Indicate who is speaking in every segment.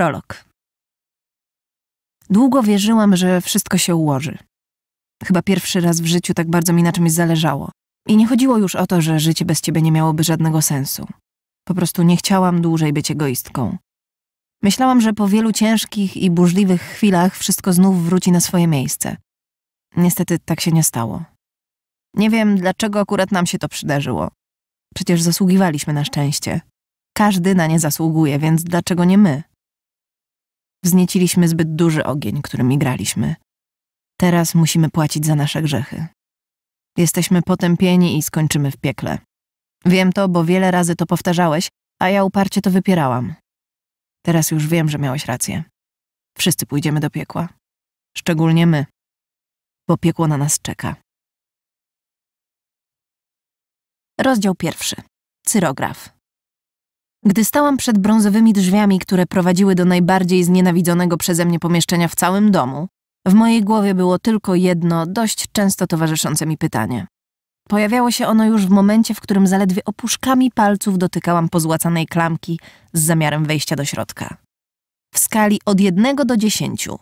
Speaker 1: Prolog. Długo wierzyłam, że wszystko się ułoży. Chyba pierwszy raz w życiu tak bardzo mi na czymś zależało. I nie chodziło już o to, że życie bez ciebie nie miałoby żadnego sensu. Po prostu nie chciałam dłużej być egoistką. Myślałam, że po wielu ciężkich i burzliwych chwilach wszystko znów wróci na swoje miejsce. Niestety tak się nie stało. Nie wiem, dlaczego akurat nam się to przydarzyło. Przecież zasługiwaliśmy na szczęście. Każdy na nie zasługuje, więc dlaczego nie my? Wznieciliśmy zbyt duży ogień, którym igraliśmy. Teraz musimy płacić za nasze grzechy. Jesteśmy potępieni i skończymy w piekle. Wiem to, bo wiele razy to powtarzałeś, a ja uparcie to wypierałam. Teraz już wiem, że miałeś rację. Wszyscy pójdziemy do piekła. Szczególnie my. Bo piekło na nas czeka. Rozdział pierwszy. Cyrograf. Gdy stałam przed brązowymi drzwiami, które prowadziły do najbardziej znienawidzonego przeze mnie pomieszczenia w całym domu, w mojej głowie było tylko jedno, dość często towarzyszące mi pytanie. Pojawiało się ono już w momencie, w którym zaledwie opuszkami palców dotykałam pozłacanej klamki z zamiarem wejścia do środka. W skali od jednego do dziesięciu.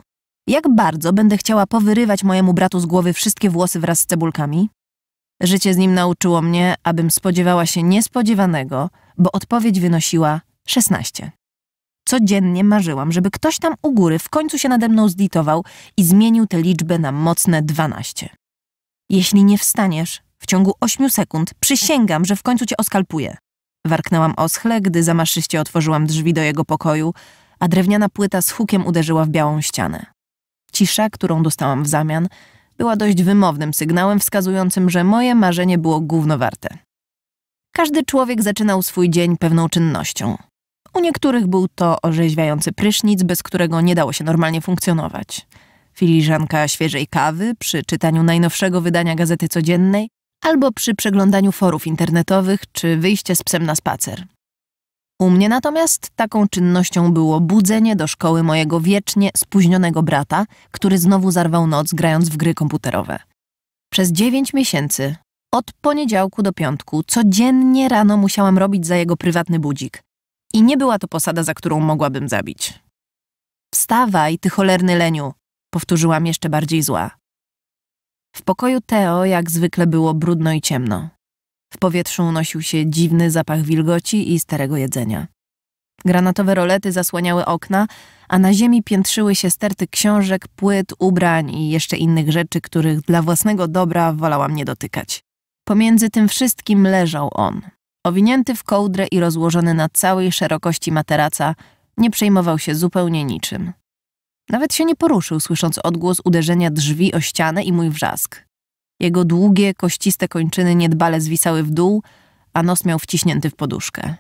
Speaker 1: Jak bardzo będę chciała powyrywać mojemu bratu z głowy wszystkie włosy wraz z cebulkami? Życie z nim nauczyło mnie, abym spodziewała się niespodziewanego, bo odpowiedź wynosiła 16. Codziennie marzyłam, żeby ktoś tam u góry w końcu się nade mną zlitował i zmienił tę liczbę na mocne 12. Jeśli nie wstaniesz, w ciągu 8 sekund przysięgam, że w końcu cię oskalpuję. Warknęłam oschle, gdy zamaszyście otworzyłam drzwi do jego pokoju, a drewniana płyta z hukiem uderzyła w białą ścianę. Cisza, którą dostałam w zamian, była dość wymownym sygnałem wskazującym, że moje marzenie było głównowarte. Każdy człowiek zaczynał swój dzień pewną czynnością. U niektórych był to orzeźwiający prysznic, bez którego nie dało się normalnie funkcjonować. Filiżanka świeżej kawy przy czytaniu najnowszego wydania Gazety Codziennej albo przy przeglądaniu forów internetowych czy wyjście z psem na spacer. U mnie natomiast taką czynnością było budzenie do szkoły mojego wiecznie spóźnionego brata, który znowu zarwał noc grając w gry komputerowe. Przez dziewięć miesięcy, od poniedziałku do piątku, codziennie rano musiałam robić za jego prywatny budzik. I nie była to posada, za którą mogłabym zabić. Wstawaj, ty cholerny leniu, powtórzyłam jeszcze bardziej zła. W pokoju Teo jak zwykle było brudno i ciemno. W powietrzu unosił się dziwny zapach wilgoci i starego jedzenia. Granatowe rolety zasłaniały okna, a na ziemi piętrzyły się sterty książek, płyt, ubrań i jeszcze innych rzeczy, których dla własnego dobra wolałam nie dotykać. Pomiędzy tym wszystkim leżał on. Owinięty w kołdrę i rozłożony na całej szerokości materaca, nie przejmował się zupełnie niczym. Nawet się nie poruszył, słysząc odgłos uderzenia drzwi o ścianę i mój wrzask. Jego długie, kościste kończyny niedbale zwisały w dół, a nos miał wciśnięty w poduszkę.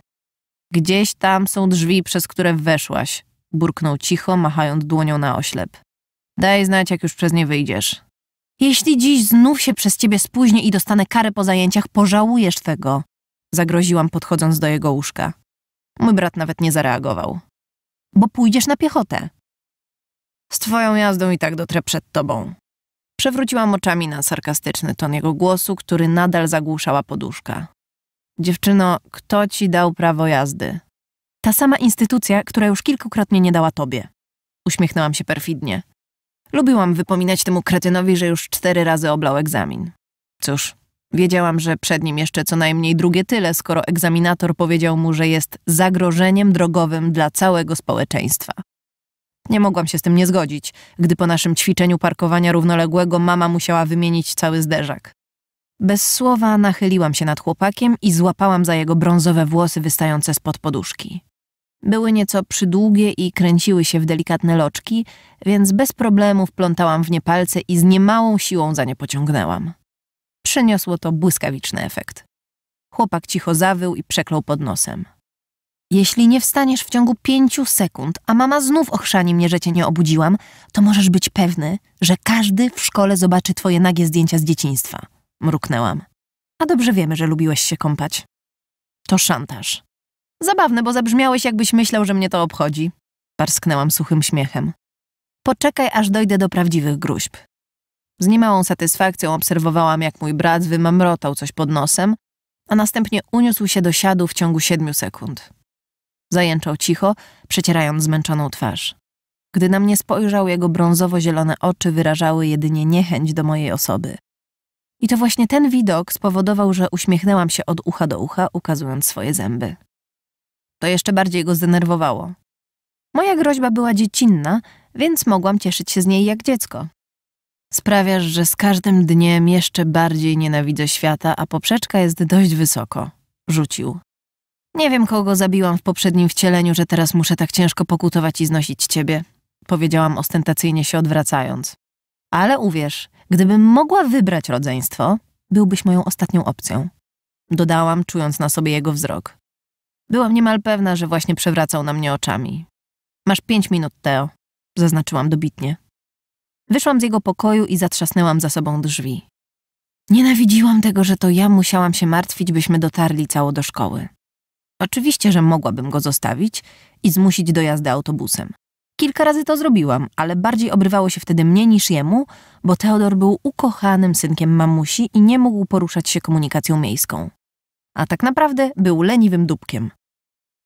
Speaker 1: Gdzieś tam są drzwi, przez które weszłaś, burknął cicho, machając dłonią na oślep. Daj znać, jak już przez nie wyjdziesz. Jeśli dziś znów się przez ciebie spóźnię i dostanę karę po zajęciach, pożałujesz tego, zagroziłam podchodząc do jego łóżka. Mój brat nawet nie zareagował. Bo pójdziesz na piechotę. Z twoją jazdą i tak dotrę przed tobą, Przewróciłam oczami na sarkastyczny ton jego głosu, który nadal zagłuszała poduszka. Dziewczyno, kto ci dał prawo jazdy? Ta sama instytucja, która już kilkukrotnie nie dała tobie. Uśmiechnęłam się perfidnie. Lubiłam wypominać temu kretynowi, że już cztery razy oblał egzamin. Cóż, wiedziałam, że przed nim jeszcze co najmniej drugie tyle, skoro egzaminator powiedział mu, że jest zagrożeniem drogowym dla całego społeczeństwa. Nie mogłam się z tym nie zgodzić, gdy po naszym ćwiczeniu parkowania równoległego mama musiała wymienić cały zderzak. Bez słowa nachyliłam się nad chłopakiem i złapałam za jego brązowe włosy wystające spod poduszki. Były nieco przydługie i kręciły się w delikatne loczki, więc bez problemu wplątałam w nie palce i z niemałą siłą za nie pociągnęłam. Przyniosło to błyskawiczny efekt. Chłopak cicho zawył i przeklął pod nosem. Jeśli nie wstaniesz w ciągu pięciu sekund, a mama znów ochrzani mnie, że cię nie obudziłam, to możesz być pewny, że każdy w szkole zobaczy twoje nagie zdjęcia z dzieciństwa. Mruknęłam. A dobrze wiemy, że lubiłeś się kąpać. To szantaż. Zabawne, bo zabrzmiałeś, jakbyś myślał, że mnie to obchodzi. Parsknęłam suchym śmiechem. Poczekaj, aż dojdę do prawdziwych gruźb. Z niemałą satysfakcją obserwowałam, jak mój brat wymamrotał coś pod nosem, a następnie uniósł się do siadu w ciągu siedmiu sekund. Zajęczał cicho, przecierając zmęczoną twarz. Gdy na mnie spojrzał, jego brązowo-zielone oczy wyrażały jedynie niechęć do mojej osoby. I to właśnie ten widok spowodował, że uśmiechnęłam się od ucha do ucha, ukazując swoje zęby. To jeszcze bardziej go zdenerwowało. Moja groźba była dziecinna, więc mogłam cieszyć się z niej jak dziecko. Sprawiasz, że z każdym dniem jeszcze bardziej nienawidzę świata, a poprzeczka jest dość wysoko, rzucił. Nie wiem, kogo zabiłam w poprzednim wcieleniu, że teraz muszę tak ciężko pokutować i znosić ciebie, powiedziałam ostentacyjnie się odwracając. Ale uwierz, gdybym mogła wybrać rodzeństwo, byłbyś moją ostatnią opcją. Dodałam, czując na sobie jego wzrok. Byłam niemal pewna, że właśnie przewracał na mnie oczami. Masz pięć minut, Teo, zaznaczyłam dobitnie. Wyszłam z jego pokoju i zatrzasnęłam za sobą drzwi. Nienawidziłam tego, że to ja musiałam się martwić, byśmy dotarli cało do szkoły. Oczywiście, że mogłabym go zostawić i zmusić do jazdy autobusem. Kilka razy to zrobiłam, ale bardziej obrywało się wtedy mnie niż jemu, bo Teodor był ukochanym synkiem mamusi i nie mógł poruszać się komunikacją miejską. A tak naprawdę był leniwym dupkiem.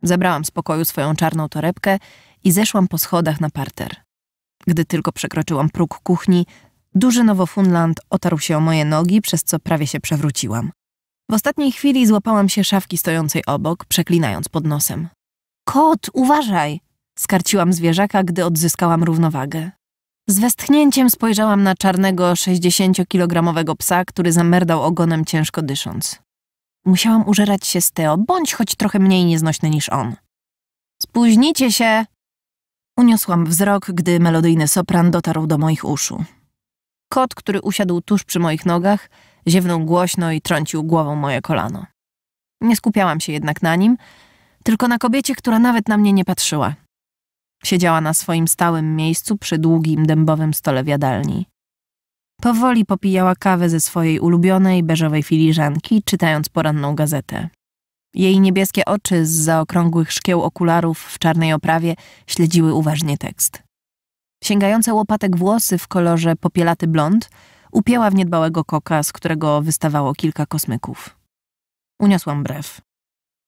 Speaker 1: Zabrałam z pokoju swoją czarną torebkę i zeszłam po schodach na parter. Gdy tylko przekroczyłam próg kuchni, duży Nowofunland otarł się o moje nogi, przez co prawie się przewróciłam. W ostatniej chwili złapałam się szafki stojącej obok, przeklinając pod nosem. Kot, uważaj! Skarciłam zwierzaka, gdy odzyskałam równowagę. Z westchnięciem spojrzałam na czarnego, 60-kilogramowego psa, który zamerdał ogonem ciężko dysząc. Musiałam użerać się z Teo, bądź choć trochę mniej nieznośny niż on. Spóźnicie się! Uniosłam wzrok, gdy melodyjny sopran dotarł do moich uszu. Kot, który usiadł tuż przy moich nogach, Ziewnął głośno i trącił głową moje kolano. Nie skupiałam się jednak na nim, tylko na kobiecie, która nawet na mnie nie patrzyła. Siedziała na swoim stałym miejscu przy długim dębowym stole w jadalni. Powoli popijała kawę ze swojej ulubionej beżowej filiżanki, czytając poranną gazetę. Jej niebieskie oczy z zaokrągłych szkieł okularów w czarnej oprawie śledziły uważnie tekst. Sięgające łopatek włosy w kolorze popielaty blond – upięła w niedbałego koka, z którego wystawało kilka kosmyków. Uniosłam brew.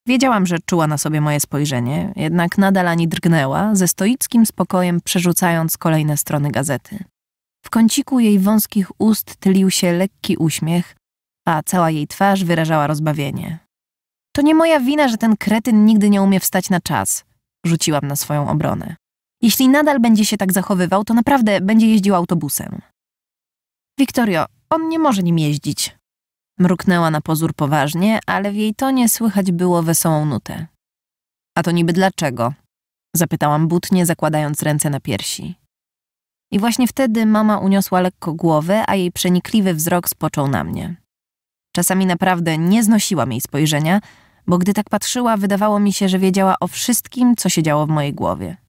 Speaker 1: Wiedziałam, że czuła na sobie moje spojrzenie, jednak nadal ani drgnęła, ze stoickim spokojem przerzucając kolejne strony gazety. W kąciku jej wąskich ust tylił się lekki uśmiech, a cała jej twarz wyrażała rozbawienie. To nie moja wina, że ten kretyn nigdy nie umie wstać na czas, rzuciłam na swoją obronę. Jeśli nadal będzie się tak zachowywał, to naprawdę będzie jeździł autobusem. Wiktorio, on nie może nim jeździć. Mruknęła na pozór poważnie, ale w jej tonie słychać było wesołą nutę. A to niby dlaczego? Zapytałam butnie, zakładając ręce na piersi. I właśnie wtedy mama uniosła lekko głowę, a jej przenikliwy wzrok spoczął na mnie. Czasami naprawdę nie znosiłam jej spojrzenia, bo gdy tak patrzyła, wydawało mi się, że wiedziała o wszystkim, co się działo w mojej głowie.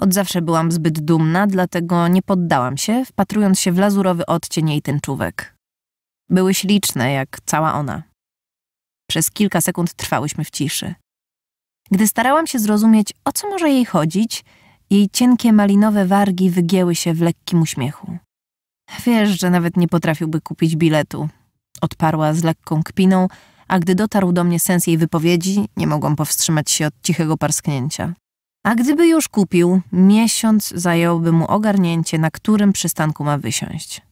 Speaker 1: Od zawsze byłam zbyt dumna, dlatego nie poddałam się, wpatrując się w lazurowy odcień jej tęczówek. Były śliczne, jak cała ona. Przez kilka sekund trwałyśmy w ciszy. Gdy starałam się zrozumieć, o co może jej chodzić, jej cienkie malinowe wargi wygięły się w lekkim uśmiechu. Wiesz, że nawet nie potrafiłby kupić biletu, odparła z lekką kpiną, a gdy dotarł do mnie sens jej wypowiedzi, nie mogłam powstrzymać się od cichego parsknięcia. A gdyby już kupił, miesiąc zająłby mu ogarnięcie, na którym przystanku ma wysiąść.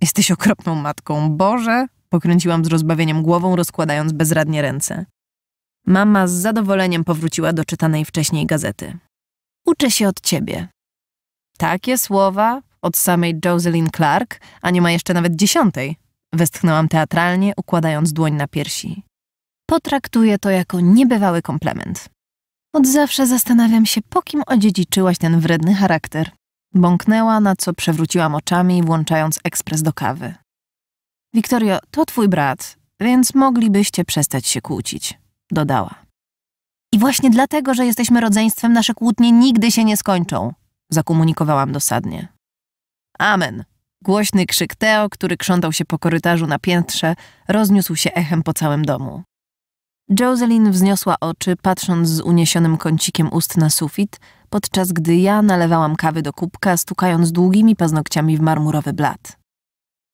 Speaker 1: Jesteś okropną matką, Boże! Pokręciłam z rozbawieniem głową, rozkładając bezradnie ręce. Mama z zadowoleniem powróciła do czytanej wcześniej gazety. Uczę się od ciebie. Takie słowa od samej Jocelyn Clark, a nie ma jeszcze nawet dziesiątej. Westchnęłam teatralnie, układając dłoń na piersi. Potraktuję to jako niebywały komplement. Od zawsze zastanawiam się, po kim odziedziczyłaś ten wredny charakter. Bąknęła, na co przewróciłam oczami, włączając ekspres do kawy. Wiktorio, to twój brat, więc moglibyście przestać się kłócić, dodała. I właśnie dlatego, że jesteśmy rodzeństwem, nasze kłótnie nigdy się nie skończą, zakomunikowałam dosadnie. Amen. Głośny krzyk Teo, który krzątał się po korytarzu na piętrze, rozniósł się echem po całym domu. Joseline wzniosła oczy, patrząc z uniesionym kącikiem ust na sufit, podczas gdy ja nalewałam kawy do kubka, stukając długimi paznokciami w marmurowy blat.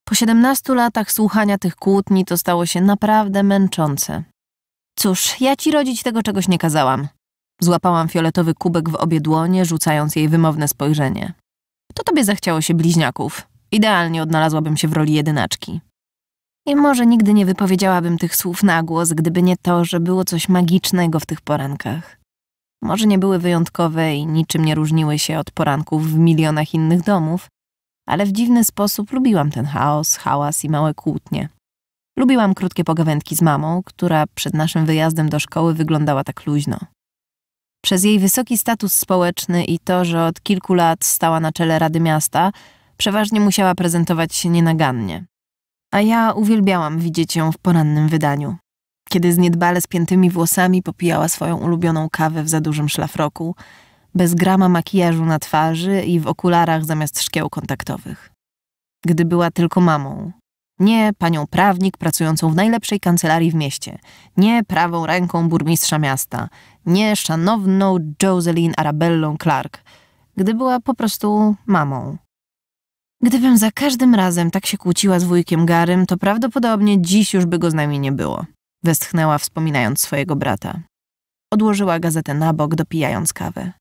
Speaker 1: Po siedemnastu latach słuchania tych kłótni to stało się naprawdę męczące. Cóż, ja ci rodzić tego czegoś nie kazałam. Złapałam fioletowy kubek w obie dłonie, rzucając jej wymowne spojrzenie. To tobie zachciało się bliźniaków. Idealnie odnalazłabym się w roli jedynaczki. I może nigdy nie wypowiedziałabym tych słów na głos, gdyby nie to, że było coś magicznego w tych porankach. Może nie były wyjątkowe i niczym nie różniły się od poranków w milionach innych domów, ale w dziwny sposób lubiłam ten chaos, hałas i małe kłótnie. Lubiłam krótkie pogawędki z mamą, która przed naszym wyjazdem do szkoły wyglądała tak luźno. Przez jej wysoki status społeczny i to, że od kilku lat stała na czele Rady Miasta, przeważnie musiała prezentować się nienagannie, a ja uwielbiałam widzieć ją w porannym wydaniu. Kiedy z niedbale spiętymi włosami popijała swoją ulubioną kawę w za dużym szlafroku, bez grama makijażu na twarzy i w okularach zamiast szkieł kontaktowych. Gdy była tylko mamą. Nie panią prawnik pracującą w najlepszej kancelarii w mieście. Nie prawą ręką burmistrza miasta. Nie szanowną Joseline Arabellą Clark. Gdy była po prostu mamą Gdybym za każdym razem tak się kłóciła z wujkiem Garym, to prawdopodobnie dziś już by go z nami nie było. Westchnęła, wspominając swojego brata. Odłożyła gazetę na bok, dopijając kawę.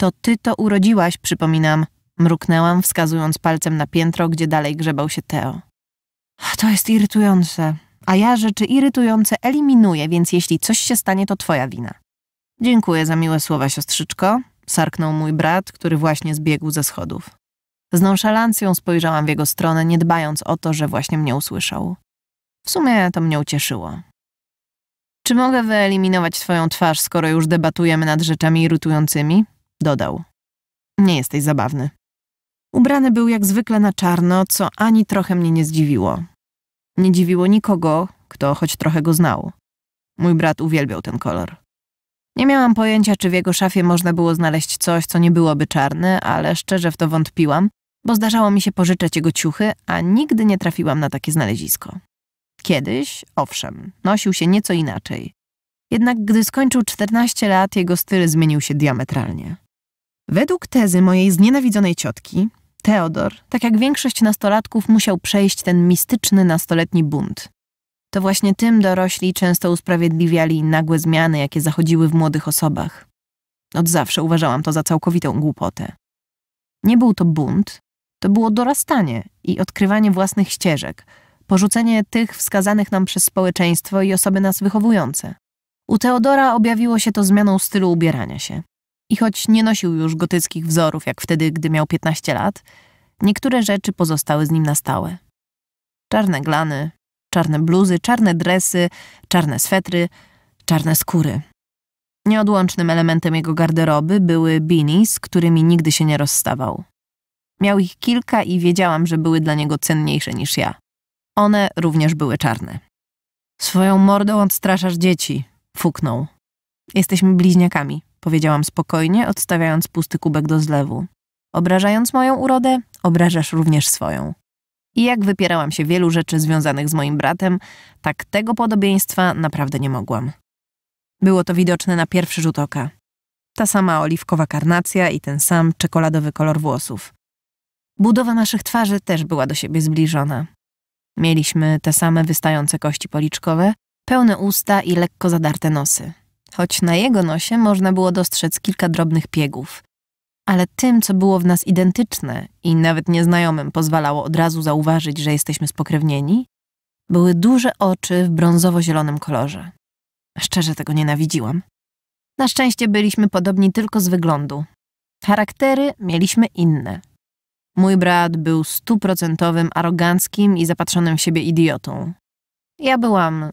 Speaker 1: To ty to urodziłaś, przypominam. Mruknęłam, wskazując palcem na piętro, gdzie dalej grzebał się Teo. To jest irytujące. A ja rzeczy irytujące eliminuję, więc jeśli coś się stanie, to twoja wina. Dziękuję za miłe słowa, siostrzyczko, sarknął mój brat, który właśnie zbiegł ze schodów. Z nonszalancją spojrzałam w jego stronę, nie dbając o to, że właśnie mnie usłyszał. W sumie to mnie ucieszyło. Czy mogę wyeliminować twoją twarz, skoro już debatujemy nad rzeczami irytującymi? Dodał. Nie jesteś zabawny. Ubrany był jak zwykle na czarno, co ani trochę mnie nie zdziwiło. Nie dziwiło nikogo, kto choć trochę go znał. Mój brat uwielbiał ten kolor. Nie miałam pojęcia, czy w jego szafie można było znaleźć coś, co nie byłoby czarne, ale szczerze w to wątpiłam, bo zdarzało mi się pożyczać jego ciuchy, a nigdy nie trafiłam na takie znalezisko. Kiedyś, owszem, nosił się nieco inaczej. Jednak gdy skończył 14 lat, jego styl zmienił się diametralnie. Według tezy mojej znienawidzonej ciotki, Teodor, tak jak większość nastolatków, musiał przejść ten mistyczny nastoletni bunt. To właśnie tym dorośli często usprawiedliwiali nagłe zmiany, jakie zachodziły w młodych osobach. Od zawsze uważałam to za całkowitą głupotę. Nie był to bunt, to było dorastanie i odkrywanie własnych ścieżek, porzucenie tych wskazanych nam przez społeczeństwo i osoby nas wychowujące. U Teodora objawiło się to zmianą stylu ubierania się. I choć nie nosił już gotyckich wzorów jak wtedy, gdy miał 15 lat, niektóre rzeczy pozostały z nim na stałe. Czarne glany, czarne bluzy, czarne dresy, czarne swetry, czarne skóry. Nieodłącznym elementem jego garderoby były beanies, którymi nigdy się nie rozstawał. Miał ich kilka i wiedziałam, że były dla niego cenniejsze niż ja. One również były czarne. Swoją mordą odstraszasz dzieci, fuknął. Jesteśmy bliźniakami, powiedziałam spokojnie, odstawiając pusty kubek do zlewu. Obrażając moją urodę, obrażasz również swoją. I jak wypierałam się wielu rzeczy związanych z moim bratem, tak tego podobieństwa naprawdę nie mogłam. Było to widoczne na pierwszy rzut oka. Ta sama oliwkowa karnacja i ten sam czekoladowy kolor włosów. Budowa naszych twarzy też była do siebie zbliżona. Mieliśmy te same wystające kości policzkowe, pełne usta i lekko zadarte nosy. Choć na jego nosie można było dostrzec kilka drobnych piegów. Ale tym, co było w nas identyczne i nawet nieznajomym pozwalało od razu zauważyć, że jesteśmy spokrewnieni, były duże oczy w brązowo-zielonym kolorze. Szczerze tego nienawidziłam. Na szczęście byliśmy podobni tylko z wyglądu. Charaktery mieliśmy inne, Mój brat był stuprocentowym, aroganckim i zapatrzonym w siebie idiotą. Ja byłam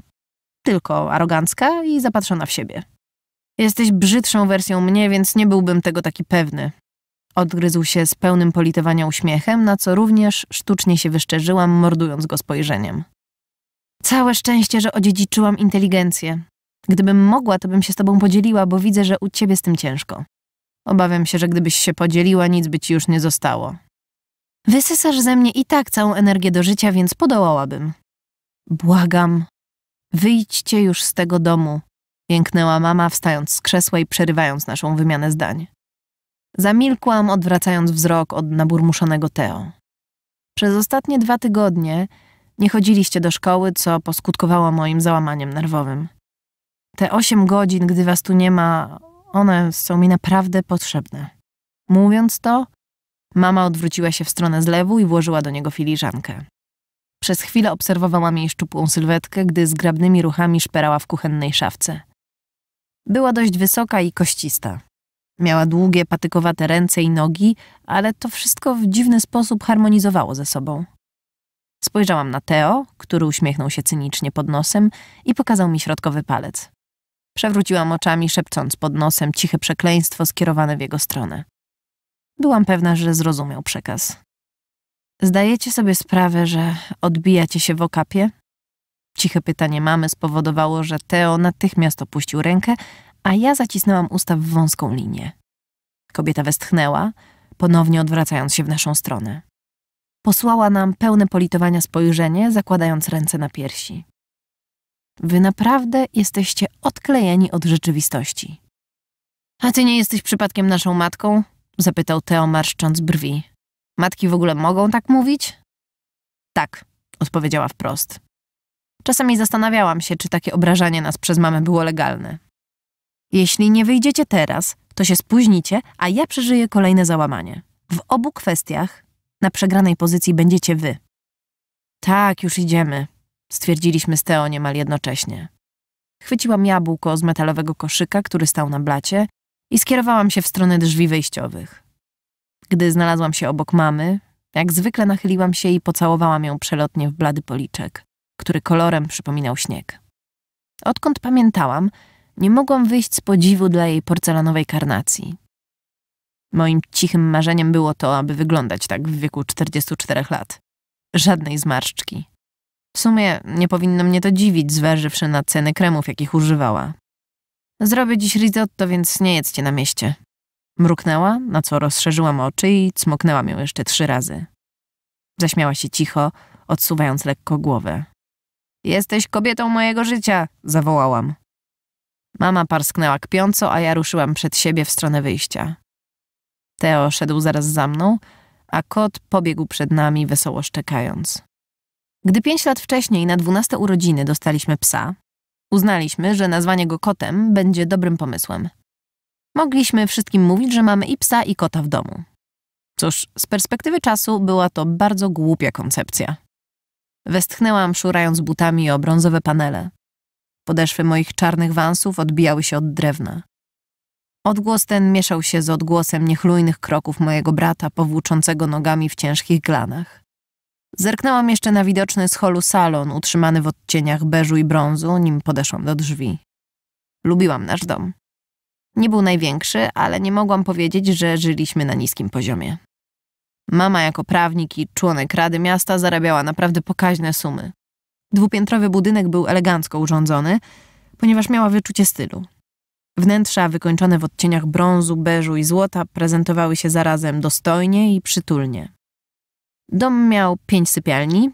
Speaker 1: tylko arogancka i zapatrzona w siebie. Jesteś brzydszą wersją mnie, więc nie byłbym tego taki pewny. Odgryzł się z pełnym politowania uśmiechem, na co również sztucznie się wyszczerzyłam, mordując go spojrzeniem. Całe szczęście, że odziedziczyłam inteligencję. Gdybym mogła, to bym się z tobą podzieliła, bo widzę, że u ciebie z tym ciężko. Obawiam się, że gdybyś się podzieliła, nic by ci już nie zostało. Wysysasz ze mnie i tak całą energię do życia, więc podołałabym. Błagam, wyjdźcie już z tego domu, jęknęła mama, wstając z krzesła i przerywając naszą wymianę zdań. Zamilkłam, odwracając wzrok od naburmuszonego Teo. Przez ostatnie dwa tygodnie nie chodziliście do szkoły, co poskutkowało moim załamaniem nerwowym. Te osiem godzin, gdy was tu nie ma, one są mi naprawdę potrzebne. Mówiąc to, Mama odwróciła się w stronę zlewu i włożyła do niego filiżankę. Przez chwilę obserwowałam jej szczupłą sylwetkę, gdy zgrabnymi ruchami szperała w kuchennej szafce. Była dość wysoka i koścista. Miała długie, patykowate ręce i nogi, ale to wszystko w dziwny sposób harmonizowało ze sobą. Spojrzałam na Teo, który uśmiechnął się cynicznie pod nosem i pokazał mi środkowy palec. Przewróciłam oczami, szepcząc pod nosem ciche przekleństwo skierowane w jego stronę. Byłam pewna, że zrozumiał przekaz. Zdajecie sobie sprawę, że odbijacie się w okapie? Ciche pytanie mamy spowodowało, że Teo natychmiast opuścił rękę, a ja zacisnęłam usta w wąską linię. Kobieta westchnęła, ponownie odwracając się w naszą stronę. Posłała nam pełne politowania spojrzenie, zakładając ręce na piersi. Wy naprawdę jesteście odklejeni od rzeczywistości. A ty nie jesteś przypadkiem naszą matką? Zapytał Teo marszcząc brwi. Matki w ogóle mogą tak mówić? Tak, odpowiedziała wprost. Czasami zastanawiałam się, czy takie obrażanie nas przez mamę było legalne. Jeśli nie wyjdziecie teraz, to się spóźnicie, a ja przeżyję kolejne załamanie. W obu kwestiach na przegranej pozycji będziecie wy. Tak, już idziemy, stwierdziliśmy z Teo niemal jednocześnie. Chwyciłam jabłko z metalowego koszyka, który stał na blacie i skierowałam się w stronę drzwi wejściowych. Gdy znalazłam się obok mamy, jak zwykle nachyliłam się i pocałowałam ją przelotnie w blady policzek, który kolorem przypominał śnieg. Odkąd pamiętałam, nie mogłam wyjść z podziwu dla jej porcelanowej karnacji. Moim cichym marzeniem było to, aby wyglądać tak w wieku 44 lat. Żadnej zmarszczki. W sumie nie powinno mnie to dziwić, zważywszy na ceny kremów, jakich używała. No, zrobię dziś risotto, więc nie jedzcie na mieście. Mruknęła, na co rozszerzyłam oczy i cmoknęłam ją jeszcze trzy razy. Zaśmiała się cicho, odsuwając lekko głowę. Jesteś kobietą mojego życia, zawołałam. Mama parsknęła kpiąco, a ja ruszyłam przed siebie w stronę wyjścia. Teo szedł zaraz za mną, a kot pobiegł przed nami, wesoło szczekając. Gdy pięć lat wcześniej, na dwunaste urodziny, dostaliśmy psa, Uznaliśmy, że nazwanie go kotem będzie dobrym pomysłem. Mogliśmy wszystkim mówić, że mamy i psa, i kota w domu. Cóż, z perspektywy czasu była to bardzo głupia koncepcja. Westchnęłam, szurając butami o brązowe panele. Podeszwy moich czarnych wansów odbijały się od drewna. Odgłos ten mieszał się z odgłosem niechlujnych kroków mojego brata powłóczącego nogami w ciężkich glanach. Zerknęłam jeszcze na widoczny z holu salon, utrzymany w odcieniach beżu i brązu, nim podeszłam do drzwi. Lubiłam nasz dom. Nie był największy, ale nie mogłam powiedzieć, że żyliśmy na niskim poziomie. Mama jako prawnik i członek Rady Miasta zarabiała naprawdę pokaźne sumy. Dwupiętrowy budynek był elegancko urządzony, ponieważ miała wyczucie stylu. Wnętrza wykończone w odcieniach brązu, beżu i złota prezentowały się zarazem dostojnie i przytulnie. Dom miał pięć sypialni,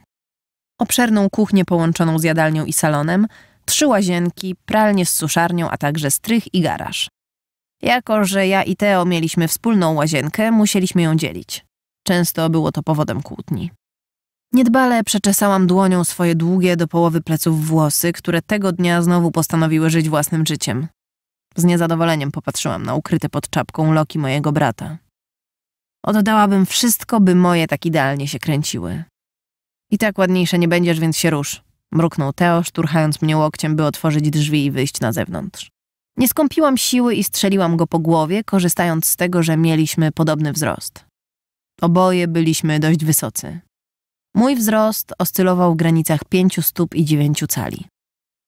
Speaker 1: obszerną kuchnię połączoną z jadalnią i salonem, trzy łazienki, pralnię z suszarnią, a także strych i garaż. Jako, że ja i Teo mieliśmy wspólną łazienkę, musieliśmy ją dzielić. Często było to powodem kłótni. Niedbale przeczesałam dłonią swoje długie do połowy pleców włosy, które tego dnia znowu postanowiły żyć własnym życiem. Z niezadowoleniem popatrzyłam na ukryte pod czapką loki mojego brata. Oddałabym wszystko, by moje tak idealnie się kręciły. I tak ładniejsze nie będziesz, więc się rusz. Mruknął Teo, szturchając mnie łokciem, by otworzyć drzwi i wyjść na zewnątrz. Nie skąpiłam siły i strzeliłam go po głowie, korzystając z tego, że mieliśmy podobny wzrost. Oboje byliśmy dość wysocy. Mój wzrost oscylował w granicach 5 stóp i 9 cali.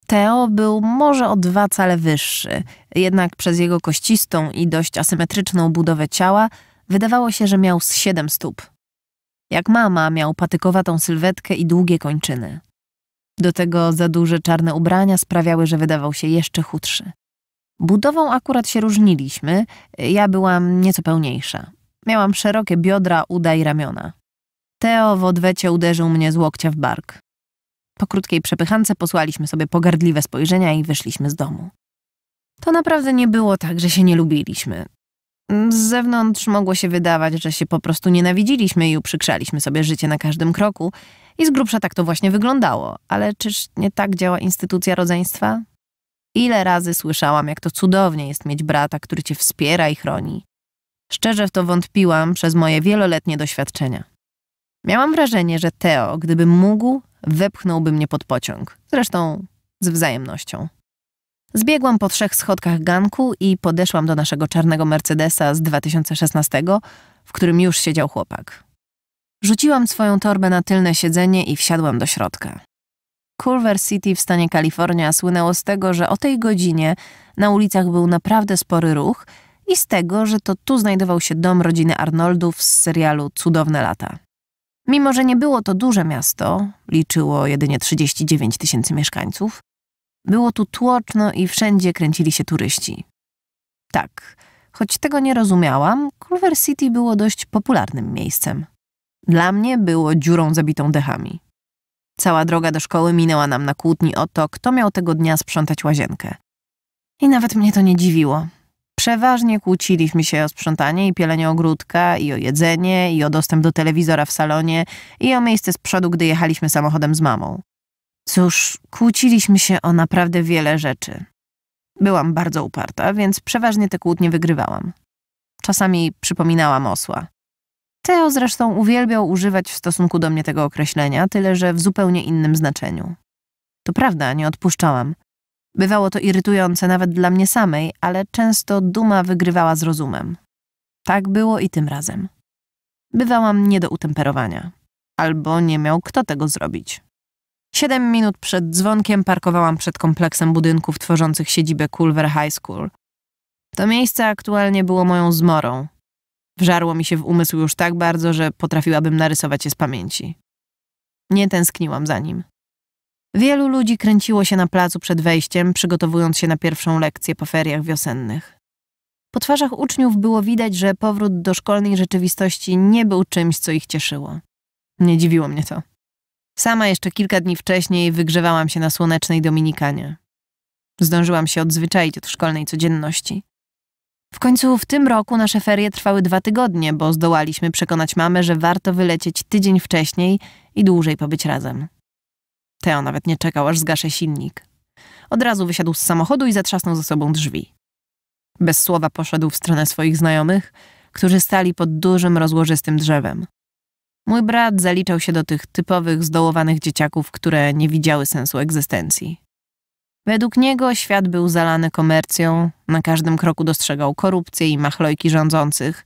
Speaker 1: Teo był może o dwa cale wyższy, jednak przez jego kościstą i dość asymetryczną budowę ciała Wydawało się, że miał z siedem stóp. Jak mama, miał patykowatą sylwetkę i długie kończyny. Do tego za duże czarne ubrania sprawiały, że wydawał się jeszcze chudszy. Budową akurat się różniliśmy, ja byłam nieco pełniejsza. Miałam szerokie biodra, uda i ramiona. Teo w odwecie uderzył mnie z łokcia w bark. Po krótkiej przepychance posłaliśmy sobie pogardliwe spojrzenia i wyszliśmy z domu. To naprawdę nie było tak, że się nie lubiliśmy. Z zewnątrz mogło się wydawać, że się po prostu nienawidziliśmy i uprzykrzaliśmy sobie życie na każdym kroku. I z grubsza tak to właśnie wyglądało. Ale czyż nie tak działa instytucja rodzeństwa? Ile razy słyszałam, jak to cudownie jest mieć brata, który cię wspiera i chroni. Szczerze w to wątpiłam przez moje wieloletnie doświadczenia. Miałam wrażenie, że Teo, gdyby mógł, wepchnąłby mnie pod pociąg. Zresztą z wzajemnością. Zbiegłam po trzech schodkach ganku i podeszłam do naszego czarnego Mercedesa z 2016, w którym już siedział chłopak. Rzuciłam swoją torbę na tylne siedzenie i wsiadłam do środka. Culver City w stanie Kalifornia słynęło z tego, że o tej godzinie na ulicach był naprawdę spory ruch i z tego, że to tu znajdował się dom rodziny Arnoldów z serialu Cudowne lata. Mimo, że nie było to duże miasto, liczyło jedynie 39 tysięcy mieszkańców, było tu tłoczno i wszędzie kręcili się turyści. Tak, choć tego nie rozumiałam, Culver City było dość popularnym miejscem. Dla mnie było dziurą zabitą dechami. Cała droga do szkoły minęła nam na kłótni o to, kto miał tego dnia sprzątać łazienkę. I nawet mnie to nie dziwiło. Przeważnie kłóciliśmy się o sprzątanie i pielenie ogródka, i o jedzenie, i o dostęp do telewizora w salonie, i o miejsce z przodu, gdy jechaliśmy samochodem z mamą. Cóż, kłóciliśmy się o naprawdę wiele rzeczy. Byłam bardzo uparta, więc przeważnie te kłótnie wygrywałam. Czasami przypominałam osła. Teo zresztą uwielbiał używać w stosunku do mnie tego określenia, tyle że w zupełnie innym znaczeniu. To prawda, nie odpuszczałam. Bywało to irytujące nawet dla mnie samej, ale często duma wygrywała z rozumem. Tak było i tym razem. Bywałam nie do utemperowania. Albo nie miał kto tego zrobić. Siedem minut przed dzwonkiem parkowałam przed kompleksem budynków tworzących siedzibę Culver High School. To miejsce aktualnie było moją zmorą. Wżarło mi się w umysł już tak bardzo, że potrafiłabym narysować je z pamięci. Nie tęskniłam za nim. Wielu ludzi kręciło się na placu przed wejściem, przygotowując się na pierwszą lekcję po feriach wiosennych. Po twarzach uczniów było widać, że powrót do szkolnej rzeczywistości nie był czymś, co ich cieszyło. Nie dziwiło mnie to. Sama jeszcze kilka dni wcześniej wygrzewałam się na słonecznej Dominikanie. Zdążyłam się odzwyczaić od szkolnej codzienności. W końcu w tym roku nasze ferie trwały dwa tygodnie, bo zdołaliśmy przekonać mamę, że warto wylecieć tydzień wcześniej i dłużej pobyć razem. Teo nawet nie czekał, aż zgaszę silnik. Od razu wysiadł z samochodu i zatrzasnął za sobą drzwi. Bez słowa poszedł w stronę swoich znajomych, którzy stali pod dużym, rozłożystym drzewem. Mój brat zaliczał się do tych typowych, zdołowanych dzieciaków, które nie widziały sensu egzystencji. Według niego świat był zalany komercją, na każdym kroku dostrzegał korupcję i machlojki rządzących.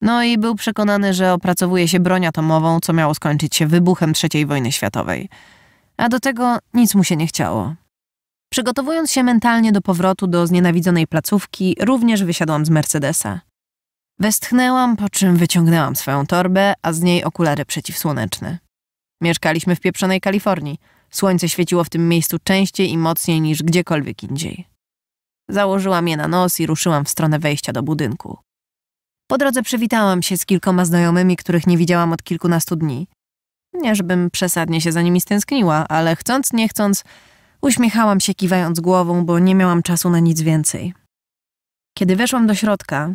Speaker 1: No i był przekonany, że opracowuje się broń atomową, co miało skończyć się wybuchem III wojny światowej. A do tego nic mu się nie chciało. Przygotowując się mentalnie do powrotu do znienawidzonej placówki, również wysiadłam z Mercedesa. Westchnęłam, po czym wyciągnęłam swoją torbę, a z niej okulary przeciwsłoneczne. Mieszkaliśmy w pieprzonej Kalifornii. Słońce świeciło w tym miejscu częściej i mocniej niż gdziekolwiek indziej. Założyłam je na nos i ruszyłam w stronę wejścia do budynku. Po drodze przywitałam się z kilkoma znajomymi, których nie widziałam od kilkunastu dni. Nie żebym przesadnie się za nimi stęskniła, ale chcąc nie chcąc, uśmiechałam się kiwając głową, bo nie miałam czasu na nic więcej. Kiedy weszłam do środka,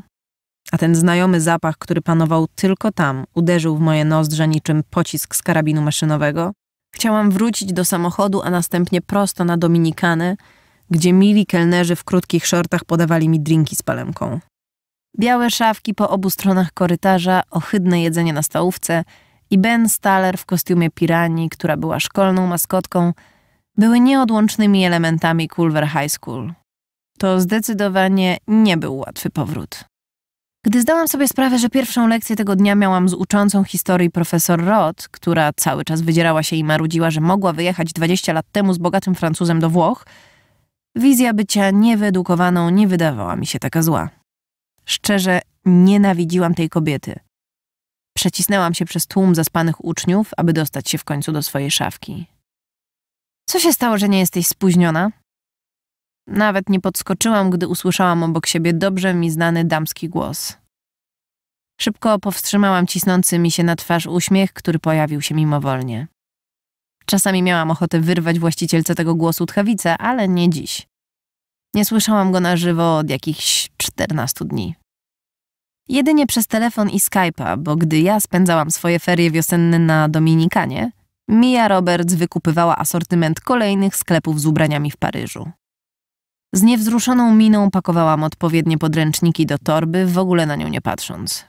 Speaker 1: a ten znajomy zapach, który panował tylko tam, uderzył w moje nozdrza niczym pocisk z karabinu maszynowego. Chciałam wrócić do samochodu, a następnie prosto na Dominikanę, gdzie mili kelnerzy w krótkich szortach podawali mi drinki z palemką. Białe szafki po obu stronach korytarza, ohydne jedzenie na stołówce i Ben Staller w kostiumie piranii, która była szkolną maskotką, były nieodłącznymi elementami Culver High School. To zdecydowanie nie był łatwy powrót. Gdy zdałam sobie sprawę, że pierwszą lekcję tego dnia miałam z uczącą historii profesor Roth, która cały czas wydzierała się i marudziła, że mogła wyjechać 20 lat temu z bogatym Francuzem do Włoch, wizja bycia niewyedukowaną nie wydawała mi się taka zła. Szczerze, nienawidziłam tej kobiety. Przecisnęłam się przez tłum zaspanych uczniów, aby dostać się w końcu do swojej szafki. Co się stało, że nie jesteś spóźniona? Nawet nie podskoczyłam, gdy usłyszałam obok siebie dobrze mi znany damski głos. Szybko powstrzymałam cisnący mi się na twarz uśmiech, który pojawił się mimowolnie. Czasami miałam ochotę wyrwać właścicielce tego głosu tchawicę, ale nie dziś. Nie słyszałam go na żywo od jakichś 14 dni. Jedynie przez telefon i Skype'a, bo gdy ja spędzałam swoje ferie wiosenne na Dominikanie, Mia Roberts wykupywała asortyment kolejnych sklepów z ubraniami w Paryżu. Z niewzruszoną miną pakowałam odpowiednie podręczniki do torby, w ogóle na nią nie patrząc.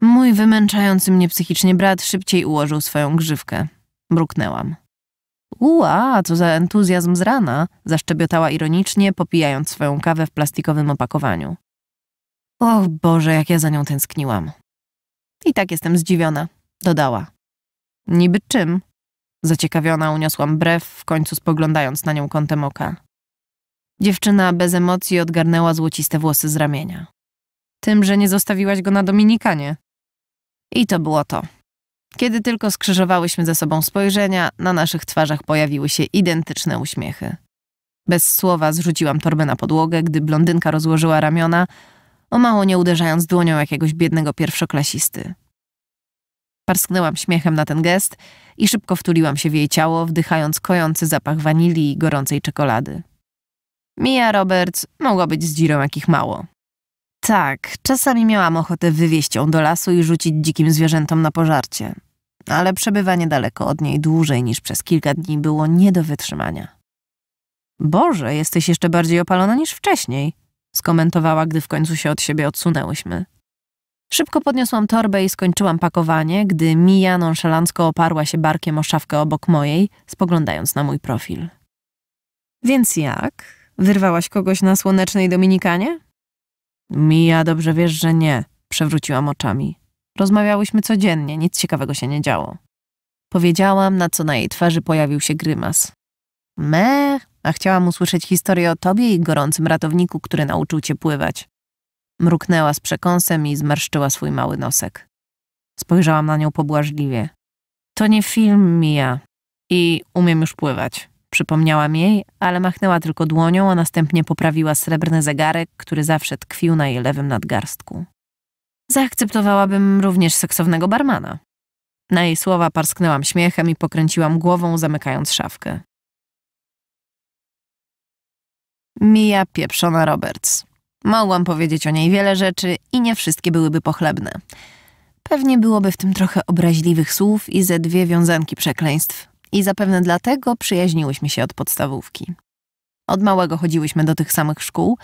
Speaker 1: Mój wymęczający mnie psychicznie brat szybciej ułożył swoją grzywkę. Bruknęłam. Ua, co za entuzjazm z rana, zaszczebiotała ironicznie, popijając swoją kawę w plastikowym opakowaniu. Och Boże, jak ja za nią tęskniłam. I tak jestem zdziwiona, dodała. Niby czym? Zaciekawiona uniosłam brew, w końcu spoglądając na nią kątem oka. Dziewczyna bez emocji odgarnęła złociste włosy z ramienia. Tym, że nie zostawiłaś go na Dominikanie. I to było to. Kiedy tylko skrzyżowałyśmy ze sobą spojrzenia, na naszych twarzach pojawiły się identyczne uśmiechy. Bez słowa zrzuciłam torbę na podłogę, gdy blondynka rozłożyła ramiona, o mało nie uderzając dłonią jakiegoś biednego pierwszoklasisty. Parsknęłam śmiechem na ten gest i szybko wtuliłam się w jej ciało, wdychając kojący zapach wanilii i gorącej czekolady. Mia Roberts mogła być z dzirą jakich mało. Tak, czasami miałam ochotę wywieźć ją do lasu i rzucić dzikim zwierzętom na pożarcie. Ale przebywanie daleko od niej dłużej niż przez kilka dni było nie do wytrzymania. Boże, jesteś jeszcze bardziej opalona niż wcześniej, skomentowała, gdy w końcu się od siebie odsunęłyśmy. Szybko podniosłam torbę i skończyłam pakowanie, gdy Mija nonszalancko oparła się barkiem o szafkę obok mojej, spoglądając na mój profil. Więc jak? Wyrwałaś kogoś na słonecznej Dominikanie? Mija, dobrze wiesz, że nie. Przewróciłam oczami. Rozmawiałyśmy codziennie, nic ciekawego się nie działo. Powiedziałam, na co na jej twarzy pojawił się grymas. Me, a chciałam usłyszeć historię o tobie i gorącym ratowniku, który nauczył cię pływać. Mruknęła z przekąsem i zmarszczyła swój mały nosek. Spojrzałam na nią pobłażliwie. To nie film, Mija. I umiem już pływać. Przypomniałam jej, ale machnęła tylko dłonią, a następnie poprawiła srebrny zegarek, który zawsze tkwił na jej lewym nadgarstku. Zaakceptowałabym również seksownego barmana. Na jej słowa parsknęłam śmiechem i pokręciłam głową, zamykając szafkę. Mija pieprzona Roberts. Mogłam powiedzieć o niej wiele rzeczy i nie wszystkie byłyby pochlebne. Pewnie byłoby w tym trochę obraźliwych słów i ze dwie wiązanki przekleństw. I zapewne dlatego przyjaźniłyśmy się od podstawówki. Od małego chodziłyśmy do tych samych szkół,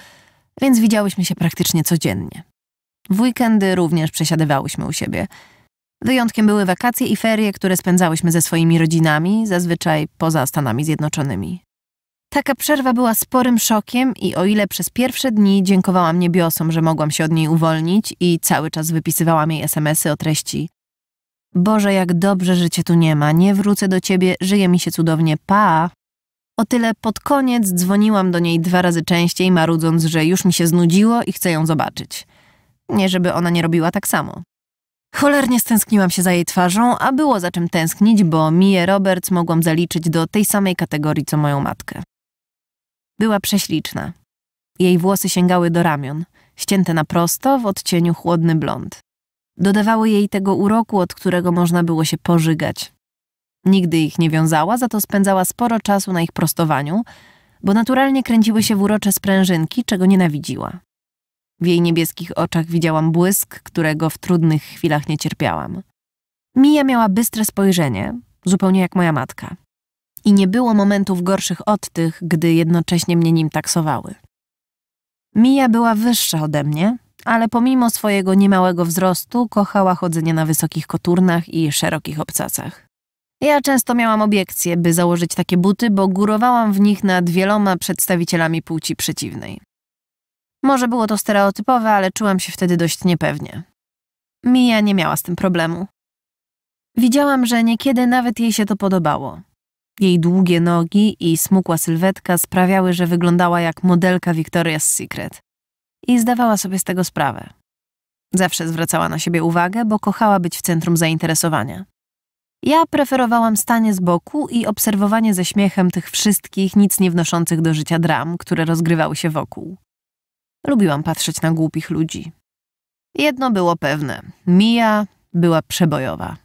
Speaker 1: więc widziałyśmy się praktycznie codziennie. W weekendy również przesiadywałyśmy u siebie. Wyjątkiem były wakacje i ferie, które spędzałyśmy ze swoimi rodzinami, zazwyczaj poza Stanami Zjednoczonymi. Taka przerwa była sporym szokiem i o ile przez pierwsze dni dziękowałam niebiosom, że mogłam się od niej uwolnić i cały czas wypisywałam jej smsy o treści Boże, jak dobrze, że cię tu nie ma, nie wrócę do ciebie, żyje mi się cudownie, pa! O tyle pod koniec dzwoniłam do niej dwa razy częściej, marudząc, że już mi się znudziło i chcę ją zobaczyć. Nie, żeby ona nie robiła tak samo. Cholernie stęskniłam się za jej twarzą, a było za czym tęsknić, bo Mię Roberts mogłam zaliczyć do tej samej kategorii co moją matkę. Była prześliczna. Jej włosy sięgały do ramion, ścięte na prosto w odcieniu chłodny blond. Dodawały jej tego uroku, od którego można było się pożygać. Nigdy ich nie wiązała, za to spędzała sporo czasu na ich prostowaniu, bo naturalnie kręciły się w urocze sprężynki, czego nienawidziła. W jej niebieskich oczach widziałam błysk, którego w trudnych chwilach nie cierpiałam. Mija miała bystre spojrzenie, zupełnie jak moja matka. I nie było momentów gorszych od tych, gdy jednocześnie mnie nim taksowały. Mija była wyższa ode mnie, ale pomimo swojego niemałego wzrostu kochała chodzenie na wysokich koturnach i szerokich obcasach. Ja często miałam obiekcje, by założyć takie buty, bo górowałam w nich nad wieloma przedstawicielami płci przeciwnej. Może było to stereotypowe, ale czułam się wtedy dość niepewnie. Mija nie miała z tym problemu. Widziałam, że niekiedy nawet jej się to podobało. Jej długie nogi i smukła sylwetka sprawiały, że wyglądała jak modelka Victoria's Secret i zdawała sobie z tego sprawę. Zawsze zwracała na siebie uwagę, bo kochała być w centrum zainteresowania. Ja preferowałam stanie z boku i obserwowanie ze śmiechem tych wszystkich, nic nie wnoszących do życia dram, które rozgrywały się wokół. Lubiłam patrzeć na głupich ludzi. Jedno było pewne: Mija była przebojowa.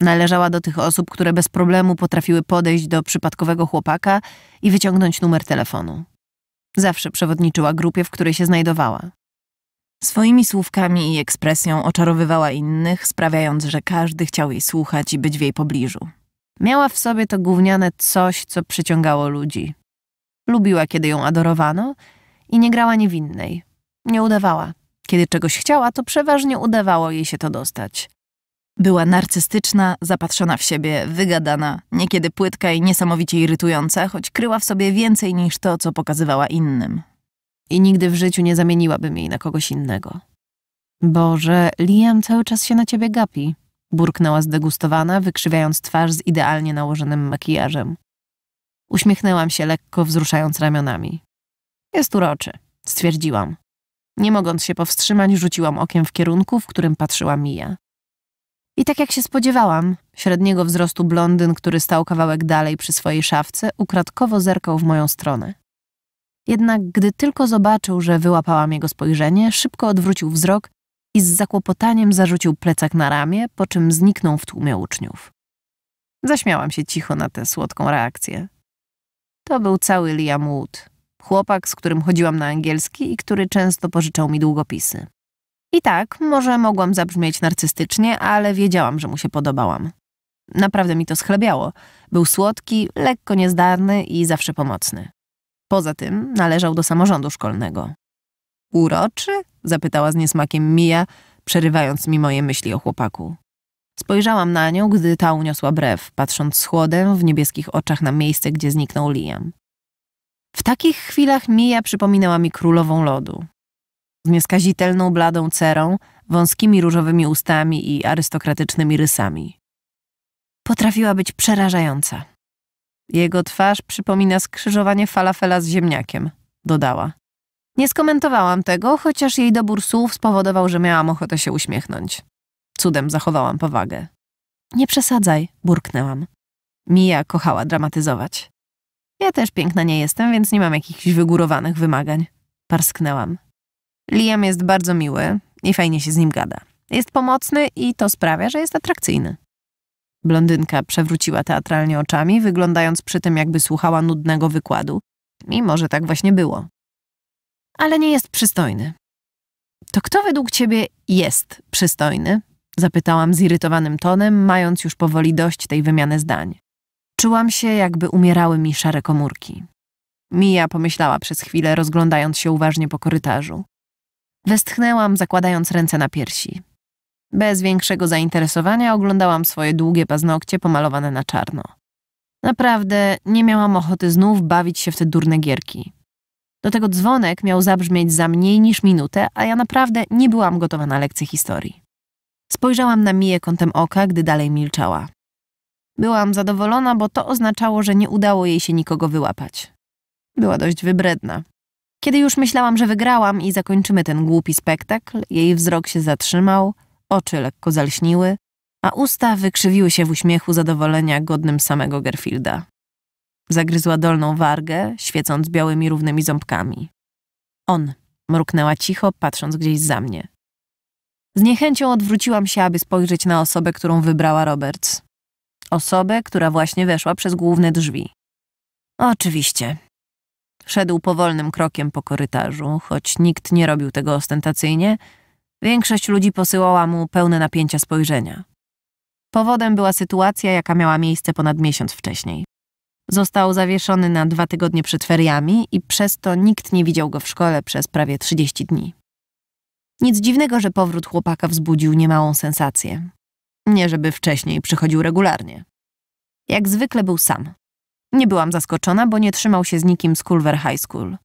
Speaker 1: Należała do tych osób, które bez problemu potrafiły podejść do przypadkowego chłopaka i wyciągnąć numer telefonu. Zawsze przewodniczyła grupie, w której się znajdowała. Swoimi słówkami i ekspresją oczarowywała innych, sprawiając, że każdy chciał jej słuchać i być w jej pobliżu. Miała w sobie to gówniane coś, co przyciągało ludzi. Lubiła, kiedy ją adorowano i nie grała niewinnej. Nie udawała. Kiedy czegoś chciała, to przeważnie udawało jej się to dostać. Była narcystyczna, zapatrzona w siebie, wygadana, niekiedy płytka i niesamowicie irytująca, choć kryła w sobie więcej niż to, co pokazywała innym. I nigdy w życiu nie zamieniłabym jej na kogoś innego. Boże, Liam cały czas się na ciebie gapi, burknęła zdegustowana, wykrzywiając twarz z idealnie nałożonym makijażem. Uśmiechnęłam się lekko, wzruszając ramionami. Jest uroczy, stwierdziłam. Nie mogąc się powstrzymać, rzuciłam okiem w kierunku, w którym patrzyła Mija. I tak jak się spodziewałam, średniego wzrostu blondyn, który stał kawałek dalej przy swojej szafce, ukradkowo zerkał w moją stronę. Jednak gdy tylko zobaczył, że wyłapałam jego spojrzenie, szybko odwrócił wzrok i z zakłopotaniem zarzucił plecak na ramię, po czym zniknął w tłumie uczniów. Zaśmiałam się cicho na tę słodką reakcję. To był cały Liam Wood, chłopak, z którym chodziłam na angielski i który często pożyczał mi długopisy. I tak, może mogłam zabrzmieć narcystycznie, ale wiedziałam, że mu się podobałam. Naprawdę mi to schlebiało. Był słodki, lekko niezdarny i zawsze pomocny. Poza tym należał do samorządu szkolnego. Uroczy? zapytała z niesmakiem Mija, przerywając mi moje myśli o chłopaku. Spojrzałam na nią, gdy ta uniosła brew, patrząc z chłodem w niebieskich oczach na miejsce, gdzie zniknął Liam. W takich chwilach Mija przypominała mi królową lodu z nieskazitelną bladą cerą, wąskimi różowymi ustami i arystokratycznymi rysami. Potrafiła być przerażająca. Jego twarz przypomina skrzyżowanie falafela z ziemniakiem, dodała. Nie skomentowałam tego, chociaż jej dobór słów spowodował, że miałam ochotę się uśmiechnąć. Cudem zachowałam powagę. Nie przesadzaj, burknęłam. Mija kochała dramatyzować. Ja też piękna nie jestem, więc nie mam jakichś wygórowanych wymagań. Parsknęłam. Liam jest bardzo miły i fajnie się z nim gada. Jest pomocny i to sprawia, że jest atrakcyjny. Blondynka przewróciła teatralnie oczami, wyglądając przy tym, jakby słuchała nudnego wykładu. mimo że tak właśnie było. Ale nie jest przystojny. To kto według ciebie jest przystojny? Zapytałam zirytowanym tonem, mając już powoli dość tej wymiany zdań. Czułam się, jakby umierały mi szare komórki. Mija pomyślała przez chwilę, rozglądając się uważnie po korytarzu. Westchnęłam, zakładając ręce na piersi. Bez większego zainteresowania oglądałam swoje długie paznokcie pomalowane na czarno. Naprawdę nie miałam ochoty znów bawić się w te durne gierki. Do tego dzwonek miał zabrzmieć za mniej niż minutę, a ja naprawdę nie byłam gotowa na lekcję historii. Spojrzałam na Miję kątem oka, gdy dalej milczała. Byłam zadowolona, bo to oznaczało, że nie udało jej się nikogo wyłapać. Była dość wybredna. Kiedy już myślałam, że wygrałam i zakończymy ten głupi spektakl, jej wzrok się zatrzymał, oczy lekko zalśniły, a usta wykrzywiły się w uśmiechu zadowolenia godnym samego Gerfielda. Zagryzła dolną wargę, świecąc białymi równymi ząbkami. On, mruknęła cicho, patrząc gdzieś za mnie. Z niechęcią odwróciłam się, aby spojrzeć na osobę, którą wybrała Roberts. Osobę, która właśnie weszła przez główne drzwi. Oczywiście, Szedł powolnym krokiem po korytarzu, choć nikt nie robił tego ostentacyjnie, większość ludzi posyłała mu pełne napięcia spojrzenia. Powodem była sytuacja, jaka miała miejsce ponad miesiąc wcześniej. Został zawieszony na dwa tygodnie przed feriami i przez to nikt nie widział go w szkole przez prawie 30 dni. Nic dziwnego, że powrót chłopaka wzbudził niemałą sensację. Nie żeby wcześniej przychodził regularnie. Jak zwykle był sam. Nie byłam zaskoczona, bo nie trzymał się z nikim z Culver High School.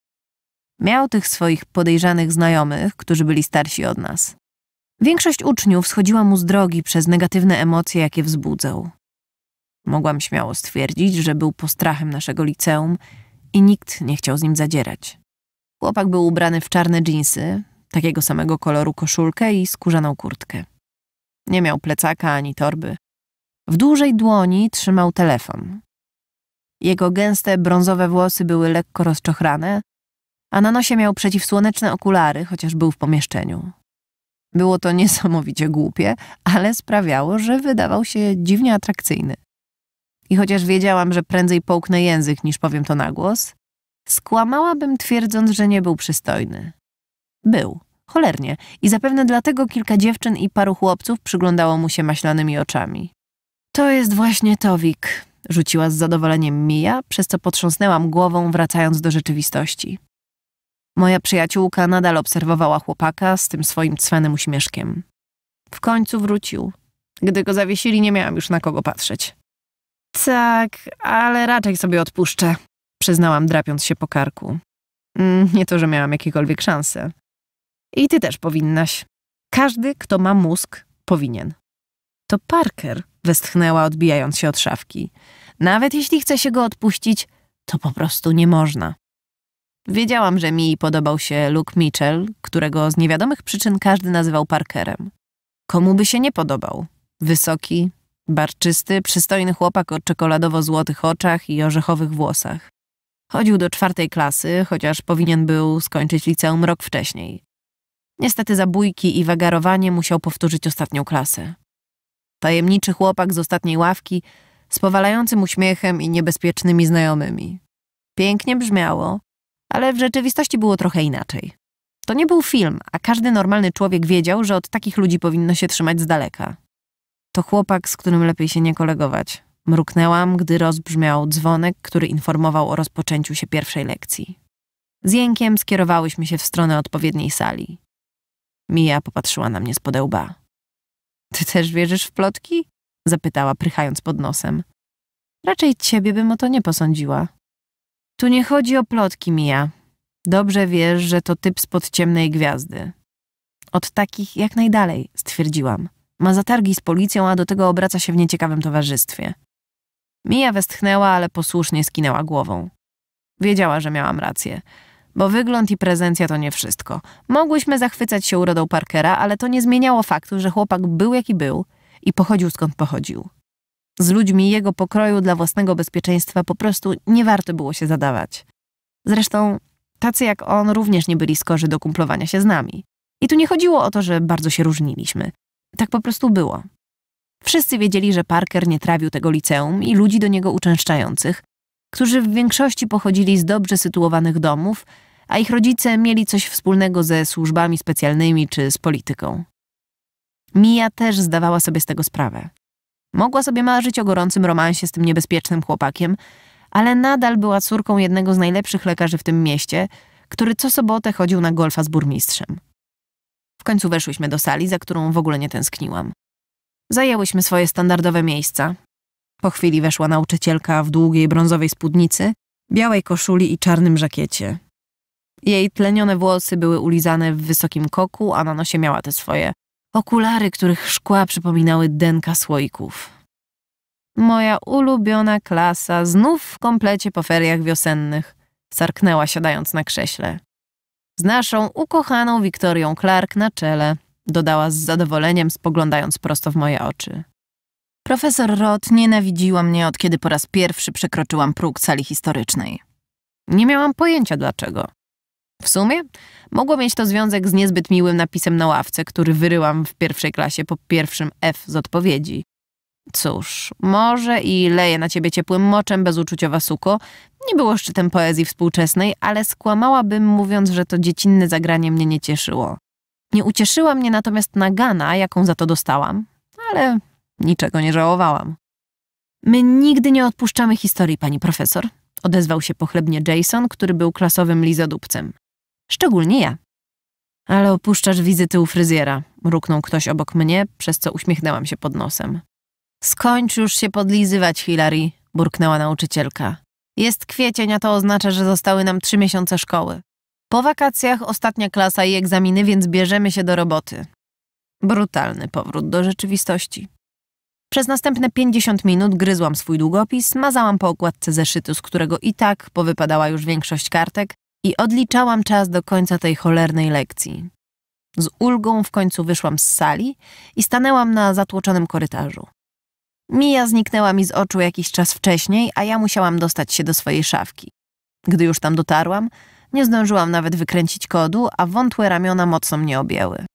Speaker 1: Miał tych swoich podejrzanych znajomych, którzy byli starsi od nas. Większość uczniów schodziła mu z drogi przez negatywne emocje, jakie wzbudzał. Mogłam śmiało stwierdzić, że był postrachem naszego liceum i nikt nie chciał z nim zadzierać. Chłopak był ubrany w czarne dżinsy, takiego samego koloru koszulkę i skórzaną kurtkę. Nie miał plecaka ani torby. W dużej dłoni trzymał telefon. Jego gęste, brązowe włosy były lekko rozczochrane, a na nosie miał przeciwsłoneczne okulary, chociaż był w pomieszczeniu. Było to niesamowicie głupie, ale sprawiało, że wydawał się dziwnie atrakcyjny. I chociaż wiedziałam, że prędzej połknę język niż powiem to na głos, skłamałabym twierdząc, że nie był przystojny. Był, cholernie, i zapewne dlatego kilka dziewczyn i paru chłopców przyglądało mu się maślanymi oczami. To jest właśnie Towik, rzuciła z zadowoleniem Mija, przez co potrząsnęłam głową, wracając do rzeczywistości. Moja przyjaciółka nadal obserwowała chłopaka z tym swoim cwanym uśmieszkiem. W końcu wrócił. Gdy go zawiesili, nie miałam już na kogo patrzeć. Tak, ale raczej sobie odpuszczę, przyznałam, drapiąc się po karku. Mm, nie to, że miałam jakiekolwiek szanse. I ty też powinnaś. Każdy, kto ma mózg, powinien. To Parker, westchnęła, odbijając się od szafki. Nawet jeśli chce się go odpuścić, to po prostu nie można. Wiedziałam, że mi podobał się Luke Mitchell, którego z niewiadomych przyczyn każdy nazywał Parkerem. Komu by się nie podobał? Wysoki, barczysty, przystojny chłopak o czekoladowo-złotych oczach i orzechowych włosach. Chodził do czwartej klasy, chociaż powinien był skończyć liceum rok wcześniej. Niestety za bójki i wagarowanie musiał powtórzyć ostatnią klasę. Tajemniczy chłopak z ostatniej ławki – z powalającym uśmiechem i niebezpiecznymi znajomymi. Pięknie brzmiało, ale w rzeczywistości było trochę inaczej. To nie był film, a każdy normalny człowiek wiedział, że od takich ludzi powinno się trzymać z daleka. To chłopak, z którym lepiej się nie kolegować. Mruknęłam, gdy rozbrzmiał dzwonek, który informował o rozpoczęciu się pierwszej lekcji. Z jękiem skierowałyśmy się w stronę odpowiedniej sali. Mija popatrzyła na mnie z podełba. Ty też wierzysz w plotki? zapytała, prychając pod nosem. Raczej ciebie bym o to nie posądziła. Tu nie chodzi o plotki, Mija. Dobrze wiesz, że to typ spod ciemnej gwiazdy. Od takich jak najdalej, stwierdziłam. Ma zatargi z policją, a do tego obraca się w nieciekawym towarzystwie. Mija westchnęła, ale posłusznie skinęła głową. Wiedziała, że miałam rację. Bo wygląd i prezencja to nie wszystko. Mogłyśmy zachwycać się urodą Parkera, ale to nie zmieniało faktu, że chłopak był jaki był – i pochodził skąd pochodził. Z ludźmi jego pokroju dla własnego bezpieczeństwa po prostu nie warto było się zadawać. Zresztą tacy jak on również nie byli skorzy do kumplowania się z nami. I tu nie chodziło o to, że bardzo się różniliśmy. Tak po prostu było. Wszyscy wiedzieli, że Parker nie trawił tego liceum i ludzi do niego uczęszczających, którzy w większości pochodzili z dobrze sytuowanych domów, a ich rodzice mieli coś wspólnego ze służbami specjalnymi czy z polityką. Mija też zdawała sobie z tego sprawę. Mogła sobie marzyć o gorącym romansie z tym niebezpiecznym chłopakiem, ale nadal była córką jednego z najlepszych lekarzy w tym mieście, który co sobotę chodził na golfa z burmistrzem. W końcu weszłyśmy do sali, za którą w ogóle nie tęskniłam. Zajęłyśmy swoje standardowe miejsca. Po chwili weszła nauczycielka w długiej brązowej spódnicy, białej koszuli i czarnym żakiecie. Jej tlenione włosy były ulizane w wysokim koku, a na nosie miała te swoje okulary, których szkła przypominały denka słoików. Moja ulubiona klasa, znów w komplecie po feriach wiosennych, sarknęła siadając na krześle. Z naszą ukochaną Wiktorią Clark na czele, dodała z zadowoleniem, spoglądając prosto w moje oczy. Profesor Roth nienawidziła mnie od kiedy po raz pierwszy przekroczyłam próg sali historycznej. Nie miałam pojęcia dlaczego. W sumie mogło mieć to związek z niezbyt miłym napisem na ławce, który wyryłam w pierwszej klasie po pierwszym F z odpowiedzi. Cóż, może i leje na ciebie ciepłym moczem bezuczuciowa suko. Nie było szczytem poezji współczesnej, ale skłamałabym mówiąc, że to dziecinne zagranie mnie nie cieszyło. Nie ucieszyła mnie natomiast nagana, jaką za to dostałam, ale niczego nie żałowałam. My nigdy nie odpuszczamy historii, pani profesor, odezwał się pochlebnie Jason, który był klasowym lizodupcem. Szczególnie ja. Ale opuszczasz wizyty u fryzjera, mruknął ktoś obok mnie, przez co uśmiechnęłam się pod nosem. Skończ już się podlizywać, Hilary, burknęła nauczycielka. Jest kwiecień, a to oznacza, że zostały nam trzy miesiące szkoły. Po wakacjach ostatnia klasa i egzaminy, więc bierzemy się do roboty. Brutalny powrót do rzeczywistości. Przez następne 50 minut gryzłam swój długopis, mazałam po okładce zeszytu, z którego i tak powypadała już większość kartek, i odliczałam czas do końca tej cholernej lekcji. Z ulgą w końcu wyszłam z sali i stanęłam na zatłoczonym korytarzu. Mija zniknęła mi z oczu jakiś czas wcześniej, a ja musiałam dostać się do swojej szafki. Gdy już tam dotarłam, nie zdążyłam nawet wykręcić kodu, a wątłe ramiona mocno mnie objęły.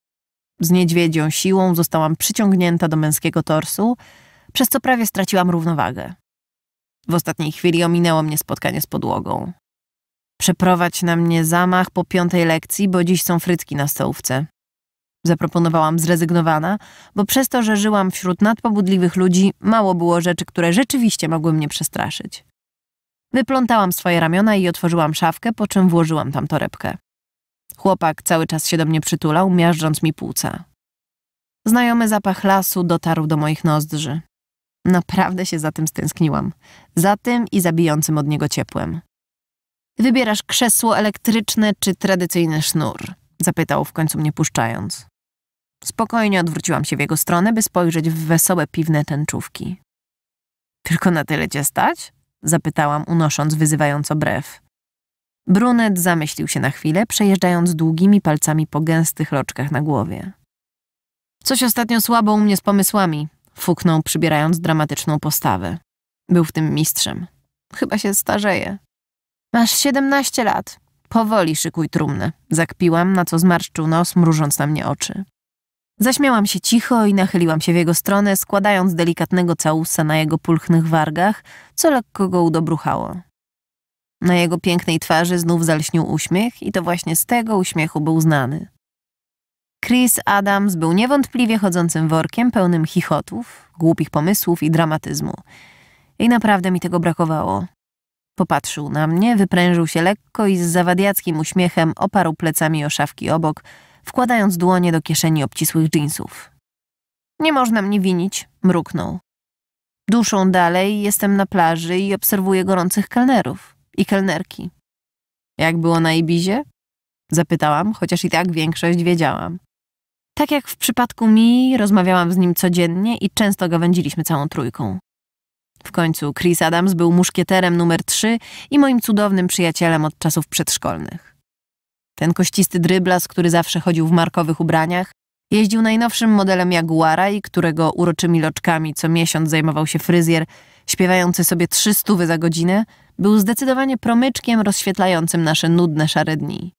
Speaker 1: Z niedźwiedzią siłą zostałam przyciągnięta do męskiego torsu, przez co prawie straciłam równowagę. W ostatniej chwili ominęło mnie spotkanie z podłogą. Przeprowadź na mnie zamach po piątej lekcji, bo dziś są frytki na stołówce. Zaproponowałam zrezygnowana, bo przez to, że żyłam wśród nadpobudliwych ludzi, mało było rzeczy, które rzeczywiście mogły mnie przestraszyć. Wyplątałam swoje ramiona i otworzyłam szafkę, po czym włożyłam tam torebkę. Chłopak cały czas się do mnie przytulał, miażdżąc mi płuca. Znajomy zapach lasu dotarł do moich nozdrzy. Naprawdę się za tym stęskniłam. Za tym i zabijącym od niego ciepłem. Wybierasz krzesło elektryczne czy tradycyjny sznur? Zapytał w końcu mnie puszczając. Spokojnie odwróciłam się w jego stronę, by spojrzeć w wesołe piwne tęczówki. Tylko na tyle cię stać? Zapytałam, unosząc wyzywająco brew. Brunet zamyślił się na chwilę, przejeżdżając długimi palcami po gęstych loczkach na głowie. Coś ostatnio słabo u mnie z pomysłami, fuknął, przybierając dramatyczną postawę. Był w tym mistrzem. Chyba się starzeje. Masz 17 lat. Powoli szykuj trumnę, zakpiłam, na co zmarszczył nos, mrużąc na mnie oczy. Zaśmiałam się cicho i nachyliłam się w jego stronę, składając delikatnego całusa na jego pulchnych wargach, co lekko go udobruchało. Na jego pięknej twarzy znów zalśnił uśmiech i to właśnie z tego uśmiechu był znany. Chris Adams był niewątpliwie chodzącym workiem pełnym chichotów, głupich pomysłów i dramatyzmu. I naprawdę mi tego brakowało. Popatrzył na mnie, wyprężył się lekko i z zawadiackim uśmiechem oparł plecami o szafki obok, wkładając dłonie do kieszeni obcisłych dżinsów. Nie można mnie winić, mruknął. Duszą dalej jestem na plaży i obserwuję gorących kelnerów i kelnerki. Jak było na Ibizie? Zapytałam, chociaż i tak większość wiedziałam. Tak jak w przypadku mi, rozmawiałam z nim codziennie i często gawędziliśmy całą trójką. W końcu Chris Adams był muszkieterem numer 3 i moim cudownym przyjacielem od czasów przedszkolnych. Ten kościsty dryblas, który zawsze chodził w markowych ubraniach, jeździł najnowszym modelem Jaguara i którego uroczymi loczkami co miesiąc zajmował się fryzjer, śpiewający sobie trzy stówy za godzinę, był zdecydowanie promyczkiem rozświetlającym nasze nudne szare dni.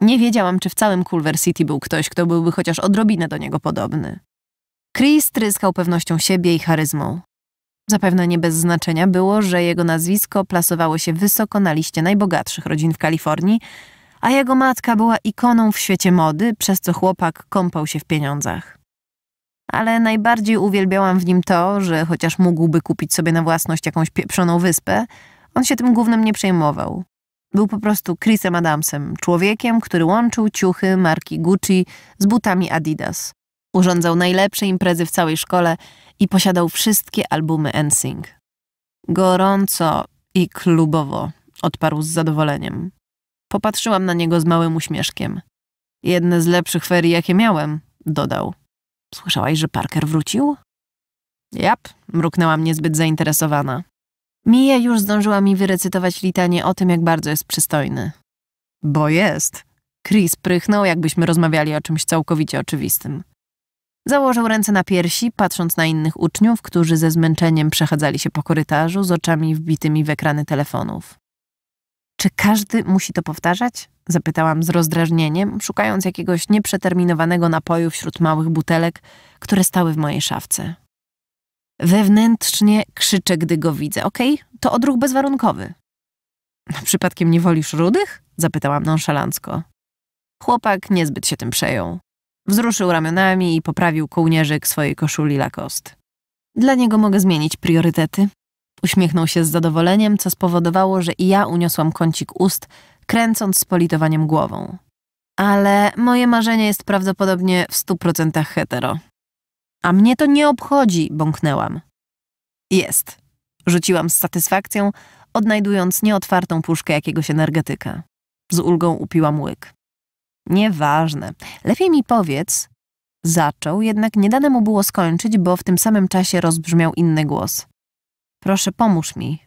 Speaker 1: Nie wiedziałam, czy w całym Culver City był ktoś, kto byłby chociaż odrobinę do niego podobny. Chris tryskał pewnością siebie i charyzmą. Zapewne nie bez znaczenia było, że jego nazwisko plasowało się wysoko na liście najbogatszych rodzin w Kalifornii, a jego matka była ikoną w świecie mody, przez co chłopak kąpał się w pieniądzach. Ale najbardziej uwielbiałam w nim to, że chociaż mógłby kupić sobie na własność jakąś pieprzoną wyspę, on się tym głównym nie przejmował. Był po prostu Chrisem Adamsem, człowiekiem, który łączył ciuchy marki Gucci z butami Adidas. Urządzał najlepsze imprezy w całej szkole i posiadał wszystkie albumy NSYNC. Gorąco i klubowo, odparł z zadowoleniem. Popatrzyłam na niego z małym uśmieszkiem. Jedne z lepszych ferii, jakie miałem, dodał. Słyszałaś, że Parker wrócił? Jap, mnie niezbyt zainteresowana. Mija już zdążyła mi wyrecytować litanie o tym, jak bardzo jest przystojny. Bo jest. Chris prychnął, jakbyśmy rozmawiali o czymś całkowicie oczywistym. Założył ręce na piersi, patrząc na innych uczniów, którzy ze zmęczeniem przechadzali się po korytarzu z oczami wbitymi w ekrany telefonów. Czy każdy musi to powtarzać? Zapytałam z rozdrażnieniem, szukając jakiegoś nieprzeterminowanego napoju wśród małych butelek, które stały w mojej szafce. Wewnętrznie krzyczę, gdy go widzę. Okej, okay, to odruch bezwarunkowy. Przypadkiem nie wolisz rudych? Zapytałam nonszalancko. Chłopak niezbyt się tym przejął. Wzruszył ramionami i poprawił kołnierzyk swojej koszuli Lacoste. Dla niego mogę zmienić priorytety. Uśmiechnął się z zadowoleniem, co spowodowało, że i ja uniosłam kącik ust, kręcąc z politowaniem głową. Ale moje marzenie jest prawdopodobnie w stu procentach hetero. A mnie to nie obchodzi, bąknęłam. Jest. Rzuciłam z satysfakcją, odnajdując nieotwartą puszkę jakiegoś energetyka. Z ulgą upiłam łyk. Nieważne. Lepiej mi powiedz. Zaczął, jednak nie dane mu było skończyć, bo w tym samym czasie rozbrzmiał inny głos. Proszę, pomóż mi.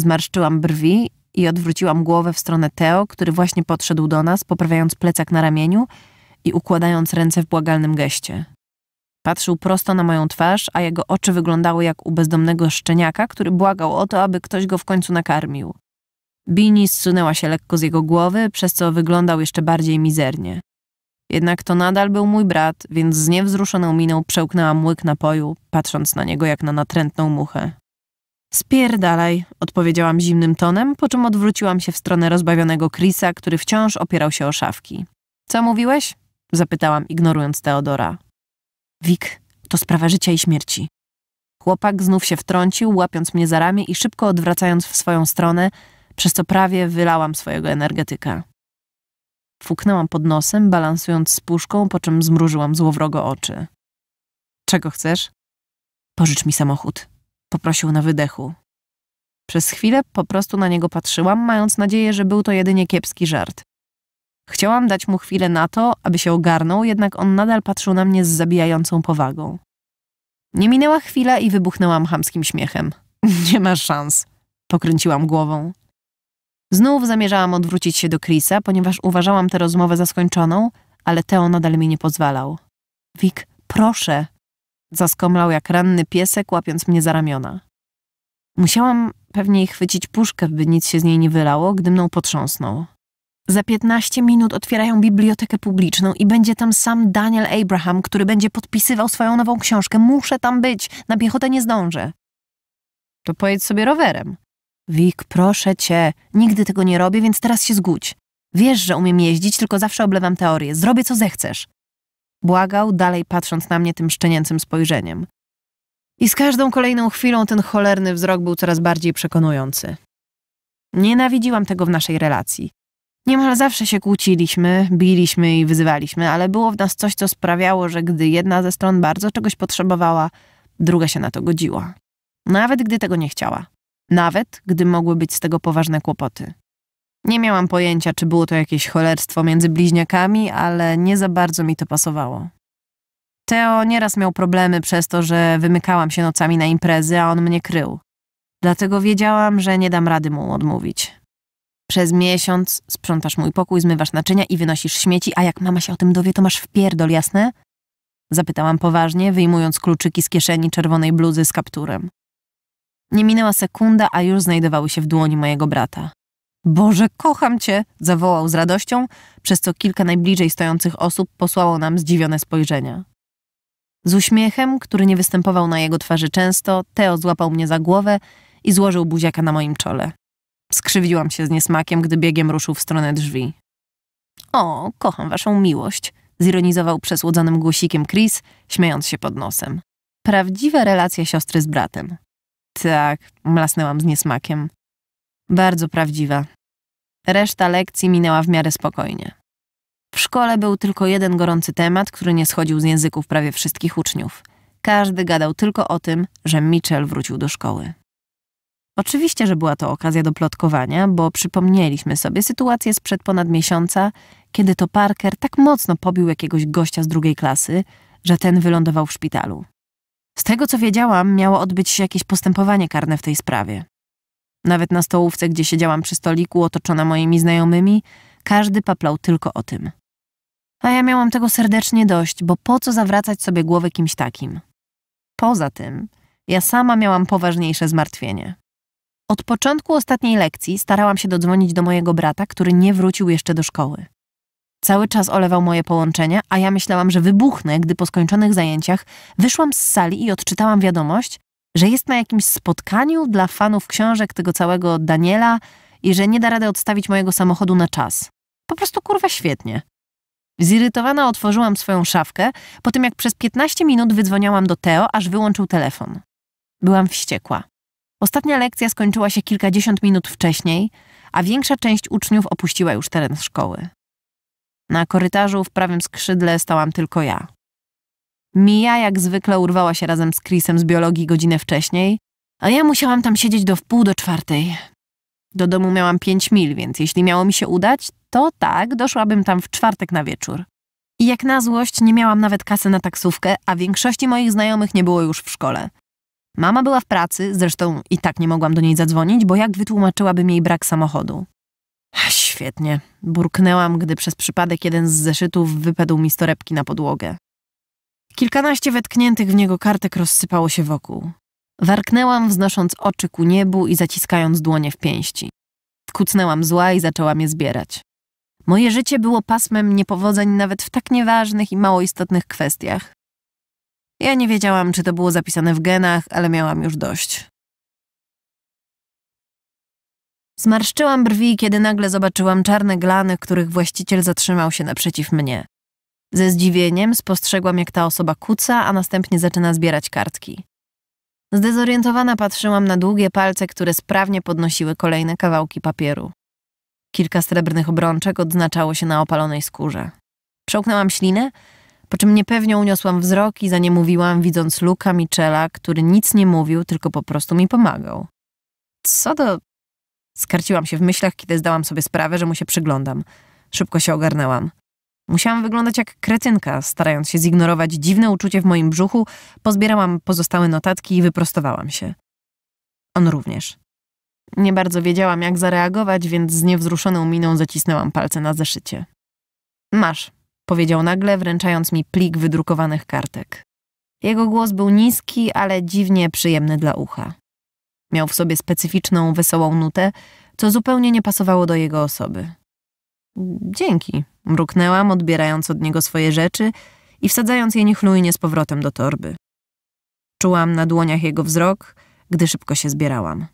Speaker 1: Zmarszczyłam brwi i odwróciłam głowę w stronę Teo, który właśnie podszedł do nas, poprawiając plecak na ramieniu i układając ręce w błagalnym geście. Patrzył prosto na moją twarz, a jego oczy wyglądały jak u bezdomnego szczeniaka, który błagał o to, aby ktoś go w końcu nakarmił. Bini zsunęła się lekko z jego głowy, przez co wyglądał jeszcze bardziej mizernie. Jednak to nadal był mój brat, więc z niewzruszoną miną przełknęłam łyk napoju, patrząc na niego jak na natrętną muchę. Spierdalaj, odpowiedziałam zimnym tonem, po czym odwróciłam się w stronę rozbawionego Krisa, który wciąż opierał się o szafki. Co mówiłeś? zapytałam, ignorując Teodora. Wik, to sprawa życia i śmierci. Chłopak znów się wtrącił, łapiąc mnie za ramię i szybko odwracając w swoją stronę, przez co prawie wylałam swojego energetyka. Fuknęłam pod nosem, balansując z puszką, po czym zmrużyłam złowrogo oczy. Czego chcesz? Pożycz mi samochód. Poprosił na wydechu. Przez chwilę po prostu na niego patrzyłam, mając nadzieję, że był to jedynie kiepski żart. Chciałam dać mu chwilę na to, aby się ogarnął, jednak on nadal patrzył na mnie z zabijającą powagą. Nie minęła chwila i wybuchnęłam chamskim śmiechem. Nie ma szans. Pokręciłam głową. Znów zamierzałam odwrócić się do Chrisa, ponieważ uważałam tę rozmowę za skończoną, ale Teo nadal mi nie pozwalał. Wik, proszę! Zaskomlał jak ranny piesek, łapiąc mnie za ramiona. Musiałam pewnie chwycić puszkę, by nic się z niej nie wylało, gdy mną potrząsnął. Za piętnaście minut otwierają bibliotekę publiczną i będzie tam sam Daniel Abraham, który będzie podpisywał swoją nową książkę. Muszę tam być, na piechotę nie zdążę. To pojedź sobie rowerem, Wik, proszę cię, nigdy tego nie robię, więc teraz się zgódź. Wiesz, że umiem jeździć, tylko zawsze oblewam teorię. Zrobię, co zechcesz. Błagał, dalej patrząc na mnie tym szczenięcym spojrzeniem. I z każdą kolejną chwilą ten cholerny wzrok był coraz bardziej przekonujący. Nienawidziłam tego w naszej relacji. Niemal zawsze się kłóciliśmy, biliśmy i wyzywaliśmy, ale było w nas coś, co sprawiało, że gdy jedna ze stron bardzo czegoś potrzebowała, druga się na to godziła. Nawet gdy tego nie chciała nawet gdy mogły być z tego poważne kłopoty. Nie miałam pojęcia, czy było to jakieś cholerstwo między bliźniakami, ale nie za bardzo mi to pasowało. Teo nieraz miał problemy przez to, że wymykałam się nocami na imprezy, a on mnie krył. Dlatego wiedziałam, że nie dam rady mu odmówić. Przez miesiąc sprzątasz mój pokój, zmywasz naczynia i wynosisz śmieci, a jak mama się o tym dowie, to masz wpierdol, jasne? Zapytałam poważnie, wyjmując kluczyki z kieszeni czerwonej bluzy z kapturem. Nie minęła sekunda, a już znajdowały się w dłoni mojego brata. Boże, kocham cię! zawołał z radością, przez co kilka najbliżej stojących osób posłało nam zdziwione spojrzenia. Z uśmiechem, który nie występował na jego twarzy często, Teo złapał mnie za głowę i złożył buziaka na moim czole. Skrzywiłam się z niesmakiem, gdy biegiem ruszył w stronę drzwi. O, kocham waszą miłość, zironizował przesłodzonym głosikiem Chris, śmiejąc się pod nosem. Prawdziwa relacja siostry z bratem. Tak, mlasnęłam z niesmakiem. Bardzo prawdziwa. Reszta lekcji minęła w miarę spokojnie. W szkole był tylko jeden gorący temat, który nie schodził z języków prawie wszystkich uczniów. Każdy gadał tylko o tym, że Mitchell wrócił do szkoły. Oczywiście, że była to okazja do plotkowania, bo przypomnieliśmy sobie sytuację sprzed ponad miesiąca, kiedy to Parker tak mocno pobił jakiegoś gościa z drugiej klasy, że ten wylądował w szpitalu. Z tego co wiedziałam, miało odbyć się jakieś postępowanie karne w tej sprawie. Nawet na stołówce, gdzie siedziałam przy stoliku otoczona moimi znajomymi, każdy paplał tylko o tym. A ja miałam tego serdecznie dość, bo po co zawracać sobie głowę kimś takim? Poza tym, ja sama miałam poważniejsze zmartwienie. Od początku ostatniej lekcji starałam się dodzwonić do mojego brata, który nie wrócił jeszcze do szkoły. Cały czas olewał moje połączenie, a ja myślałam, że wybuchnę, gdy po skończonych zajęciach wyszłam z sali i odczytałam wiadomość, że jest na jakimś spotkaniu dla fanów książek tego całego Daniela i że nie da rady odstawić mojego samochodu na czas. Po prostu kurwa świetnie. Zirytowana otworzyłam swoją szafkę, po tym jak przez 15 minut wydzwoniałam do Teo, aż wyłączył telefon. Byłam wściekła. Ostatnia lekcja skończyła się kilkadziesiąt minut wcześniej, a większa część uczniów opuściła już teren szkoły. Na korytarzu w prawym skrzydle stałam tylko ja. Mija jak zwykle urwała się razem z Chrisem z biologii godzinę wcześniej, a ja musiałam tam siedzieć do wpół do czwartej. Do domu miałam pięć mil, więc jeśli miało mi się udać, to tak, doszłabym tam w czwartek na wieczór. I jak na złość nie miałam nawet kasy na taksówkę, a większości moich znajomych nie było już w szkole. Mama była w pracy, zresztą i tak nie mogłam do niej zadzwonić, bo jak wytłumaczyłabym jej brak samochodu świetnie. Burknęłam, gdy przez przypadek jeden z zeszytów wypadł mi z torebki na podłogę. Kilkanaście wetkniętych w niego kartek rozsypało się wokół. Warknęłam, wznosząc oczy ku niebu i zaciskając dłonie w pięści. Wkucnęłam zła i zaczęłam je zbierać. Moje życie było pasmem niepowodzeń nawet w tak nieważnych i mało istotnych kwestiach. Ja nie wiedziałam, czy to było zapisane w genach, ale miałam już dość. Zmarszczyłam brwi, kiedy nagle zobaczyłam czarne glany, których właściciel zatrzymał się naprzeciw mnie. Ze zdziwieniem spostrzegłam, jak ta osoba kuca, a następnie zaczyna zbierać kartki. Zdezorientowana patrzyłam na długie palce, które sprawnie podnosiły kolejne kawałki papieru. Kilka srebrnych obrączek odznaczało się na opalonej skórze. Przełknęłam ślinę, po czym niepewnie uniosłam wzrok i za mówiłam, widząc Luka Michela, który nic nie mówił, tylko po prostu mi pomagał. Co do Skarciłam się w myślach, kiedy zdałam sobie sprawę, że mu się przyglądam. Szybko się ogarnęłam. Musiałam wyglądać jak kretynka, starając się zignorować dziwne uczucie w moim brzuchu, pozbierałam pozostałe notatki i wyprostowałam się. On również. Nie bardzo wiedziałam, jak zareagować, więc z niewzruszoną miną zacisnęłam palce na zeszycie. Masz, powiedział nagle, wręczając mi plik wydrukowanych kartek. Jego głos był niski, ale dziwnie przyjemny dla ucha. Miał w sobie specyficzną, wesołą nutę, co zupełnie nie pasowało do jego osoby. Dzięki, mruknęłam, odbierając od niego swoje rzeczy i wsadzając je niechlujnie z powrotem do torby. Czułam na dłoniach jego wzrok, gdy szybko się zbierałam.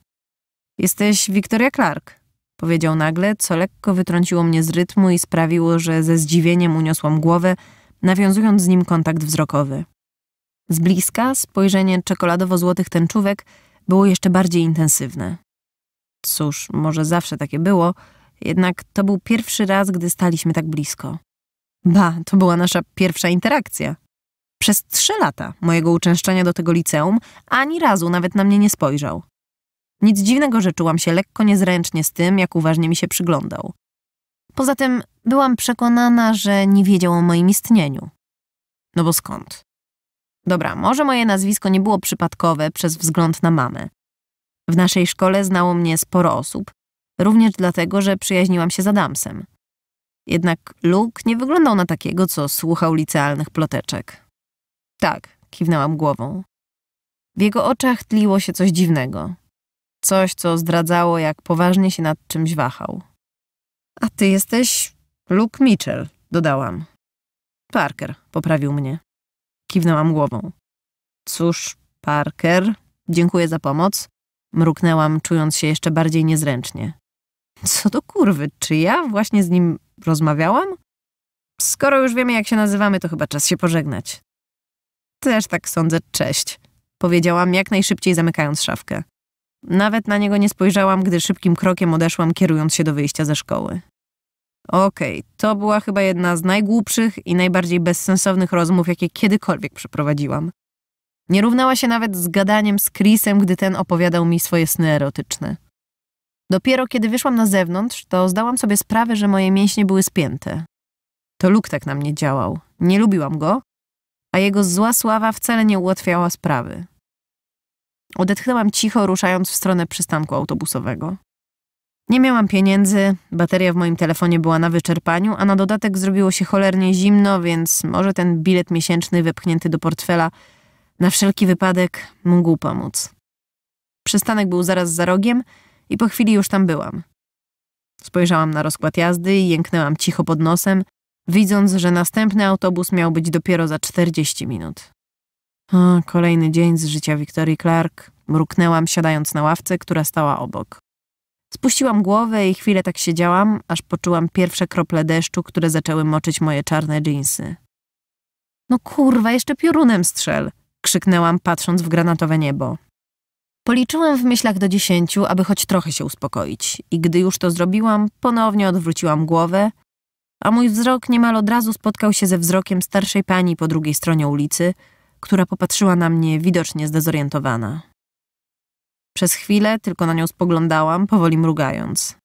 Speaker 1: Jesteś Victoria Clark, powiedział nagle, co lekko wytrąciło mnie z rytmu i sprawiło, że ze zdziwieniem uniosłam głowę, nawiązując z nim kontakt wzrokowy. Z bliska spojrzenie czekoladowo-złotych tęczówek było jeszcze bardziej intensywne. Cóż, może zawsze takie było, jednak to był pierwszy raz, gdy staliśmy tak blisko. Ba, to była nasza pierwsza interakcja. Przez trzy lata mojego uczęszczania do tego liceum ani razu nawet na mnie nie spojrzał. Nic dziwnego, że czułam się lekko niezręcznie z tym, jak uważnie mi się przyglądał. Poza tym byłam przekonana, że nie wiedział o moim istnieniu. No bo skąd? Dobra, może moje nazwisko nie było przypadkowe przez wzgląd na mamę. W naszej szkole znało mnie sporo osób, również dlatego, że przyjaźniłam się z Adamsem. Jednak Luke nie wyglądał na takiego, co słuchał licealnych ploteczek. Tak, kiwnęłam głową. W jego oczach tliło się coś dziwnego. Coś, co zdradzało, jak poważnie się nad czymś wahał. A ty jesteś Luke Mitchell, dodałam. Parker, poprawił mnie. Kiwnęłam głową. Cóż, Parker, dziękuję za pomoc. Mruknęłam, czując się jeszcze bardziej niezręcznie. Co do kurwy, czy ja właśnie z nim rozmawiałam? Skoro już wiemy, jak się nazywamy, to chyba czas się pożegnać. Też tak sądzę, cześć, powiedziałam jak najszybciej zamykając szafkę. Nawet na niego nie spojrzałam, gdy szybkim krokiem odeszłam, kierując się do wyjścia ze szkoły. Okej, okay, to była chyba jedna z najgłupszych i najbardziej bezsensownych rozmów, jakie kiedykolwiek przeprowadziłam. Nie równała się nawet z gadaniem z Chrisem, gdy ten opowiadał mi swoje sny erotyczne. Dopiero kiedy wyszłam na zewnątrz, to zdałam sobie sprawę, że moje mięśnie były spięte. To Luke tak na mnie działał. Nie lubiłam go, a jego zła sława wcale nie ułatwiała sprawy. Odetchnęłam cicho, ruszając w stronę przystanku autobusowego. Nie miałam pieniędzy, bateria w moim telefonie była na wyczerpaniu, a na dodatek zrobiło się cholernie zimno, więc może ten bilet miesięczny wepchnięty do portfela na wszelki wypadek mógł pomóc. Przystanek był zaraz za rogiem i po chwili już tam byłam. Spojrzałam na rozkład jazdy i jęknęłam cicho pod nosem, widząc, że następny autobus miał być dopiero za 40 minut. O, kolejny dzień z życia Wiktorii Clark, mruknęłam siadając na ławce, która stała obok. Spuściłam głowę i chwilę tak siedziałam, aż poczułam pierwsze krople deszczu, które zaczęły moczyć moje czarne dżinsy. No kurwa, jeszcze piorunem strzel! krzyknęłam, patrząc w granatowe niebo. Policzyłam w myślach do dziesięciu, aby choć trochę się uspokoić, i gdy już to zrobiłam, ponownie odwróciłam głowę, a mój wzrok niemal od razu spotkał się ze wzrokiem starszej pani po drugiej stronie ulicy, która popatrzyła na mnie widocznie zdezorientowana. Przez chwilę tylko na nią spoglądałam, powoli mrugając.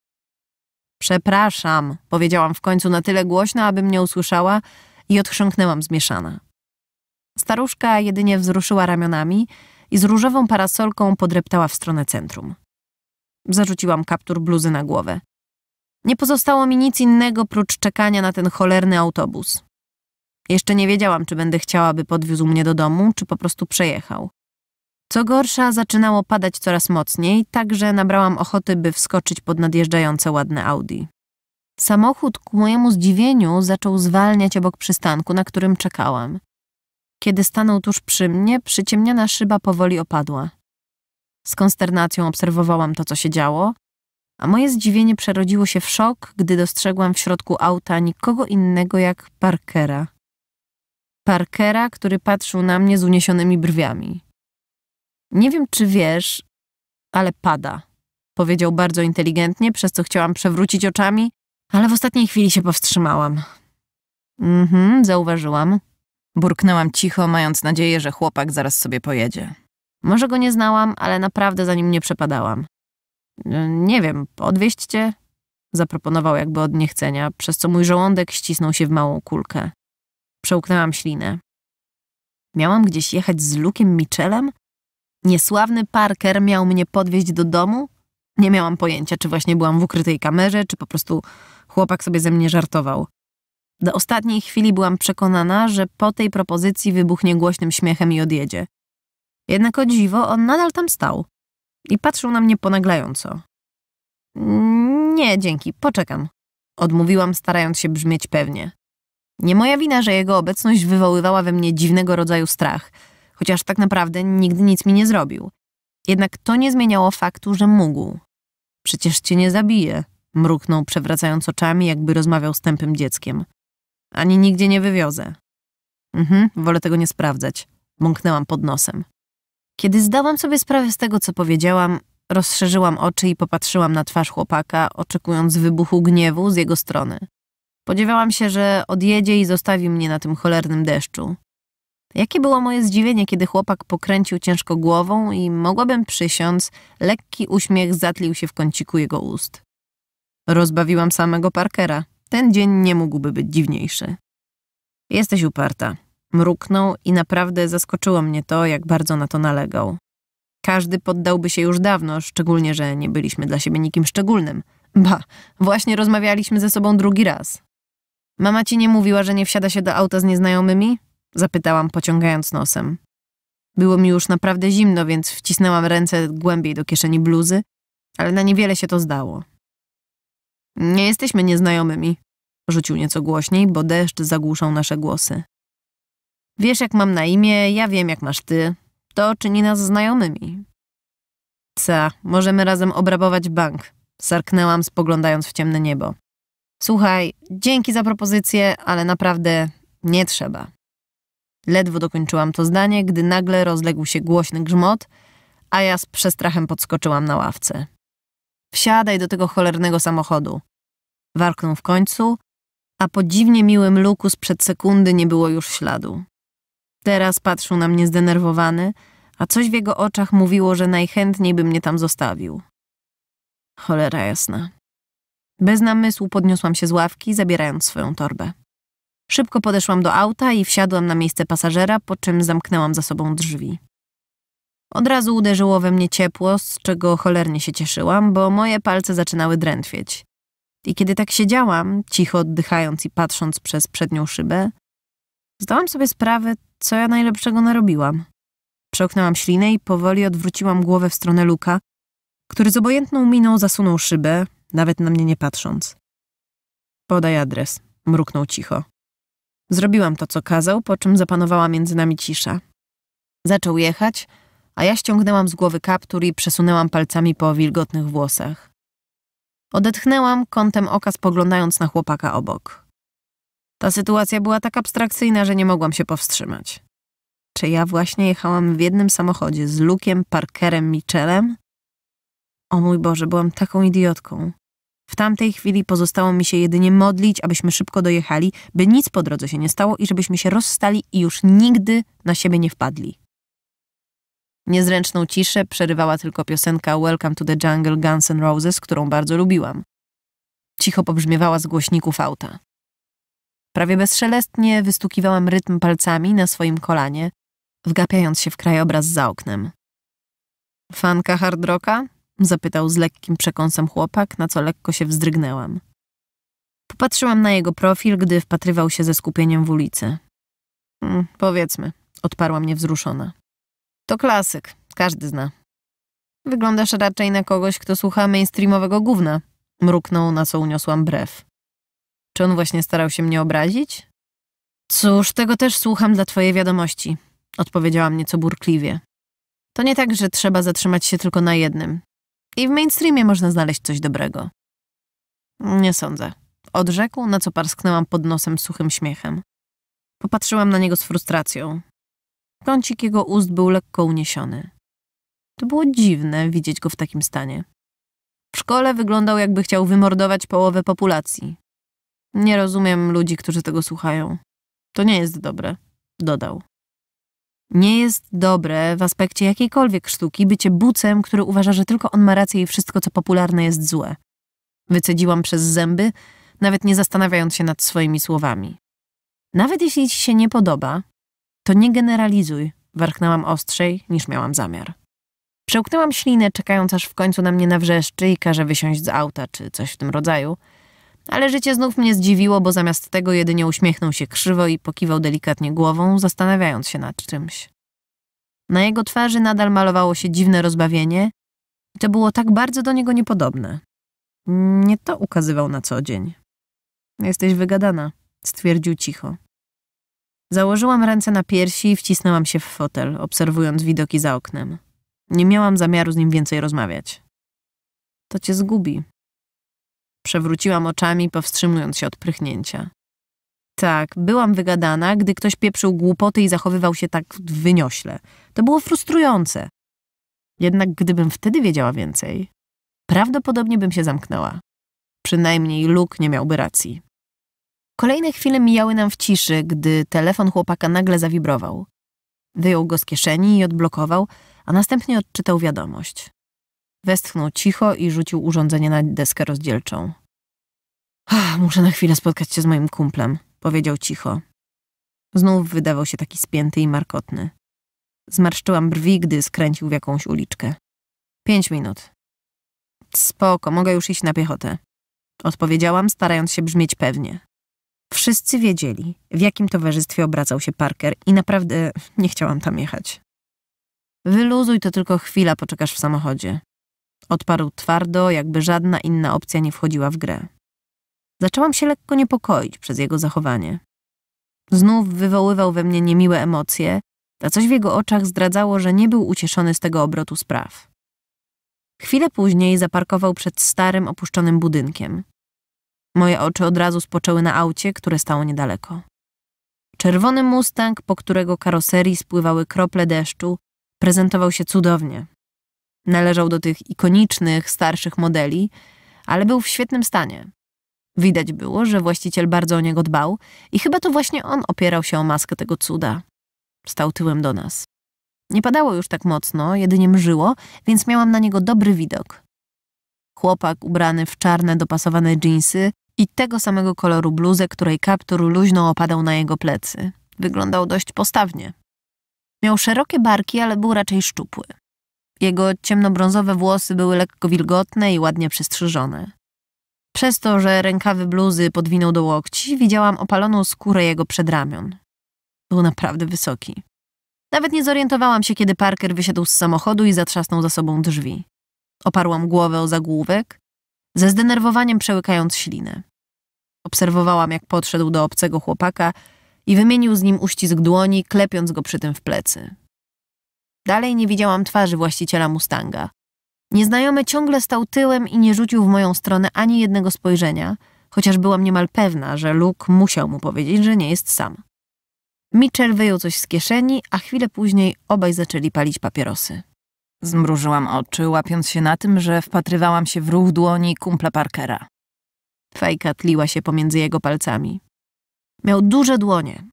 Speaker 1: Przepraszam, powiedziałam w końcu na tyle głośno, aby mnie usłyszała i odchrząknęłam zmieszana. Staruszka jedynie wzruszyła ramionami i z różową parasolką podreptała w stronę centrum. Zarzuciłam kaptur bluzy na głowę. Nie pozostało mi nic innego prócz czekania na ten cholerny autobus. Jeszcze nie wiedziałam, czy będę chciała, by podwiózł mnie do domu, czy po prostu przejechał. Co gorsza, zaczynało padać coraz mocniej, tak że nabrałam ochoty, by wskoczyć pod nadjeżdżające ładne Audi. Samochód ku mojemu zdziwieniu zaczął zwalniać obok przystanku, na którym czekałam. Kiedy stanął tuż przy mnie, przyciemniona szyba powoli opadła. Z konsternacją obserwowałam to, co się działo, a moje zdziwienie przerodziło się w szok, gdy dostrzegłam w środku auta nikogo innego jak Parkera. Parkera, który patrzył na mnie z uniesionymi brwiami. Nie wiem, czy wiesz, ale pada. Powiedział bardzo inteligentnie, przez co chciałam przewrócić oczami, ale w ostatniej chwili się powstrzymałam. Mhm, zauważyłam. Burknęłam cicho, mając nadzieję, że chłopak zaraz sobie pojedzie. Może go nie znałam, ale naprawdę za nim nie przepadałam. E, nie wiem, odwieźć cię? Zaproponował jakby od niechcenia, przez co mój żołądek ścisnął się w małą kulkę. Przełknęłam ślinę. Miałam gdzieś jechać z Lukiem Michelem? Niesławny Parker miał mnie podwieźć do domu? Nie miałam pojęcia, czy właśnie byłam w ukrytej kamerze, czy po prostu chłopak sobie ze mnie żartował. Do ostatniej chwili byłam przekonana, że po tej propozycji wybuchnie głośnym śmiechem i odjedzie. Jednak o dziwo, on nadal tam stał i patrzył na mnie ponaglająco. Nie, dzięki, poczekam. Odmówiłam, starając się brzmieć pewnie. Nie moja wina, że jego obecność wywoływała we mnie dziwnego rodzaju strach – chociaż tak naprawdę nigdy nic mi nie zrobił. Jednak to nie zmieniało faktu, że mógł. Przecież cię nie zabije, mruknął przewracając oczami, jakby rozmawiał z tępym dzieckiem. Ani nigdzie nie wywiozę. Mhm, wolę tego nie sprawdzać, bąknęłam pod nosem. Kiedy zdałam sobie sprawę z tego, co powiedziałam, rozszerzyłam oczy i popatrzyłam na twarz chłopaka, oczekując wybuchu gniewu z jego strony. Podziwiałam się, że odjedzie i zostawi mnie na tym cholernym deszczu. Jakie było moje zdziwienie, kiedy chłopak pokręcił ciężko głową i mogłabym przysiąc, lekki uśmiech zatlił się w kąciku jego ust. Rozbawiłam samego Parkera. Ten dzień nie mógłby być dziwniejszy. Jesteś uparta. Mruknął i naprawdę zaskoczyło mnie to, jak bardzo na to nalegał. Każdy poddałby się już dawno, szczególnie, że nie byliśmy dla siebie nikim szczególnym. Ba, właśnie rozmawialiśmy ze sobą drugi raz. Mama ci nie mówiła, że nie wsiada się do auta z nieznajomymi? Zapytałam, pociągając nosem. Było mi już naprawdę zimno, więc wcisnęłam ręce głębiej do kieszeni bluzy, ale na niewiele się to zdało. Nie jesteśmy nieznajomymi, rzucił nieco głośniej, bo deszcz zagłuszał nasze głosy. Wiesz, jak mam na imię, ja wiem, jak masz ty. To czyni nas znajomymi. Ca, możemy razem obrabować bank, sarknęłam, spoglądając w ciemne niebo. Słuchaj, dzięki za propozycję, ale naprawdę nie trzeba. Ledwo dokończyłam to zdanie, gdy nagle rozległ się głośny grzmot, a ja z przestrachem podskoczyłam na ławce. Wsiadaj do tego cholernego samochodu. Warknął w końcu, a po dziwnie miłym luku sprzed sekundy nie było już śladu. Teraz patrzył na mnie zdenerwowany, a coś w jego oczach mówiło, że najchętniej by mnie tam zostawił. Cholera jasna. Bez namysłu podniosłam się z ławki, zabierając swoją torbę. Szybko podeszłam do auta i wsiadłam na miejsce pasażera, po czym zamknęłam za sobą drzwi. Od razu uderzyło we mnie ciepło, z czego cholernie się cieszyłam, bo moje palce zaczynały drętwieć. I kiedy tak siedziałam, cicho oddychając i patrząc przez przednią szybę, zdałam sobie sprawę, co ja najlepszego narobiłam. Przełknęłam ślinę i powoli odwróciłam głowę w stronę Luka, który z obojętną miną zasunął szybę, nawet na mnie nie patrząc. Podaj adres, mruknął cicho. Zrobiłam to, co kazał, po czym zapanowała między nami cisza. Zaczął jechać, a ja ściągnęłam z głowy kaptur i przesunęłam palcami po wilgotnych włosach. Odetchnęłam, kątem oka spoglądając na chłopaka obok. Ta sytuacja była tak abstrakcyjna, że nie mogłam się powstrzymać. Czy ja właśnie jechałam w jednym samochodzie z Lukiem, Parkerem, Michelem? O mój Boże, byłam taką idiotką. W tamtej chwili pozostało mi się jedynie modlić, abyśmy szybko dojechali, by nic po drodze się nie stało i żebyśmy się rozstali i już nigdy na siebie nie wpadli. Niezręczną ciszę przerywała tylko piosenka Welcome to the Jungle Guns N' Roses, którą bardzo lubiłam. Cicho pobrzmiewała z głośników auta. Prawie bezszelestnie wystukiwałam rytm palcami na swoim kolanie, wgapiając się w krajobraz za oknem. Fanka hard rocka? Zapytał z lekkim przekąsem chłopak, na co lekko się wzdrygnęłam. Popatrzyłam na jego profil, gdy wpatrywał się ze skupieniem w ulicy. Hmm, powiedzmy, odparła mnie wzruszona. To klasyk, każdy zna. Wyglądasz raczej na kogoś, kto słucha mainstreamowego gówna. Mruknął, na co uniosłam brew. Czy on właśnie starał się mnie obrazić? Cóż, tego też słucham dla twojej wiadomości, odpowiedziałam nieco burkliwie. To nie tak, że trzeba zatrzymać się tylko na jednym. I w mainstreamie można znaleźć coś dobrego. Nie sądzę. Odrzekł, na co parsknęłam pod nosem suchym śmiechem. Popatrzyłam na niego z frustracją. Kącik jego ust był lekko uniesiony. To było dziwne widzieć go w takim stanie. W szkole wyglądał, jakby chciał wymordować połowę populacji. Nie rozumiem ludzi, którzy tego słuchają. To nie jest dobre, dodał. Nie jest dobre w aspekcie jakiejkolwiek sztuki bycie bucem, który uważa, że tylko on ma rację i wszystko, co popularne, jest złe. Wycedziłam przez zęby, nawet nie zastanawiając się nad swoimi słowami. Nawet jeśli ci się nie podoba, to nie generalizuj, warknęłam ostrzej niż miałam zamiar. Przełknęłam ślinę, czekając aż w końcu na mnie nawrzeszczy i każe wysiąść z auta czy coś w tym rodzaju – ale życie znów mnie zdziwiło, bo zamiast tego jedynie uśmiechnął się krzywo i pokiwał delikatnie głową, zastanawiając się nad czymś. Na jego twarzy nadal malowało się dziwne rozbawienie i to było tak bardzo do niego niepodobne. Nie to ukazywał na co dzień. Jesteś wygadana, stwierdził cicho. Założyłam ręce na piersi i wcisnęłam się w fotel, obserwując widoki za oknem. Nie miałam zamiaru z nim więcej rozmawiać. To cię zgubi, Przewróciłam oczami, powstrzymując się od prychnięcia. Tak, byłam wygadana, gdy ktoś pieprzył głupoty i zachowywał się tak wyniośle. To było frustrujące. Jednak gdybym wtedy wiedziała więcej, prawdopodobnie bym się zamknęła. Przynajmniej Luke nie miałby racji. Kolejne chwile mijały nam w ciszy, gdy telefon chłopaka nagle zawibrował. Wyjął go z kieszeni i odblokował, a następnie odczytał wiadomość. Westchnął cicho i rzucił urządzenie na deskę rozdzielczą. Ah, muszę na chwilę spotkać się z moim kumplem, powiedział cicho. Znów wydawał się taki spięty i markotny. Zmarszczyłam brwi, gdy skręcił w jakąś uliczkę. Pięć minut. Spoko, mogę już iść na piechotę. Odpowiedziałam, starając się brzmieć pewnie. Wszyscy wiedzieli, w jakim towarzystwie obracał się Parker i naprawdę nie chciałam tam jechać. Wyluzuj to tylko chwila, poczekasz w samochodzie. Odparł twardo, jakby żadna inna opcja nie wchodziła w grę. Zaczęłam się lekko niepokoić przez jego zachowanie. Znów wywoływał we mnie niemiłe emocje, a coś w jego oczach zdradzało, że nie był ucieszony z tego obrotu spraw. Chwilę później zaparkował przed starym, opuszczonym budynkiem. Moje oczy od razu spoczęły na aucie, które stało niedaleko. Czerwony Mustang, po którego karoserii spływały krople deszczu, prezentował się cudownie, Należał do tych ikonicznych, starszych modeli, ale był w świetnym stanie. Widać było, że właściciel bardzo o niego dbał i chyba to właśnie on opierał się o maskę tego cuda. Stał tyłem do nas. Nie padało już tak mocno, jedynie mrzyło, więc miałam na niego dobry widok. Chłopak ubrany w czarne, dopasowane dżinsy i tego samego koloru bluzę, której kaptur luźno opadał na jego plecy. Wyglądał dość postawnie. Miał szerokie barki, ale był raczej szczupły. Jego ciemnobrązowe włosy były lekko wilgotne i ładnie przystrzyżone. Przez to, że rękawy bluzy podwinął do łokci, widziałam opaloną skórę jego przedramion. Był naprawdę wysoki. Nawet nie zorientowałam się, kiedy Parker wysiadł z samochodu i zatrzasnął za sobą drzwi. Oparłam głowę o zagłówek, ze zdenerwowaniem przełykając ślinę. Obserwowałam, jak podszedł do obcego chłopaka i wymienił z nim uścisk dłoni, klepiąc go przy tym w plecy. Dalej nie widziałam twarzy właściciela Mustanga. Nieznajomy ciągle stał tyłem i nie rzucił w moją stronę ani jednego spojrzenia, chociaż byłam niemal pewna, że Luke musiał mu powiedzieć, że nie jest sam. Mitchell wyjął coś z kieszeni, a chwilę później obaj zaczęli palić papierosy. Zmrużyłam oczy, łapiąc się na tym, że wpatrywałam się w ruch dłoni kumpla Parkera. Fajka tliła się pomiędzy jego palcami. Miał duże dłonie.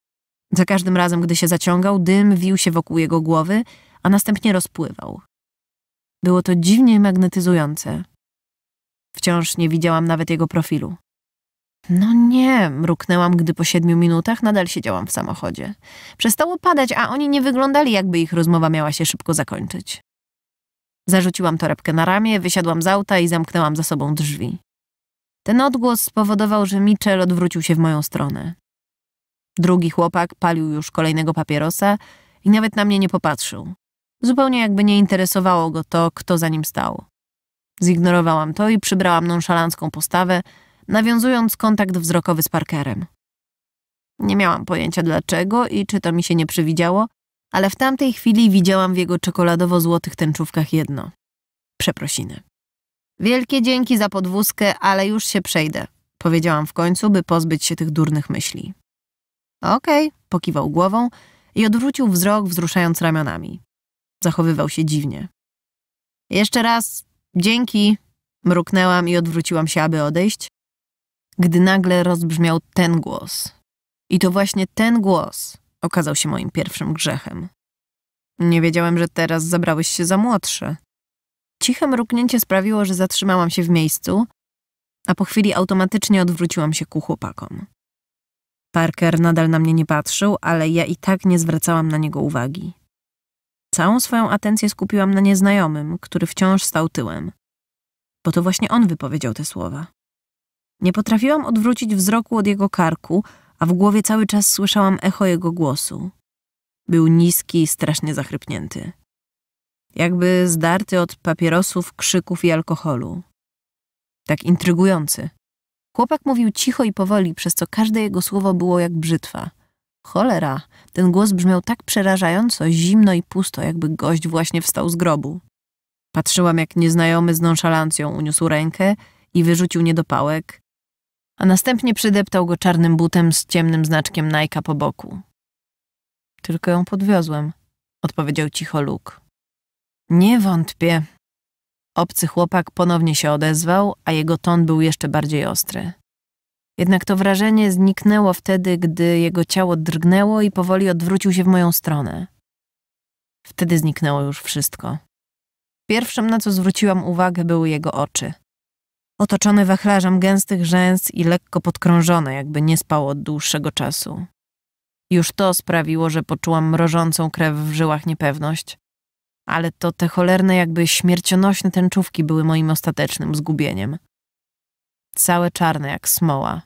Speaker 1: Za każdym razem, gdy się zaciągał, dym wił się wokół jego głowy – a następnie rozpływał. Było to dziwnie magnetyzujące. Wciąż nie widziałam nawet jego profilu. No nie, mruknęłam, gdy po siedmiu minutach nadal siedziałam w samochodzie. Przestało padać, a oni nie wyglądali, jakby ich rozmowa miała się szybko zakończyć. Zarzuciłam torebkę na ramię, wysiadłam z auta i zamknęłam za sobą drzwi. Ten odgłos spowodował, że Mitchell odwrócił się w moją stronę. Drugi chłopak palił już kolejnego papierosa i nawet na mnie nie popatrzył. Zupełnie jakby nie interesowało go to, kto za nim stał. Zignorowałam to i przybrałam nonszalancką postawę, nawiązując kontakt wzrokowy z Parkerem. Nie miałam pojęcia dlaczego i czy to mi się nie przywidziało, ale w tamtej chwili widziałam w jego czekoladowo-złotych tęczówkach jedno. Przeprosiny. Wielkie dzięki za podwózkę, ale już się przejdę, powiedziałam w końcu, by pozbyć się tych durnych myśli. Okej, okay, pokiwał głową i odwrócił wzrok, wzruszając ramionami. Zachowywał się dziwnie. Jeszcze raz dzięki, mruknęłam i odwróciłam się, aby odejść, gdy nagle rozbrzmiał ten głos. I to właśnie ten głos okazał się moim pierwszym grzechem. Nie wiedziałem, że teraz zabrałeś się za młodsze. Ciche mruknięcie sprawiło, że zatrzymałam się w miejscu, a po chwili automatycznie odwróciłam się ku chłopakom. Parker nadal na mnie nie patrzył, ale ja i tak nie zwracałam na niego uwagi. Całą swoją atencję skupiłam na nieznajomym, który wciąż stał tyłem. Bo to właśnie on wypowiedział te słowa. Nie potrafiłam odwrócić wzroku od jego karku, a w głowie cały czas słyszałam echo jego głosu. Był niski i strasznie zachrypnięty. Jakby zdarty od papierosów, krzyków i alkoholu. Tak intrygujący. Chłopak mówił cicho i powoli, przez co każde jego słowo było jak brzytwa. Cholera! Ten głos brzmiał tak przerażająco, zimno i pusto, jakby gość właśnie wstał z grobu. Patrzyłam, jak nieznajomy z nonszalancją uniósł rękę i wyrzucił niedopałek, a następnie przydeptał go czarnym butem z ciemnym znaczkiem Nike'a po boku. Tylko ją podwiozłem, odpowiedział cicho Luke. Nie wątpię. Obcy chłopak ponownie się odezwał, a jego ton był jeszcze bardziej ostry. Jednak to wrażenie zniknęło wtedy, gdy jego ciało drgnęło i powoli odwrócił się w moją stronę. Wtedy zniknęło już wszystko. Pierwszym, na co zwróciłam uwagę, były jego oczy. Otoczone wachlarzem gęstych rzęs i lekko podkrążone, jakby nie spał od dłuższego czasu. Już to sprawiło, że poczułam mrożącą krew w żyłach niepewność. Ale to te cholerne, jakby śmiercionośne tęczówki były moim ostatecznym zgubieniem. Całe czarne jak smoła,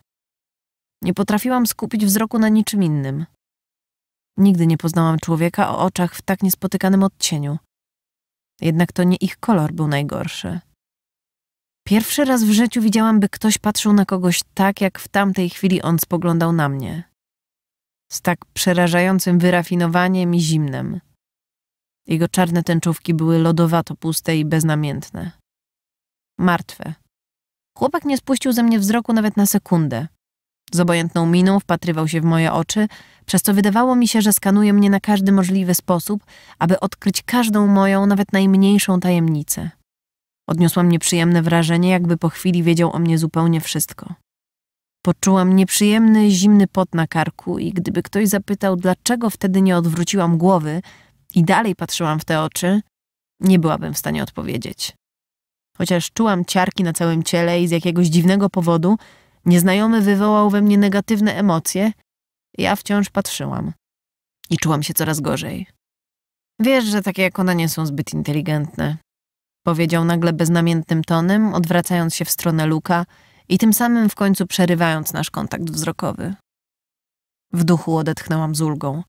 Speaker 1: nie potrafiłam skupić wzroku na niczym innym. Nigdy nie poznałam człowieka o oczach w tak niespotykanym odcieniu. Jednak to nie ich kolor był najgorszy. Pierwszy raz w życiu widziałam, by ktoś patrzył na kogoś tak, jak w tamtej chwili on spoglądał na mnie. Z tak przerażającym wyrafinowaniem i zimnem. Jego czarne tęczówki były lodowato puste i beznamiętne. Martwe. Chłopak nie spuścił ze mnie wzroku nawet na sekundę. Z obojętną miną wpatrywał się w moje oczy, przez co wydawało mi się, że skanuje mnie na każdy możliwy sposób, aby odkryć każdą moją, nawet najmniejszą tajemnicę. Odniosłam nieprzyjemne wrażenie, jakby po chwili wiedział o mnie zupełnie wszystko. Poczułam nieprzyjemny, zimny pot na karku i gdyby ktoś zapytał, dlaczego wtedy nie odwróciłam głowy i dalej patrzyłam w te oczy, nie byłabym w stanie odpowiedzieć. Chociaż czułam ciarki na całym ciele i z jakiegoś dziwnego powodu Nieznajomy wywołał we mnie negatywne emocje, ja wciąż patrzyłam. I czułam się coraz gorzej. Wiesz, że takie jak ona nie są zbyt inteligentne. Powiedział nagle beznamiętnym tonem, odwracając się w stronę Luka i tym samym w końcu przerywając nasz kontakt wzrokowy. W duchu odetchnęłam z ulgą.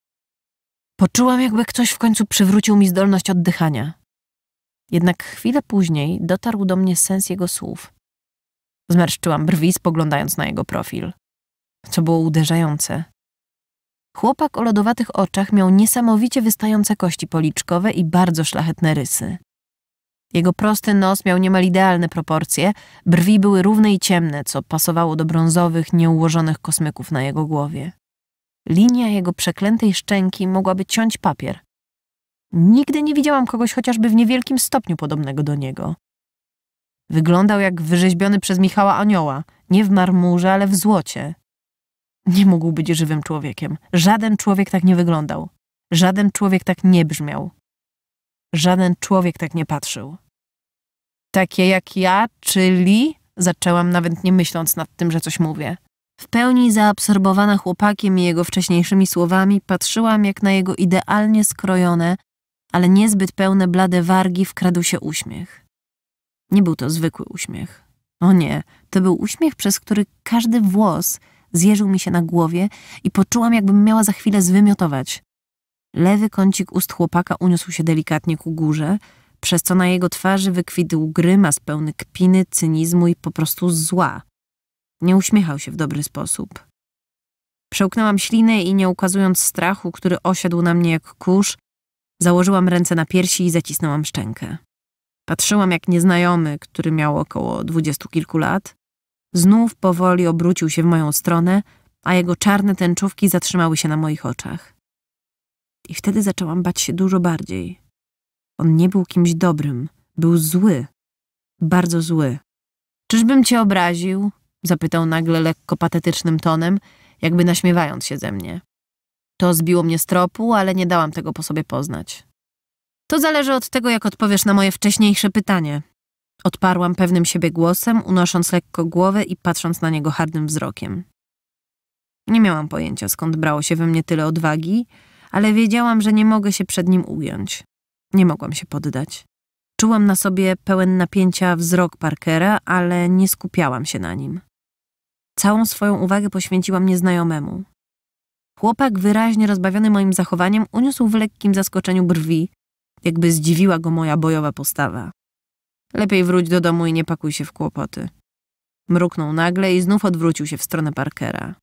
Speaker 1: Poczułam, jakby ktoś w końcu przywrócił mi zdolność oddychania. Jednak chwilę później dotarł do mnie sens jego słów. Zmarszczyłam brwi, spoglądając na jego profil. Co było uderzające. Chłopak o lodowatych oczach miał niesamowicie wystające kości policzkowe i bardzo szlachetne rysy. Jego prosty nos miał niemal idealne proporcje, brwi były równe i ciemne, co pasowało do brązowych, nieułożonych kosmyków na jego głowie. Linia jego przeklętej szczęki mogłaby ciąć papier. Nigdy nie widziałam kogoś chociażby w niewielkim stopniu podobnego do niego. Wyglądał jak wyrzeźbiony przez Michała anioła, nie w marmurze, ale w złocie. Nie mógł być żywym człowiekiem. Żaden człowiek tak nie wyglądał. Żaden człowiek tak nie brzmiał. Żaden człowiek tak nie patrzył. Takie jak ja, czyli... Zaczęłam nawet nie myśląc nad tym, że coś mówię. W pełni zaabsorbowana chłopakiem i jego wcześniejszymi słowami, patrzyłam jak na jego idealnie skrojone, ale niezbyt pełne blade wargi wkradł się uśmiech. Nie był to zwykły uśmiech. O nie, to był uśmiech, przez który każdy włos zjeżył mi się na głowie i poczułam, jakbym miała za chwilę zwymiotować. Lewy kącik ust chłopaka uniósł się delikatnie ku górze, przez co na jego twarzy wykwitł grymas pełny kpiny, cynizmu i po prostu zła. Nie uśmiechał się w dobry sposób. Przełknęłam ślinę i nie ukazując strachu, który osiadł na mnie jak kurz, założyłam ręce na piersi i zacisnęłam szczękę. Patrzyłam, jak nieznajomy, który miał około dwudziestu kilku lat, znów powoli obrócił się w moją stronę, a jego czarne tęczówki zatrzymały się na moich oczach. I wtedy zaczęłam bać się dużo bardziej. On nie był kimś dobrym, był zły, bardzo zły. Czyżbym cię obraził? zapytał nagle lekko patetycznym tonem, jakby naśmiewając się ze mnie. To zbiło mnie z tropu, ale nie dałam tego po sobie poznać. To zależy od tego, jak odpowiesz na moje wcześniejsze pytanie. Odparłam pewnym siebie głosem, unosząc lekko głowę i patrząc na niego hardym wzrokiem. Nie miałam pojęcia, skąd brało się we mnie tyle odwagi, ale wiedziałam, że nie mogę się przed nim ująć. Nie mogłam się poddać. Czułam na sobie pełen napięcia wzrok Parkera, ale nie skupiałam się na nim. Całą swoją uwagę poświęciłam nieznajomemu. Chłopak, wyraźnie rozbawiony moim zachowaniem, uniósł w lekkim zaskoczeniu brwi, jakby zdziwiła go moja bojowa postawa. Lepiej wróć do domu i nie pakuj się w kłopoty. Mruknął nagle i znów odwrócił się w stronę Parkera.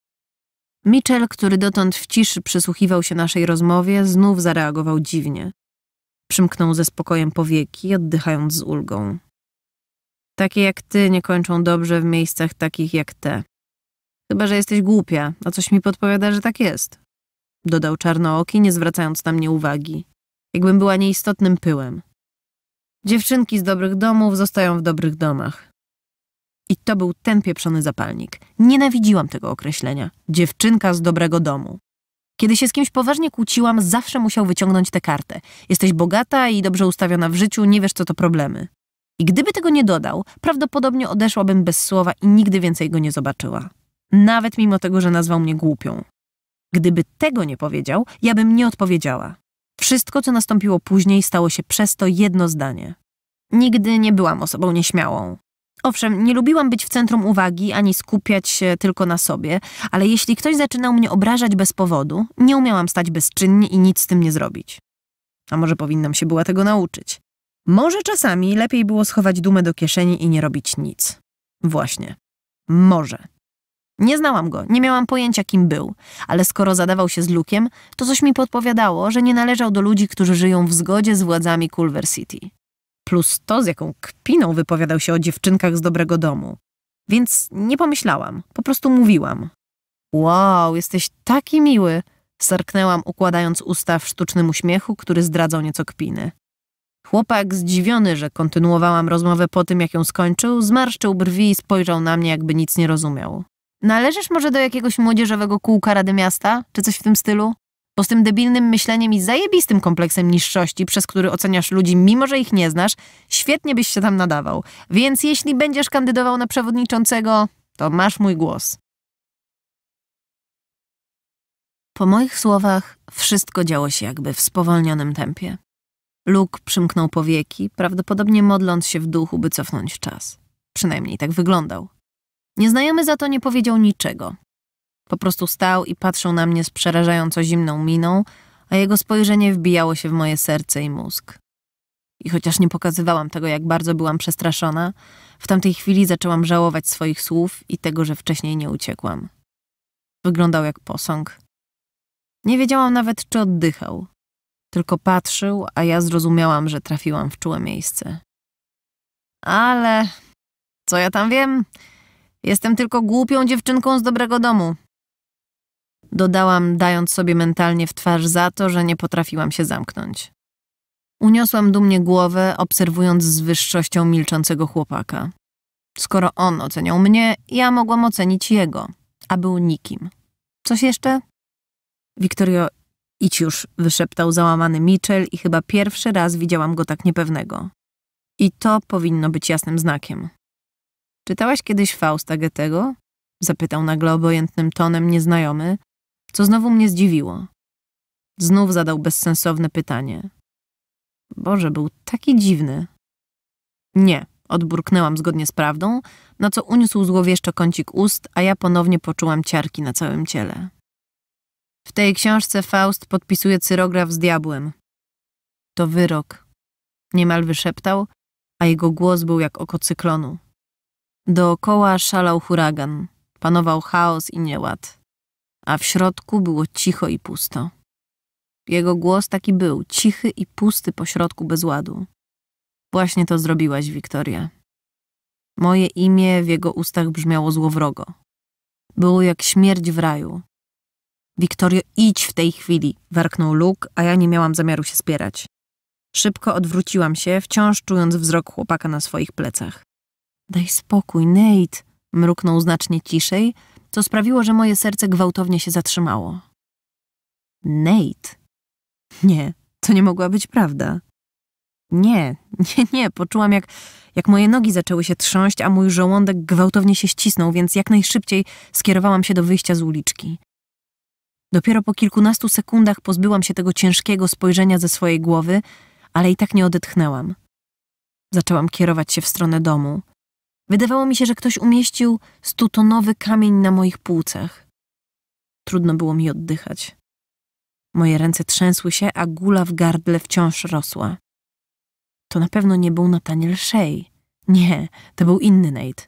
Speaker 1: Mitchell, który dotąd w ciszy przysłuchiwał się naszej rozmowie, znów zareagował dziwnie. Przymknął ze spokojem powieki, oddychając z ulgą. Takie jak ty nie kończą dobrze w miejscach takich jak te. Chyba, że jesteś głupia, a coś mi podpowiada, że tak jest. Dodał czarnooki, nie zwracając na mnie uwagi jakbym była nieistotnym pyłem. Dziewczynki z dobrych domów zostają w dobrych domach. I to był ten pieprzony zapalnik. Nienawidziłam tego określenia. Dziewczynka z dobrego domu. Kiedy się z kimś poważnie kłóciłam, zawsze musiał wyciągnąć tę kartę. Jesteś bogata i dobrze ustawiona w życiu, nie wiesz co to problemy. I gdyby tego nie dodał, prawdopodobnie odeszłabym bez słowa i nigdy więcej go nie zobaczyła. Nawet mimo tego, że nazwał mnie głupią. Gdyby tego nie powiedział, ja bym nie odpowiedziała. Wszystko, co nastąpiło później, stało się przez to jedno zdanie. Nigdy nie byłam osobą nieśmiałą. Owszem, nie lubiłam być w centrum uwagi ani skupiać się tylko na sobie, ale jeśli ktoś zaczynał mnie obrażać bez powodu, nie umiałam stać bezczynnie i nic z tym nie zrobić. A może powinnam się była tego nauczyć. Może czasami lepiej było schować dumę do kieszeni i nie robić nic. Właśnie. Może. Nie znałam go, nie miałam pojęcia, kim był, ale skoro zadawał się z Lukiem, to coś mi podpowiadało, że nie należał do ludzi, którzy żyją w zgodzie z władzami Culver City. Plus to, z jaką kpiną wypowiadał się o dziewczynkach z dobrego domu. Więc nie pomyślałam, po prostu mówiłam. Wow, jesteś taki miły, sarknęłam, układając usta w sztucznym uśmiechu, który zdradzał nieco kpiny. Chłopak, zdziwiony, że kontynuowałam rozmowę po tym, jak ją skończył, zmarszczył brwi i spojrzał na mnie, jakby nic nie rozumiał. Należysz może do jakiegoś młodzieżowego kółka Rady Miasta, czy coś w tym stylu? Bo z tym debilnym myśleniem i zajebistym kompleksem niższości, przez który oceniasz ludzi, mimo że ich nie znasz, świetnie byś się tam nadawał. Więc jeśli będziesz kandydował na przewodniczącego, to masz mój głos. Po moich słowach wszystko działo się jakby w spowolnionym tempie. Luke przymknął powieki, prawdopodobnie modląc się w duchu, by cofnąć czas. Przynajmniej tak wyglądał. Nieznajomy za to nie powiedział niczego. Po prostu stał i patrzył na mnie z przerażająco zimną miną, a jego spojrzenie wbijało się w moje serce i mózg. I chociaż nie pokazywałam tego, jak bardzo byłam przestraszona, w tamtej chwili zaczęłam żałować swoich słów i tego, że wcześniej nie uciekłam. Wyglądał jak posąg. Nie wiedziałam nawet, czy oddychał. Tylko patrzył, a ja zrozumiałam, że trafiłam w czułe miejsce. Ale co ja tam wiem? Jestem tylko głupią dziewczynką z dobrego domu. Dodałam, dając sobie mentalnie w twarz za to, że nie potrafiłam się zamknąć. Uniosłam dumnie głowę, obserwując z wyższością milczącego chłopaka. Skoro on oceniał mnie, ja mogłam ocenić jego, a był nikim. Coś jeszcze? Wiktorio, idź już, wyszeptał załamany Mitchell i chyba pierwszy raz widziałam go tak niepewnego. I to powinno być jasnym znakiem. Czytałaś kiedyś Fausta Goethego? Zapytał nagle obojętnym tonem nieznajomy, co znowu mnie zdziwiło. Znów zadał bezsensowne pytanie. Boże, był taki dziwny. Nie, odburknęłam zgodnie z prawdą, na co uniósł złowieszczo kącik ust, a ja ponownie poczułam ciarki na całym ciele. W tej książce Faust podpisuje cyrograf z diabłem. To wyrok. Niemal wyszeptał, a jego głos był jak oko cyklonu. Dookoła szalał huragan, panował chaos i nieład, a w środku było cicho i pusto. Jego głos taki był, cichy i pusty pośrodku bezładu. Właśnie to zrobiłaś, Wiktoria. Moje imię w jego ustach brzmiało złowrogo. Było jak śmierć w raju. Wiktorio, idź w tej chwili, warknął Luke, a ja nie miałam zamiaru się spierać. Szybko odwróciłam się, wciąż czując wzrok chłopaka na swoich plecach. Daj spokój, Nate, mruknął znacznie ciszej, co sprawiło, że moje serce gwałtownie się zatrzymało. Nate? Nie, to nie mogła być prawda. Nie, nie, nie, poczułam jak, jak moje nogi zaczęły się trząść, a mój żołądek gwałtownie się ścisnął, więc jak najszybciej skierowałam się do wyjścia z uliczki. Dopiero po kilkunastu sekundach pozbyłam się tego ciężkiego spojrzenia ze swojej głowy, ale i tak nie odetchnęłam. Zaczęłam kierować się w stronę domu. Wydawało mi się, że ktoś umieścił stutonowy kamień na moich płucach. Trudno było mi oddychać. Moje ręce trzęsły się, a gula w gardle wciąż rosła. To na pewno nie był Nathaniel Shea. Nie, to był inny Nate.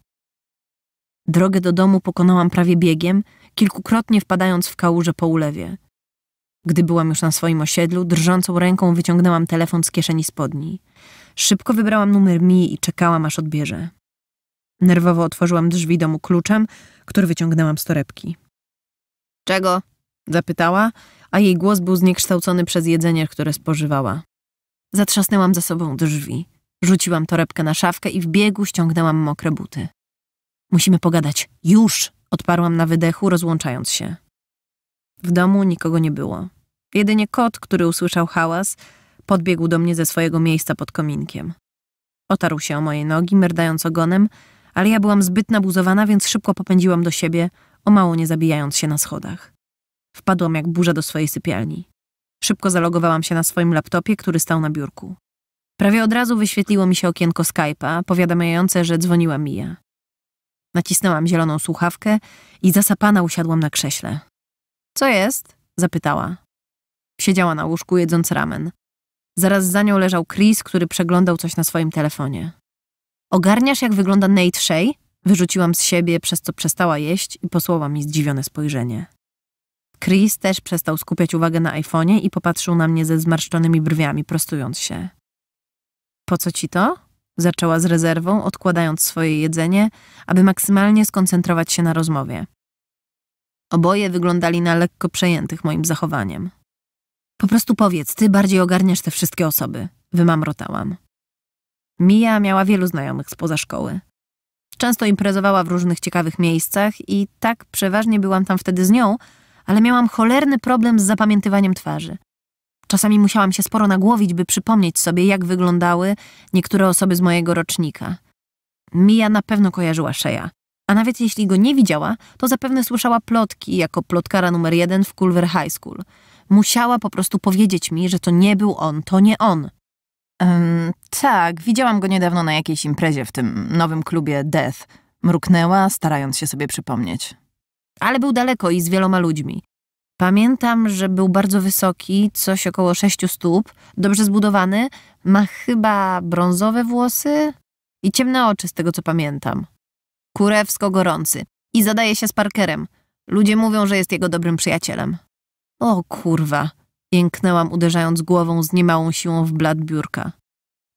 Speaker 1: Drogę do domu pokonałam prawie biegiem, kilkukrotnie wpadając w kałuże po ulewie. Gdy byłam już na swoim osiedlu, drżącą ręką wyciągnęłam telefon z kieszeni spodni. Szybko wybrałam numer Mi i czekałam, aż odbierze. Nerwowo otworzyłam drzwi domu kluczem, który wyciągnęłam z torebki. Czego? zapytała, a jej głos był zniekształcony przez jedzenie, które spożywała. Zatrzasnęłam za sobą drzwi. Rzuciłam torebkę na szafkę i w biegu ściągnęłam mokre buty. Musimy pogadać. Już! odparłam na wydechu, rozłączając się. W domu nikogo nie było. Jedynie kot, który usłyszał hałas, podbiegł do mnie ze swojego miejsca pod kominkiem. Otarł się o moje nogi, merdając ogonem, ale ja byłam zbyt nabuzowana, więc szybko popędziłam do siebie, o mało nie zabijając się na schodach. Wpadłam jak burza do swojej sypialni. Szybko zalogowałam się na swoim laptopie, który stał na biurku. Prawie od razu wyświetliło mi się okienko Skype'a, powiadamiające, że dzwoniła Mija. Nacisnęłam zieloną słuchawkę i zasapana usiadłam na krześle. Co jest? zapytała. Siedziała na łóżku jedząc ramen. Zaraz za nią leżał Chris, który przeglądał coś na swoim telefonie. Ogarniasz, jak wygląda Nate Shea? Wyrzuciłam z siebie, przez co przestała jeść i posłała mi zdziwione spojrzenie. Chris też przestał skupiać uwagę na iPhone'ie i popatrzył na mnie ze zmarszczonymi brwiami, prostując się. Po co ci to? Zaczęła z rezerwą, odkładając swoje jedzenie, aby maksymalnie skoncentrować się na rozmowie. Oboje wyglądali na lekko przejętych moim zachowaniem. Po prostu powiedz, ty bardziej ogarniasz te wszystkie osoby, wymamrotałam. Mija miała wielu znajomych spoza szkoły. Często imprezowała w różnych ciekawych miejscach i tak przeważnie byłam tam wtedy z nią, ale miałam cholerny problem z zapamiętywaniem twarzy. Czasami musiałam się sporo nagłowić, by przypomnieć sobie, jak wyglądały niektóre osoby z mojego rocznika. Mija na pewno kojarzyła Szeja, a nawet jeśli go nie widziała, to zapewne słyszała plotki jako plotkara numer jeden w Culver High School. Musiała po prostu powiedzieć mi, że to nie był on, to nie on tak, widziałam go niedawno na jakiejś imprezie w tym nowym klubie Death. Mruknęła, starając się sobie przypomnieć. Ale był daleko i z wieloma ludźmi. Pamiętam, że był bardzo wysoki, coś około sześciu stóp, dobrze zbudowany, ma chyba brązowe włosy i ciemne oczy, z tego co pamiętam. Kurewsko gorący. I zadaje się z Parkerem. Ludzie mówią, że jest jego dobrym przyjacielem. O kurwa. Jęknęłam, uderzając głową z niemałą siłą w blat biurka.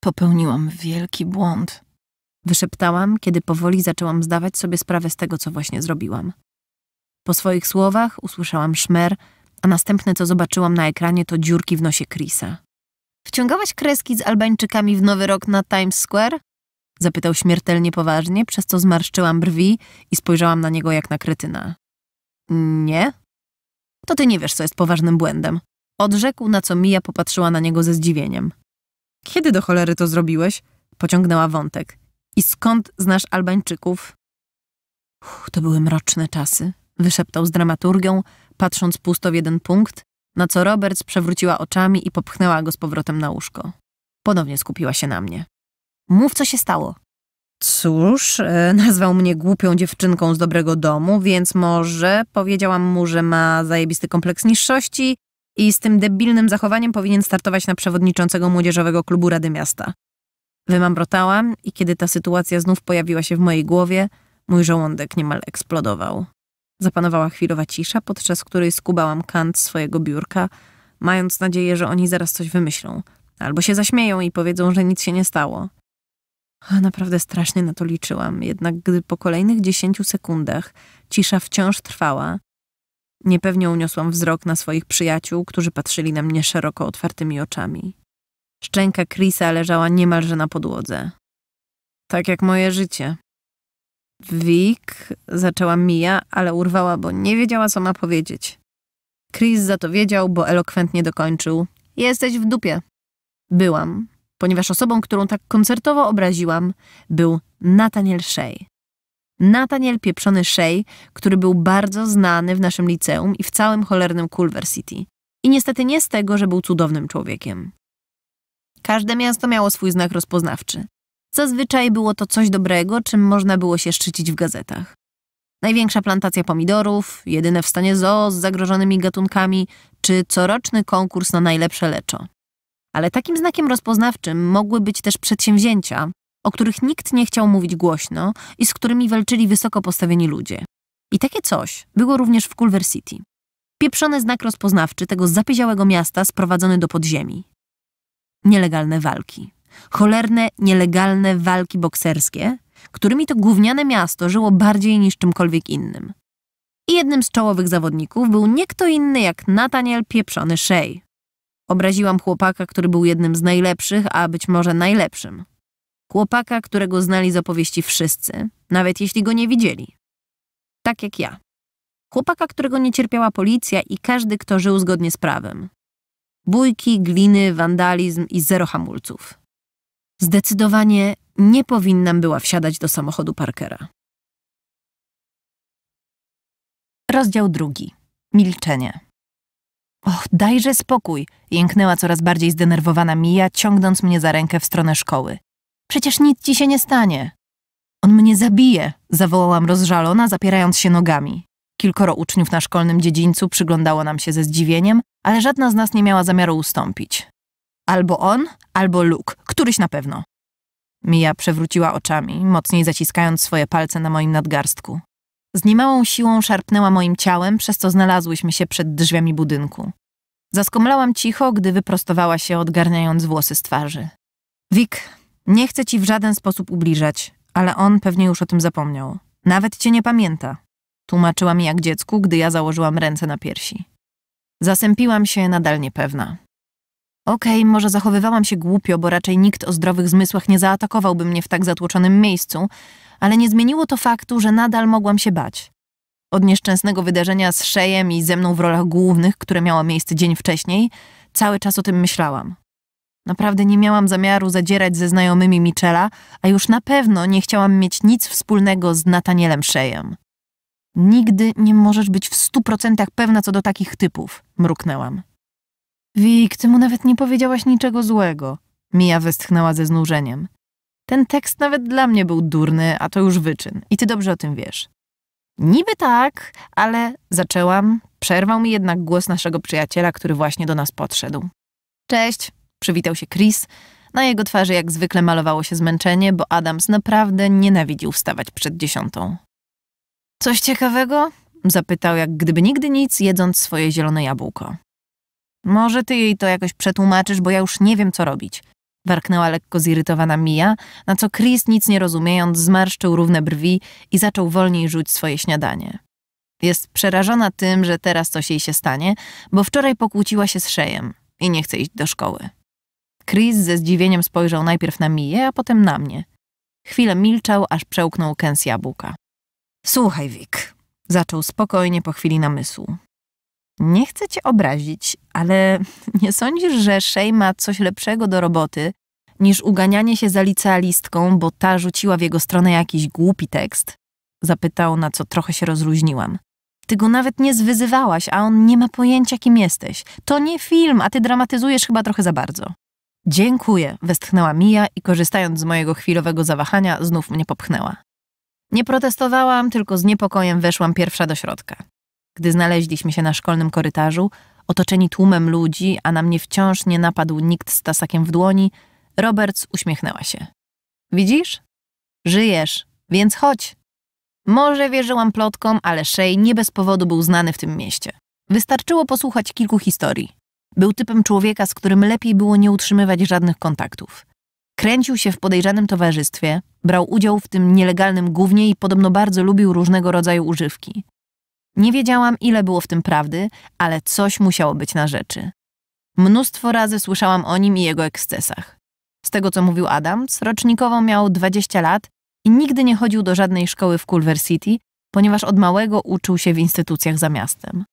Speaker 1: Popełniłam wielki błąd. Wyszeptałam, kiedy powoli zaczęłam zdawać sobie sprawę z tego, co właśnie zrobiłam. Po swoich słowach usłyszałam szmer, a następne, co zobaczyłam na ekranie, to dziurki w nosie Krisa. Wciągałaś kreski z Albańczykami w nowy rok na Times Square? Zapytał śmiertelnie poważnie, przez co zmarszczyłam brwi i spojrzałam na niego jak na kretyna. Nie? To ty nie wiesz, co jest poważnym błędem. Odrzekł, na co Mija popatrzyła na niego ze zdziwieniem. Kiedy do cholery to zrobiłeś? Pociągnęła wątek. I skąd znasz Albańczyków? to były mroczne czasy, wyszeptał z dramaturgią, patrząc pusto w jeden punkt, na co Roberts przewróciła oczami i popchnęła go z powrotem na łóżko. Ponownie skupiła się na mnie. Mów, co się stało. Cóż, e, nazwał mnie głupią dziewczynką z dobrego domu, więc może powiedziałam mu, że ma zajebisty kompleks niższości i z tym debilnym zachowaniem powinien startować na przewodniczącego Młodzieżowego Klubu Rady Miasta. Wymamrotałam i kiedy ta sytuacja znów pojawiła się w mojej głowie, mój żołądek niemal eksplodował. Zapanowała chwilowa cisza, podczas której skubałam kant swojego biurka, mając nadzieję, że oni zaraz coś wymyślą. Albo się zaśmieją i powiedzą, że nic się nie stało. Naprawdę strasznie na to liczyłam, jednak gdy po kolejnych dziesięciu sekundach cisza wciąż trwała, Niepewnie uniosłam wzrok na swoich przyjaciół, którzy patrzyli na mnie szeroko otwartymi oczami. Szczęka Krisa leżała niemalże na podłodze. Tak jak moje życie. Wik, zaczęła Mija, ale urwała, bo nie wiedziała, co ma powiedzieć. Chris za to wiedział, bo elokwentnie dokończył. Jesteś w dupie. Byłam, ponieważ osobą, którą tak koncertowo obraziłam, był Nathaniel Shea. Nathaniel Pieprzony Shea, który był bardzo znany w naszym liceum i w całym cholernym Culver City. I niestety nie z tego, że był cudownym człowiekiem. Każde miasto miało swój znak rozpoznawczy. Zazwyczaj było to coś dobrego, czym można było się szczycić w gazetach. Największa plantacja pomidorów, jedyne w stanie zoo z zagrożonymi gatunkami, czy coroczny konkurs na najlepsze leczo. Ale takim znakiem rozpoznawczym mogły być też przedsięwzięcia, o których nikt nie chciał mówić głośno i z którymi walczyli wysoko postawieni ludzie. I takie coś było również w Culver City. Pieprzony znak rozpoznawczy tego zapiedziałego miasta sprowadzony do podziemi. Nielegalne walki. Cholerne, nielegalne walki bokserskie, którymi to gówniane miasto żyło bardziej niż czymkolwiek innym. I jednym z czołowych zawodników był nie kto inny jak Nathaniel Pieprzony Shea. Obraziłam chłopaka, który był jednym z najlepszych, a być może najlepszym. Chłopaka, którego znali z opowieści wszyscy, nawet jeśli go nie widzieli. Tak jak ja. Chłopaka, którego nie cierpiała policja i każdy, kto żył zgodnie z prawem. Bójki, gliny, wandalizm i zero hamulców. Zdecydowanie nie powinnam była wsiadać do samochodu Parkera. Rozdział drugi. Milczenie. Och, dajże spokój! jęknęła coraz bardziej zdenerwowana Mija, ciągnąc mnie za rękę w stronę szkoły. Przecież nic ci się nie stanie. On mnie zabije, zawołałam rozżalona, zapierając się nogami. Kilkoro uczniów na szkolnym dziedzińcu przyglądało nam się ze zdziwieniem, ale żadna z nas nie miała zamiaru ustąpić. Albo on, albo Luke, któryś na pewno. Mija przewróciła oczami, mocniej zaciskając swoje palce na moim nadgarstku. Z niemałą siłą szarpnęła moim ciałem, przez co znalazłyśmy się przed drzwiami budynku. Zaskomlałam cicho, gdy wyprostowała się, odgarniając włosy z twarzy. Wik, nie chcę ci w żaden sposób ubliżać, ale on pewnie już o tym zapomniał. Nawet cię nie pamięta. Tłumaczyła mi jak dziecku, gdy ja założyłam ręce na piersi. Zasępiłam się nadal niepewna. Okej, okay, może zachowywałam się głupio, bo raczej nikt o zdrowych zmysłach nie zaatakowałby mnie w tak zatłoczonym miejscu, ale nie zmieniło to faktu, że nadal mogłam się bać. Od nieszczęsnego wydarzenia z Szejem i ze mną w rolach głównych, które miało miejsce dzień wcześniej, cały czas o tym myślałam. Naprawdę nie miałam zamiaru zadzierać ze znajomymi Michela, a już na pewno nie chciałam mieć nic wspólnego z Natanielem Szejem. Nigdy nie możesz być w stu procentach pewna co do takich typów, mruknęłam. Wik, ty mu nawet nie powiedziałaś niczego złego, Mija westchnęła ze znużeniem. Ten tekst nawet dla mnie był durny, a to już wyczyn. I ty dobrze o tym wiesz. Niby tak, ale zaczęłam. Przerwał mi jednak głos naszego przyjaciela, który właśnie do nas podszedł. Cześć, Przywitał się Chris. Na jego twarzy jak zwykle malowało się zmęczenie, bo Adams naprawdę nienawidził wstawać przed dziesiątą. Coś ciekawego? Zapytał jak gdyby nigdy nic, jedząc swoje zielone jabłko. Może ty jej to jakoś przetłumaczysz, bo ja już nie wiem, co robić. Warknęła lekko zirytowana Mia, na co Chris, nic nie rozumiejąc, zmarszczył równe brwi i zaczął wolniej rzuć swoje śniadanie. Jest przerażona tym, że teraz coś jej się stanie, bo wczoraj pokłóciła się z Szejem i nie chce iść do szkoły. Chris ze zdziwieniem spojrzał najpierw na Miję, a potem na mnie. Chwilę milczał, aż przełknął kęs jabłka. Słuchaj, Wik, zaczął spokojnie po chwili namysłu. Nie chcę cię obrazić, ale nie sądzisz, że Shea ma coś lepszego do roboty niż uganianie się za licealistką, bo ta rzuciła w jego stronę jakiś głupi tekst? Zapytał, na co trochę się rozluźniłam. Ty go nawet nie zwyzywałaś, a on nie ma pojęcia, kim jesteś. To nie film, a ty dramatyzujesz chyba trochę za bardzo. Dziękuję, westchnęła Mija i korzystając z mojego chwilowego zawahania, znów mnie popchnęła. Nie protestowałam, tylko z niepokojem weszłam pierwsza do środka. Gdy znaleźliśmy się na szkolnym korytarzu, otoczeni tłumem ludzi, a na mnie wciąż nie napadł nikt z tasakiem w dłoni, Roberts uśmiechnęła się. Widzisz? Żyjesz, więc chodź. Może wierzyłam plotkom, ale Shea nie bez powodu był znany w tym mieście. Wystarczyło posłuchać kilku historii. Był typem człowieka, z którym lepiej było nie utrzymywać żadnych kontaktów. Kręcił się w podejrzanym towarzystwie, brał udział w tym nielegalnym głównie i podobno bardzo lubił różnego rodzaju używki. Nie wiedziałam, ile było w tym prawdy, ale coś musiało być na rzeczy. Mnóstwo razy słyszałam o nim i jego ekscesach. Z tego, co mówił Adams, rocznikowo miał 20 lat i nigdy nie chodził do żadnej szkoły w Culver City, ponieważ od małego uczył się w instytucjach za miastem.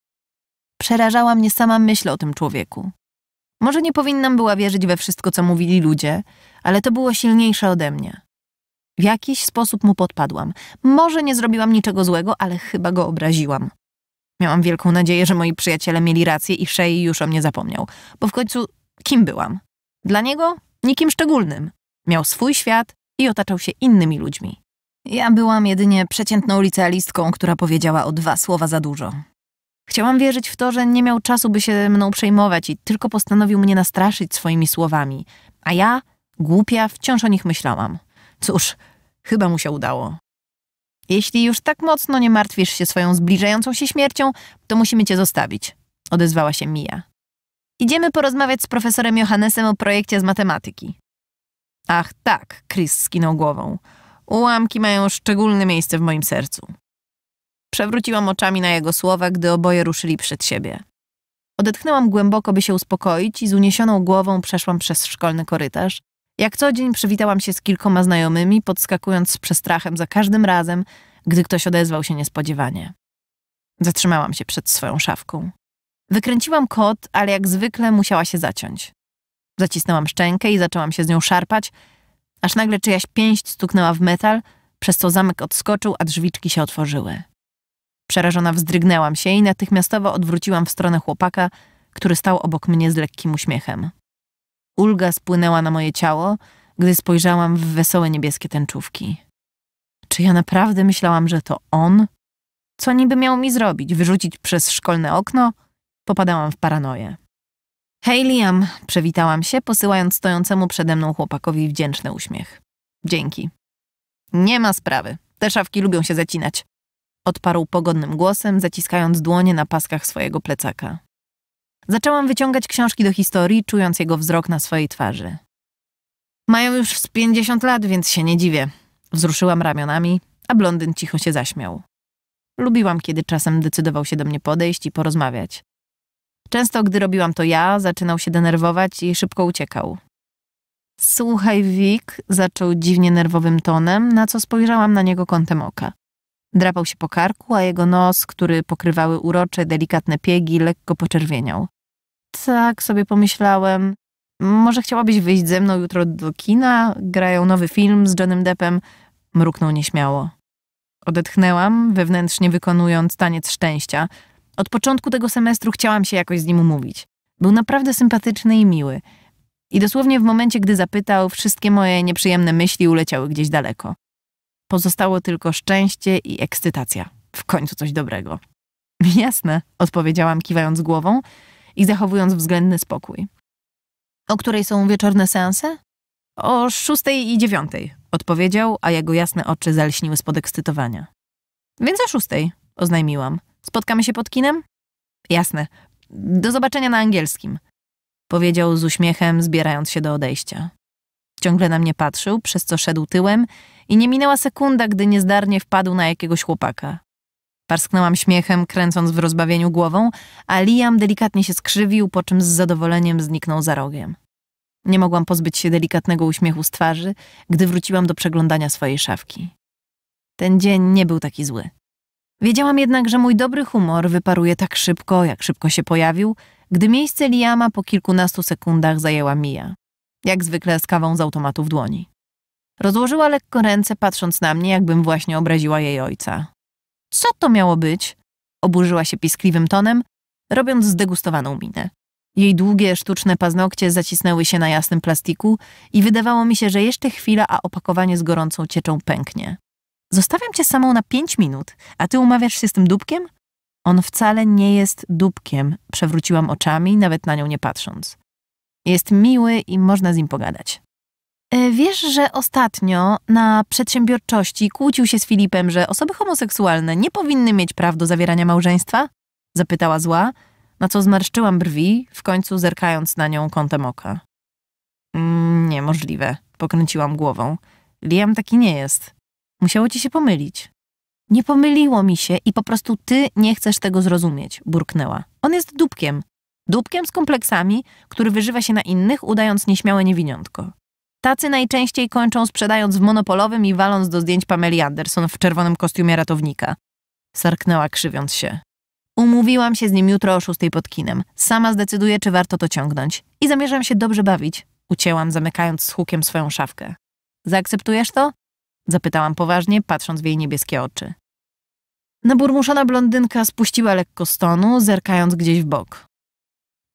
Speaker 1: Przerażała mnie sama myśl o tym człowieku. Może nie powinnam była wierzyć we wszystko, co mówili ludzie, ale to było silniejsze ode mnie. W jakiś sposób mu podpadłam. Może nie zrobiłam niczego złego, ale chyba go obraziłam. Miałam wielką nadzieję, że moi przyjaciele mieli rację i Shea już o mnie zapomniał, bo w końcu kim byłam? Dla niego nikim szczególnym. Miał swój świat i otaczał się innymi ludźmi. Ja byłam jedynie przeciętną licealistką, która powiedziała o dwa słowa za dużo. Chciałam wierzyć w to, że nie miał czasu, by się mną przejmować i tylko postanowił mnie nastraszyć swoimi słowami. A ja, głupia, wciąż o nich myślałam. Cóż, chyba mu się udało. Jeśli już tak mocno nie martwisz się swoją zbliżającą się śmiercią, to musimy cię zostawić, odezwała się Mia. Idziemy porozmawiać z profesorem Johannesem o projekcie z matematyki. Ach tak, Chris skinął głową. Ułamki mają szczególne miejsce w moim sercu. Przewróciłam oczami na jego słowa, gdy oboje ruszyli przed siebie. Odetchnęłam głęboko, by się uspokoić i z uniesioną głową przeszłam przez szkolny korytarz. Jak co dzień przywitałam się z kilkoma znajomymi, podskakując z przestrachem za każdym razem, gdy ktoś odezwał się niespodziewanie. Zatrzymałam się przed swoją szafką. Wykręciłam kod, ale jak zwykle musiała się zaciąć. Zacisnęłam szczękę i zaczęłam się z nią szarpać, aż nagle czyjaś pięść stuknęła w metal, przez co zamek odskoczył, a drzwiczki się otworzyły. Przerażona wzdrygnęłam się i natychmiastowo odwróciłam w stronę chłopaka, który stał obok mnie z lekkim uśmiechem. Ulga spłynęła na moje ciało, gdy spojrzałam w wesołe niebieskie tęczówki. Czy ja naprawdę myślałam, że to on? Co niby miał mi zrobić? Wyrzucić przez szkolne okno? Popadałam w paranoję. Hej Liam, przewitałam się, posyłając stojącemu przede mną chłopakowi wdzięczny uśmiech. Dzięki. Nie ma sprawy. Te szafki lubią się zacinać odparł pogodnym głosem, zaciskając dłonie na paskach swojego plecaka. Zaczęłam wyciągać książki do historii, czując jego wzrok na swojej twarzy. Mają już z pięćdziesiąt lat, więc się nie dziwię. Wzruszyłam ramionami, a blondyn cicho się zaśmiał. Lubiłam, kiedy czasem decydował się do mnie podejść i porozmawiać. Często, gdy robiłam to ja, zaczynał się denerwować i szybko uciekał. Słuchaj, Wik, zaczął dziwnie nerwowym tonem, na co spojrzałam na niego kątem oka. Drapał się po karku, a jego nos, który pokrywały urocze, delikatne piegi, lekko poczerwieniał. Tak sobie pomyślałem. Może chciałabyś wyjść ze mną jutro do kina? Grają nowy film z Johnem Deppem. Mruknął nieśmiało. Odetchnęłam, wewnętrznie wykonując taniec szczęścia. Od początku tego semestru chciałam się jakoś z nim umówić. Był naprawdę sympatyczny i miły. I dosłownie w momencie, gdy zapytał, wszystkie moje nieprzyjemne myśli uleciały gdzieś daleko. Pozostało tylko szczęście i ekscytacja. W końcu coś dobrego. Jasne, odpowiedziałam kiwając głową i zachowując względny spokój. O której są wieczorne seanse? O szóstej i dziewiątej, odpowiedział, a jego jasne oczy zalśniły z podekscytowania. Więc o szóstej, oznajmiłam. Spotkamy się pod kinem? Jasne. Do zobaczenia na angielskim, powiedział z uśmiechem, zbierając się do odejścia. Ciągle na mnie patrzył, przez co szedł tyłem i nie minęła sekunda, gdy niezdarnie wpadł na jakiegoś chłopaka. Parsknęłam śmiechem, kręcąc w rozbawieniu głową, a Liam delikatnie się skrzywił, po czym z zadowoleniem zniknął za rogiem. Nie mogłam pozbyć się delikatnego uśmiechu z twarzy, gdy wróciłam do przeglądania swojej szafki. Ten dzień nie był taki zły. Wiedziałam jednak, że mój dobry humor wyparuje tak szybko, jak szybko się pojawił, gdy miejsce Liama po kilkunastu sekundach zajęła Mija jak zwykle z kawą z automatu w dłoni. Rozłożyła lekko ręce, patrząc na mnie, jakbym właśnie obraziła jej ojca. Co to miało być? Oburzyła się piskliwym tonem, robiąc zdegustowaną minę. Jej długie, sztuczne paznokcie zacisnęły się na jasnym plastiku i wydawało mi się, że jeszcze chwila, a opakowanie z gorącą cieczą pęknie. Zostawiam cię samą na pięć minut, a ty umawiasz się z tym dupkiem? On wcale nie jest dupkiem, przewróciłam oczami, nawet na nią nie patrząc. Jest miły i można z nim pogadać. E, wiesz, że ostatnio na przedsiębiorczości kłócił się z Filipem, że osoby homoseksualne nie powinny mieć praw do zawierania małżeństwa? Zapytała zła, na co zmarszczyłam brwi, w końcu zerkając na nią kątem oka. Mm, niemożliwe, pokręciłam głową. Liam taki nie jest. Musiało ci się pomylić. Nie pomyliło mi się i po prostu ty nie chcesz tego zrozumieć, burknęła. On jest dupkiem. Dupkiem z kompleksami, który wyżywa się na innych, udając nieśmiałe niewiniątko. Tacy najczęściej kończą sprzedając w monopolowym i waląc do zdjęć Pameli Anderson w czerwonym kostiumie ratownika. Sarknęła krzywiąc się. Umówiłam się z nim jutro o szóstej pod kinem. Sama zdecyduję, czy warto to ciągnąć. I zamierzam się dobrze bawić. Ucięłam, zamykając z hukiem swoją szafkę. Zaakceptujesz to? Zapytałam poważnie, patrząc w jej niebieskie oczy. Naburmuszona blondynka spuściła lekko stonu, zerkając gdzieś w bok.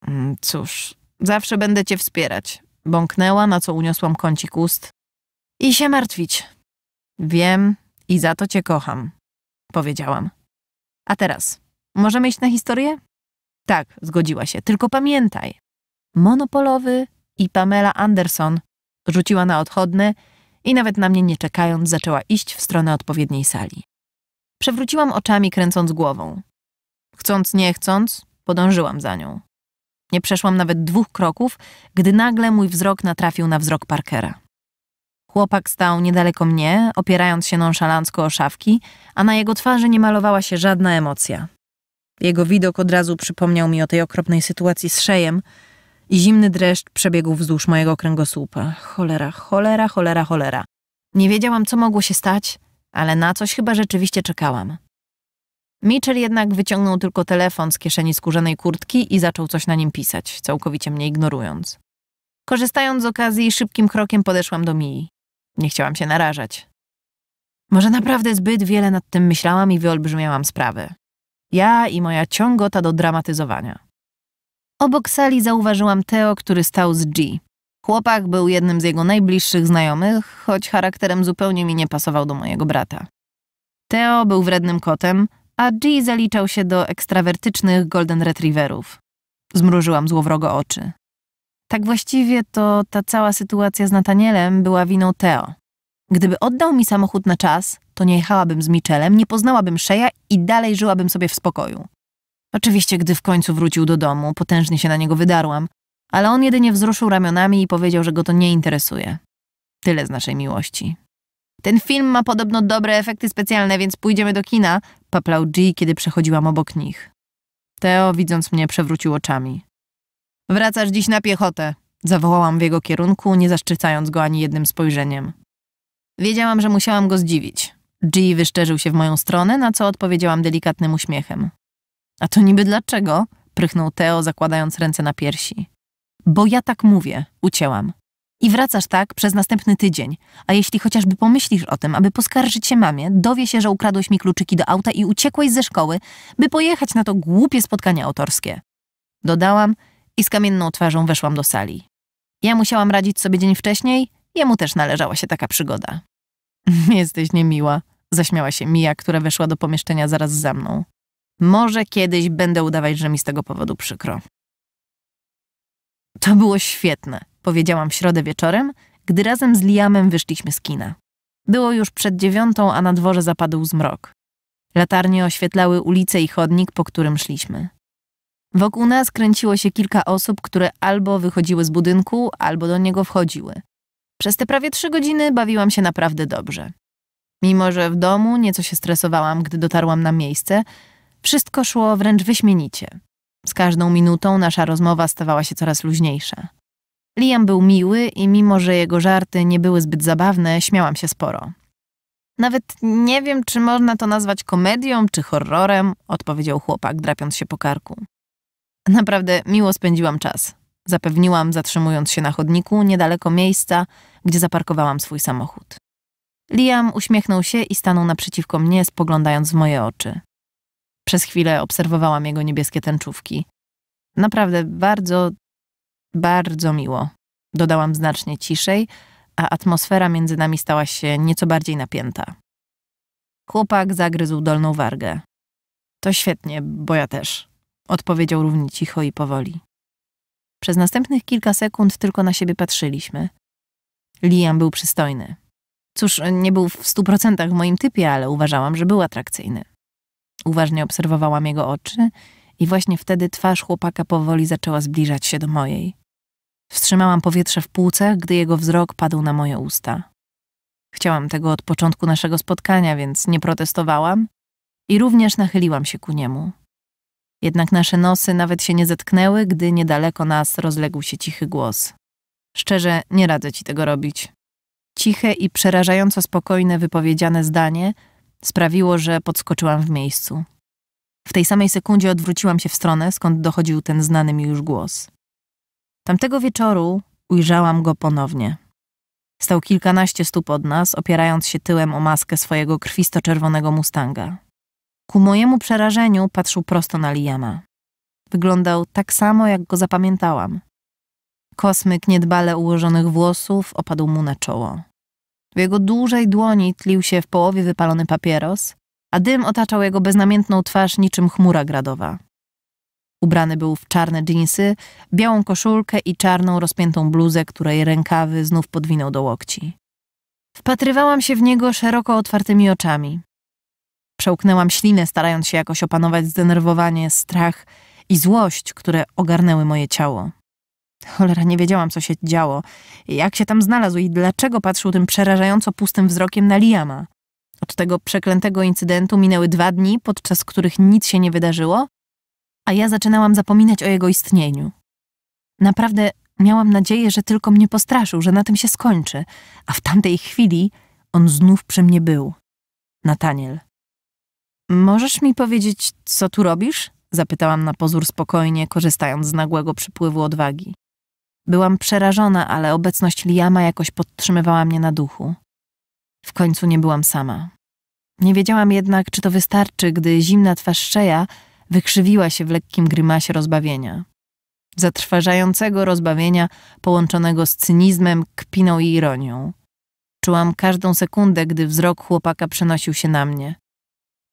Speaker 1: Mm, cóż, zawsze będę cię wspierać. Bąknęła, na co uniosłam kącik ust. I się martwić. Wiem i za to cię kocham, powiedziałam. A teraz, możemy iść na historię? Tak, zgodziła się, tylko pamiętaj. Monopolowy i Pamela Anderson rzuciła na odchodne i nawet na mnie nie czekając zaczęła iść w stronę odpowiedniej sali. Przewróciłam oczami, kręcąc głową. Chcąc, nie chcąc, podążyłam za nią. Nie przeszłam nawet dwóch kroków, gdy nagle mój wzrok natrafił na wzrok Parkera. Chłopak stał niedaleko mnie, opierając się nonszalancko o szafki, a na jego twarzy nie malowała się żadna emocja. Jego widok od razu przypomniał mi o tej okropnej sytuacji z szejem i zimny dreszcz przebiegł wzdłuż mojego kręgosłupa. Cholera, cholera, cholera, cholera. Nie wiedziałam, co mogło się stać, ale na coś chyba rzeczywiście czekałam. Mitchell jednak wyciągnął tylko telefon z kieszeni skórzanej kurtki i zaczął coś na nim pisać, całkowicie mnie ignorując. Korzystając z okazji, szybkim krokiem podeszłam do Mii. Nie chciałam się narażać. Może naprawdę zbyt wiele nad tym myślałam i wyolbrzymiałam sprawę. Ja i moja ciągota do dramatyzowania. Obok sali zauważyłam Teo, który stał z G. Chłopak był jednym z jego najbliższych znajomych, choć charakterem zupełnie mi nie pasował do mojego brata. Teo był wrednym kotem, a G zaliczał się do ekstrawertycznych golden retrieverów. Zmrużyłam złowrogo oczy. Tak właściwie to ta cała sytuacja z Natanielem była winą Teo. Gdyby oddał mi samochód na czas, to nie jechałabym z Michelem, nie poznałabym Szeja i dalej żyłabym sobie w spokoju. Oczywiście, gdy w końcu wrócił do domu, potężnie się na niego wydarłam, ale on jedynie wzruszył ramionami i powiedział, że go to nie interesuje. Tyle z naszej miłości. Ten film ma podobno dobre efekty specjalne, więc pójdziemy do kina, paplał G, kiedy przechodziłam obok nich. Teo, widząc mnie, przewrócił oczami. Wracasz dziś na piechotę, zawołałam w jego kierunku, nie zaszczycając go ani jednym spojrzeniem. Wiedziałam, że musiałam go zdziwić. G wyszczerzył się w moją stronę, na co odpowiedziałam delikatnym uśmiechem. A to niby dlaczego? prychnął Teo, zakładając ręce na piersi. Bo ja tak mówię, ucięłam. I wracasz tak przez następny tydzień. A jeśli chociażby pomyślisz o tym, aby poskarżyć się mamie, dowie się, że ukradłeś mi kluczyki do auta i uciekłeś ze szkoły, by pojechać na to głupie spotkanie autorskie. Dodałam i z kamienną twarzą weszłam do sali. Ja musiałam radzić sobie dzień wcześniej, jemu też należała się taka przygoda. Jesteś niemiła, zaśmiała się Mija, która weszła do pomieszczenia zaraz za mną. Może kiedyś będę udawać, że mi z tego powodu przykro. To było świetne powiedziałam w środę wieczorem, gdy razem z Liamem wyszliśmy z kina. Było już przed dziewiątą, a na dworze zapadł zmrok. Latarnie oświetlały ulicę i chodnik, po którym szliśmy. Wokół nas kręciło się kilka osób, które albo wychodziły z budynku, albo do niego wchodziły. Przez te prawie trzy godziny bawiłam się naprawdę dobrze. Mimo, że w domu nieco się stresowałam, gdy dotarłam na miejsce, wszystko szło wręcz wyśmienicie. Z każdą minutą nasza rozmowa stawała się coraz luźniejsza. Liam był miły i mimo, że jego żarty nie były zbyt zabawne, śmiałam się sporo. Nawet nie wiem, czy można to nazwać komedią czy horrorem, odpowiedział chłopak, drapiąc się po karku. Naprawdę miło spędziłam czas, zapewniłam, zatrzymując się na chodniku niedaleko miejsca, gdzie zaparkowałam swój samochód. Liam uśmiechnął się i stanął naprzeciwko mnie, spoglądając w moje oczy. Przez chwilę obserwowałam jego niebieskie tęczówki. Naprawdę bardzo, bardzo miło, dodałam znacznie ciszej, a atmosfera między nami stała się nieco bardziej napięta. Chłopak zagryzł dolną wargę. To świetnie, bo ja też, odpowiedział równie cicho i powoli. Przez następnych kilka sekund tylko na siebie patrzyliśmy. Liam był przystojny. Cóż, nie był w stu procentach w moim typie, ale uważałam, że był atrakcyjny. Uważnie obserwowałam jego oczy i właśnie wtedy twarz chłopaka powoli zaczęła zbliżać się do mojej. Wstrzymałam powietrze w płucach, gdy jego wzrok padł na moje usta. Chciałam tego od początku naszego spotkania, więc nie protestowałam i również nachyliłam się ku niemu. Jednak nasze nosy nawet się nie zetknęły, gdy niedaleko nas rozległ się cichy głos. Szczerze, nie radzę ci tego robić. Ciche i przerażająco spokojne wypowiedziane zdanie sprawiło, że podskoczyłam w miejscu. W tej samej sekundzie odwróciłam się w stronę, skąd dochodził ten znany mi już głos. Tamtego wieczoru ujrzałam go ponownie. Stał kilkanaście stóp od nas, opierając się tyłem o maskę swojego krwisto-czerwonego mustanga. Ku mojemu przerażeniu patrzył prosto na Liama. Wyglądał tak samo, jak go zapamiętałam. Kosmyk niedbale ułożonych włosów opadł mu na czoło. W jego dużej dłoni tlił się w połowie wypalony papieros, a dym otaczał jego beznamiętną twarz niczym chmura gradowa. Ubrany był w czarne dżinsy, białą koszulkę i czarną, rozpiętą bluzę, której rękawy znów podwinął do łokci. Wpatrywałam się w niego szeroko otwartymi oczami. Przełknęłam ślinę, starając się jakoś opanować zdenerwowanie, strach i złość, które ogarnęły moje ciało. Cholera, nie wiedziałam, co się działo, jak się tam znalazł i dlaczego patrzył tym przerażająco pustym wzrokiem na Liama. Od tego przeklętego incydentu minęły dwa dni, podczas których nic się nie wydarzyło, a ja zaczynałam zapominać o jego istnieniu. Naprawdę miałam nadzieję, że tylko mnie postraszył, że na tym się skończy, a w tamtej chwili on znów przy mnie był. Nataniel. Możesz mi powiedzieć, co tu robisz? Zapytałam na pozór spokojnie, korzystając z nagłego przypływu odwagi. Byłam przerażona, ale obecność Liama jakoś podtrzymywała mnie na duchu. W końcu nie byłam sama. Nie wiedziałam jednak, czy to wystarczy, gdy zimna twarz Szeja wykrzywiła się w lekkim grymasie rozbawienia. Zatrważającego rozbawienia połączonego z cynizmem, kpiną i ironią. Czułam każdą sekundę, gdy wzrok chłopaka przenosił się na mnie.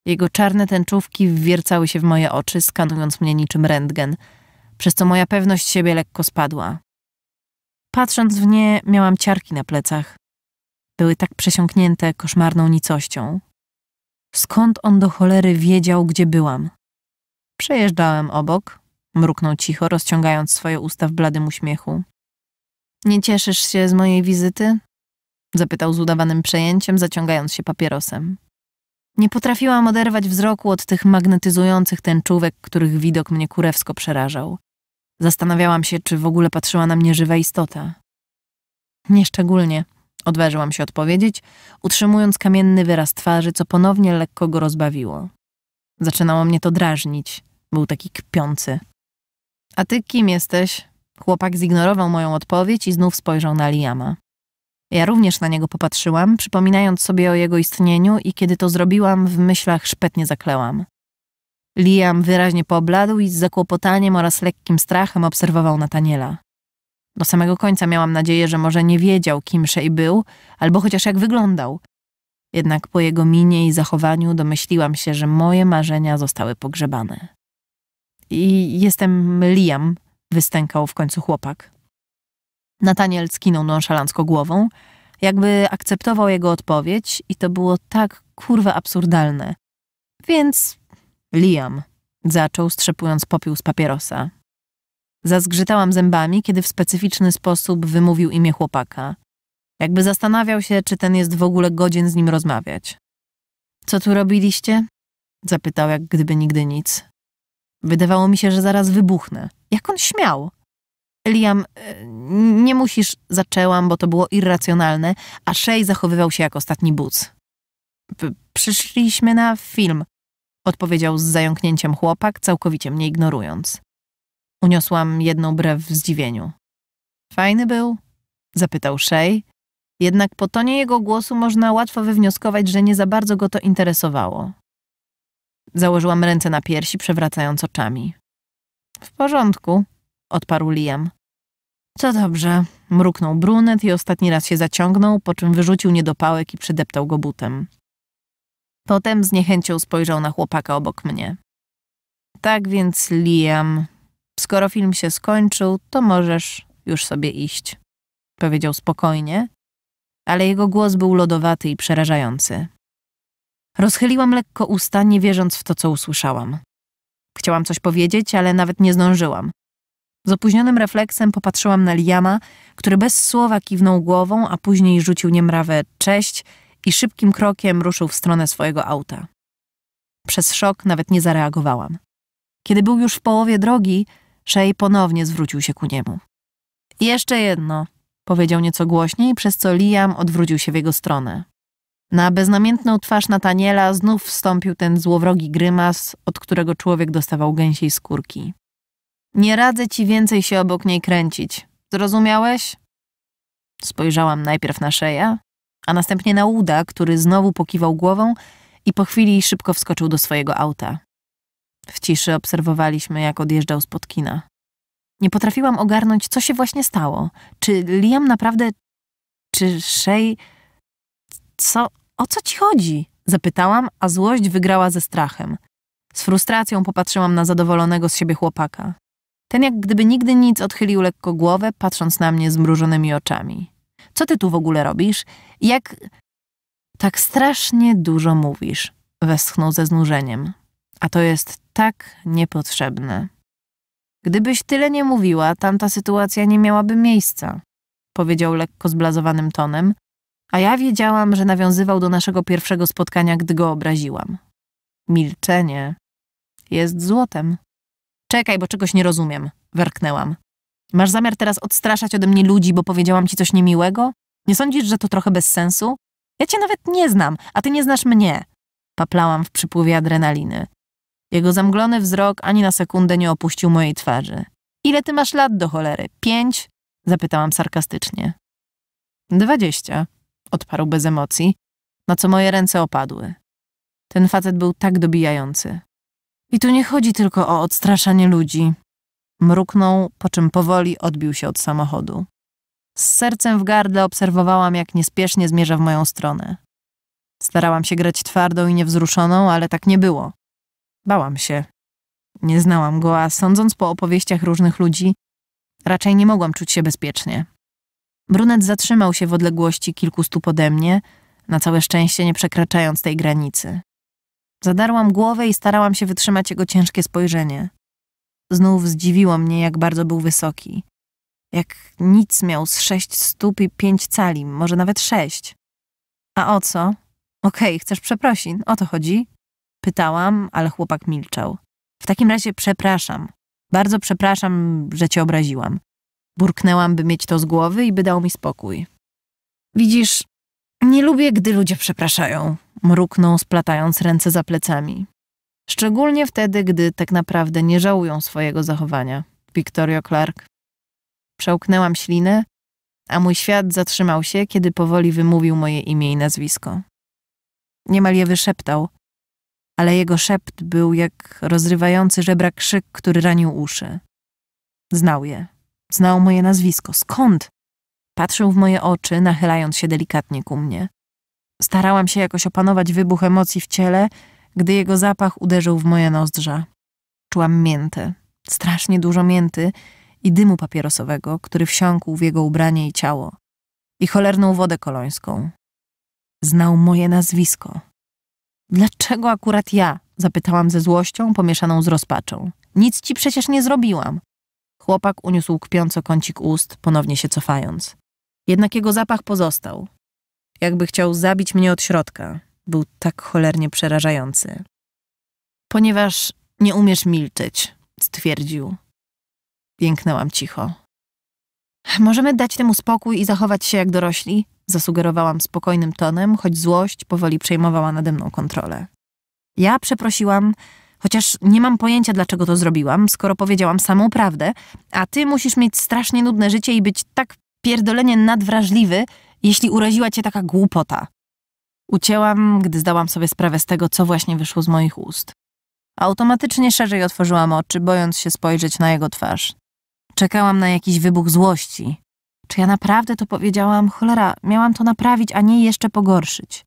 Speaker 1: Jego czarne tęczówki wwiercały się w moje oczy, skanując mnie niczym rentgen, przez co moja pewność siebie lekko spadła. Patrząc w nie, miałam ciarki na plecach. Były tak przesiąknięte koszmarną nicością. Skąd on do cholery wiedział, gdzie byłam? Przejeżdżałem obok, mruknął cicho, rozciągając swoje usta w bladym uśmiechu. Nie cieszysz się z mojej wizyty? Zapytał z udawanym przejęciem, zaciągając się papierosem. Nie potrafiłam oderwać wzroku od tych magnetyzujących tęczówek, których widok mnie kurewsko przerażał. Zastanawiałam się, czy w ogóle patrzyła na mnie żywa istota. Nieszczególnie, odważyłam się odpowiedzieć, utrzymując kamienny wyraz twarzy, co ponownie lekko go rozbawiło. Zaczynało mnie to drażnić. Był taki kpiący. A ty kim jesteś? Chłopak zignorował moją odpowiedź i znów spojrzał na Liama. Ja również na niego popatrzyłam, przypominając sobie o jego istnieniu i kiedy to zrobiłam, w myślach szpetnie zaklełam. Liam wyraźnie pobladł i z zakłopotaniem oraz lekkim strachem obserwował Nataniela. Do samego końca miałam nadzieję, że może nie wiedział, kim i był, albo chociaż jak wyglądał. Jednak po jego minie i zachowaniu domyśliłam się, że moje marzenia zostały pogrzebane. I jestem Liam, wystękał w końcu chłopak. Nataniel skinął nonszalancko głową, jakby akceptował jego odpowiedź i to było tak kurwa absurdalne. Więc Liam, zaczął strzepując popiół z papierosa. Zazgrzytałam zębami, kiedy w specyficzny sposób wymówił imię chłopaka. Jakby zastanawiał się, czy ten jest w ogóle godzien z nim rozmawiać. Co tu robiliście? Zapytał, jak gdyby nigdy nic. Wydawało mi się, że zaraz wybuchnę. Jak on śmiał? Liam, e, nie musisz, zaczęłam, bo to było irracjonalne, a Shay zachowywał się jak ostatni buc. przyszliśmy na film, odpowiedział z zająknięciem chłopak, całkowicie mnie ignorując. Uniosłam jedną brew w zdziwieniu. Fajny był? zapytał Shay. Jednak po tonie jego głosu można łatwo wywnioskować, że nie za bardzo go to interesowało. Założyłam ręce na piersi, przewracając oczami. W porządku, odparł Liam. To dobrze, mruknął brunet i ostatni raz się zaciągnął, po czym wyrzucił niedopałek i przydeptał go butem. Potem z niechęcią spojrzał na chłopaka obok mnie. Tak więc, Liam, skoro film się skończył, to możesz już sobie iść, powiedział spokojnie, ale jego głos był lodowaty i przerażający. Rozchyliłam lekko usta, nie wierząc w to, co usłyszałam. Chciałam coś powiedzieć, ale nawet nie zdążyłam. Z opóźnionym refleksem popatrzyłam na Liama, który bez słowa kiwnął głową, a później rzucił niemrawę cześć i szybkim krokiem ruszył w stronę swojego auta. Przez szok nawet nie zareagowałam. Kiedy był już w połowie drogi, Shea ponownie zwrócił się ku niemu. Jeszcze jedno, powiedział nieco głośniej, przez co Liam odwrócił się w jego stronę. Na beznamiętną twarz Nataniela znów wstąpił ten złowrogi grymas, od którego człowiek dostawał gęsiej skórki. Nie radzę ci więcej się obok niej kręcić. Zrozumiałeś? Spojrzałam najpierw na szeja, a następnie na Uda, który znowu pokiwał głową i po chwili szybko wskoczył do swojego auta. W ciszy obserwowaliśmy, jak odjeżdżał spod kina. Nie potrafiłam ogarnąć, co się właśnie stało. Czy Liam naprawdę... czy Shea co, o co ci chodzi? Zapytałam, a złość wygrała ze strachem. Z frustracją popatrzyłam na zadowolonego z siebie chłopaka. Ten jak gdyby nigdy nic odchylił lekko głowę, patrząc na mnie zmrużonymi oczami. Co ty tu w ogóle robisz? Jak... Tak strasznie dużo mówisz, westchnął ze znużeniem. A to jest tak niepotrzebne. Gdybyś tyle nie mówiła, tamta sytuacja nie miałaby miejsca, powiedział lekko zblazowanym tonem, a ja wiedziałam, że nawiązywał do naszego pierwszego spotkania, gdy go obraziłam. Milczenie jest złotem. Czekaj, bo czegoś nie rozumiem, werknęłam. Masz zamiar teraz odstraszać ode mnie ludzi, bo powiedziałam ci coś niemiłego? Nie sądzisz, że to trochę bez sensu? Ja cię nawet nie znam, a ty nie znasz mnie. Paplałam w przypływie adrenaliny. Jego zamglony wzrok ani na sekundę nie opuścił mojej twarzy. Ile ty masz lat do cholery? Pięć? Zapytałam sarkastycznie. Dwadzieścia odparł bez emocji, na co moje ręce opadły. Ten facet był tak dobijający. I tu nie chodzi tylko o odstraszanie ludzi. Mruknął, po czym powoli odbił się od samochodu. Z sercem w gardle obserwowałam, jak niespiesznie zmierza w moją stronę. Starałam się grać twardą i niewzruszoną, ale tak nie było. Bałam się. Nie znałam go, a sądząc po opowieściach różnych ludzi, raczej nie mogłam czuć się bezpiecznie. Brunet zatrzymał się w odległości kilku stóp ode mnie, na całe szczęście nie przekraczając tej granicy. Zadarłam głowę i starałam się wytrzymać jego ciężkie spojrzenie. Znów zdziwiło mnie, jak bardzo był wysoki. Jak nic miał z sześć stóp i pięć cali, może nawet sześć. A o co? Okej, okay, chcesz przeprosin, o to chodzi? Pytałam, ale chłopak milczał. W takim razie przepraszam. Bardzo przepraszam, że cię obraziłam. Burknęłam, by mieć to z głowy i by dał mi spokój. Widzisz, nie lubię, gdy ludzie przepraszają, mruknął, splatając ręce za plecami. Szczególnie wtedy, gdy tak naprawdę nie żałują swojego zachowania. Victoria Clark. Przełknęłam ślinę, a mój świat zatrzymał się, kiedy powoli wymówił moje imię i nazwisko. Niemal je wyszeptał, ale jego szept był jak rozrywający żebra krzyk, który ranił uszy. Znał je. Znał moje nazwisko. Skąd? Patrzył w moje oczy, nachylając się delikatnie ku mnie. Starałam się jakoś opanować wybuch emocji w ciele, gdy jego zapach uderzył w moje nozdrza. Czułam miętę, strasznie dużo mięty i dymu papierosowego, który wsiąkł w jego ubranie i ciało. I cholerną wodę kolońską. Znał moje nazwisko. Dlaczego akurat ja? Zapytałam ze złością, pomieszaną z rozpaczą. Nic ci przecież nie zrobiłam. Chłopak uniósł kpiąco kącik ust, ponownie się cofając. Jednak jego zapach pozostał. Jakby chciał zabić mnie od środka. Był tak cholernie przerażający. Ponieważ nie umiesz milczeć, stwierdził. Jęknęłam cicho. Możemy dać temu spokój i zachować się jak dorośli? Zasugerowałam spokojnym tonem, choć złość powoli przejmowała nade mną kontrolę. Ja przeprosiłam, Chociaż nie mam pojęcia, dlaczego to zrobiłam, skoro powiedziałam samą prawdę, a ty musisz mieć strasznie nudne życie i być tak pierdolenie nadwrażliwy, jeśli uraziła cię taka głupota. Ucięłam, gdy zdałam sobie sprawę z tego, co właśnie wyszło z moich ust. Automatycznie szerzej otworzyłam oczy, bojąc się spojrzeć na jego twarz. Czekałam na jakiś wybuch złości. Czy ja naprawdę to powiedziałam? Cholera, miałam to naprawić, a nie jeszcze pogorszyć.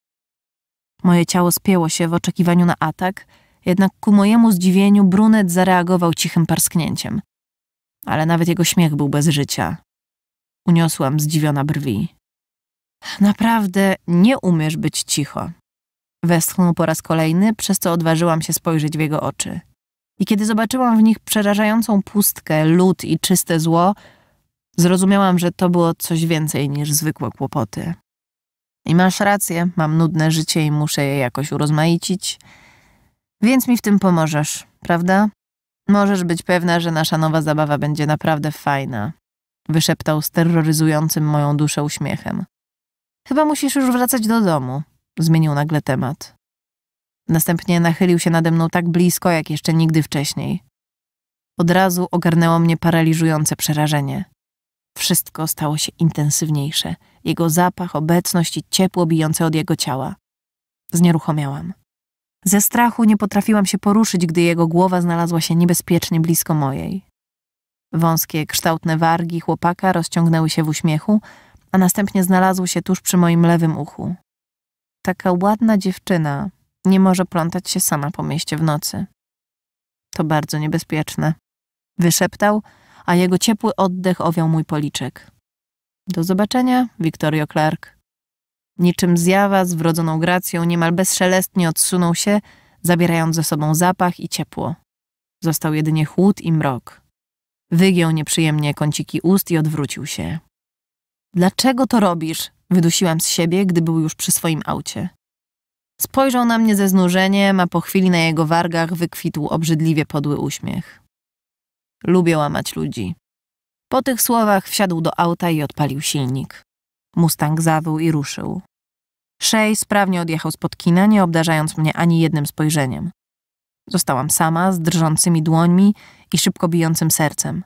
Speaker 1: Moje ciało spięło się w oczekiwaniu na atak – jednak ku mojemu zdziwieniu brunet zareagował cichym parsknięciem. Ale nawet jego śmiech był bez życia. Uniosłam zdziwiona brwi. Naprawdę nie umiesz być cicho. Westchnął po raz kolejny, przez co odważyłam się spojrzeć w jego oczy. I kiedy zobaczyłam w nich przerażającą pustkę, lód i czyste zło, zrozumiałam, że to było coś więcej niż zwykłe kłopoty. I masz rację, mam nudne życie i muszę je jakoś urozmaicić – więc mi w tym pomożesz, prawda? Możesz być pewna, że nasza nowa zabawa będzie naprawdę fajna, wyszeptał terroryzującym moją duszę uśmiechem. Chyba musisz już wracać do domu, zmienił nagle temat. Następnie nachylił się nade mną tak blisko, jak jeszcze nigdy wcześniej. Od razu ogarnęło mnie paraliżujące przerażenie. Wszystko stało się intensywniejsze. Jego zapach, obecność i ciepło bijące od jego ciała. Znieruchomiałam. Ze strachu nie potrafiłam się poruszyć, gdy jego głowa znalazła się niebezpiecznie blisko mojej. Wąskie, kształtne wargi chłopaka rozciągnęły się w uśmiechu, a następnie znalazły się tuż przy moim lewym uchu. Taka ładna dziewczyna nie może plątać się sama po mieście w nocy. To bardzo niebezpieczne. Wyszeptał, a jego ciepły oddech owiał mój policzek. Do zobaczenia, Victoria Clark. Niczym zjawa z wrodzoną gracją niemal bezszelestnie odsunął się, zabierając ze sobą zapach i ciepło. Został jedynie chłód i mrok. Wygiął nieprzyjemnie kąciki ust i odwrócił się. Dlaczego to robisz? Wydusiłam z siebie, gdy był już przy swoim aucie. Spojrzał na mnie ze znużeniem, a po chwili na jego wargach wykwitł obrzydliwie podły uśmiech. Lubię łamać ludzi. Po tych słowach wsiadł do auta i odpalił silnik. Mustang zawył i ruszył. Shay sprawnie odjechał spod kina, nie obdarzając mnie ani jednym spojrzeniem. Zostałam sama, z drżącymi dłońmi i szybko bijącym sercem.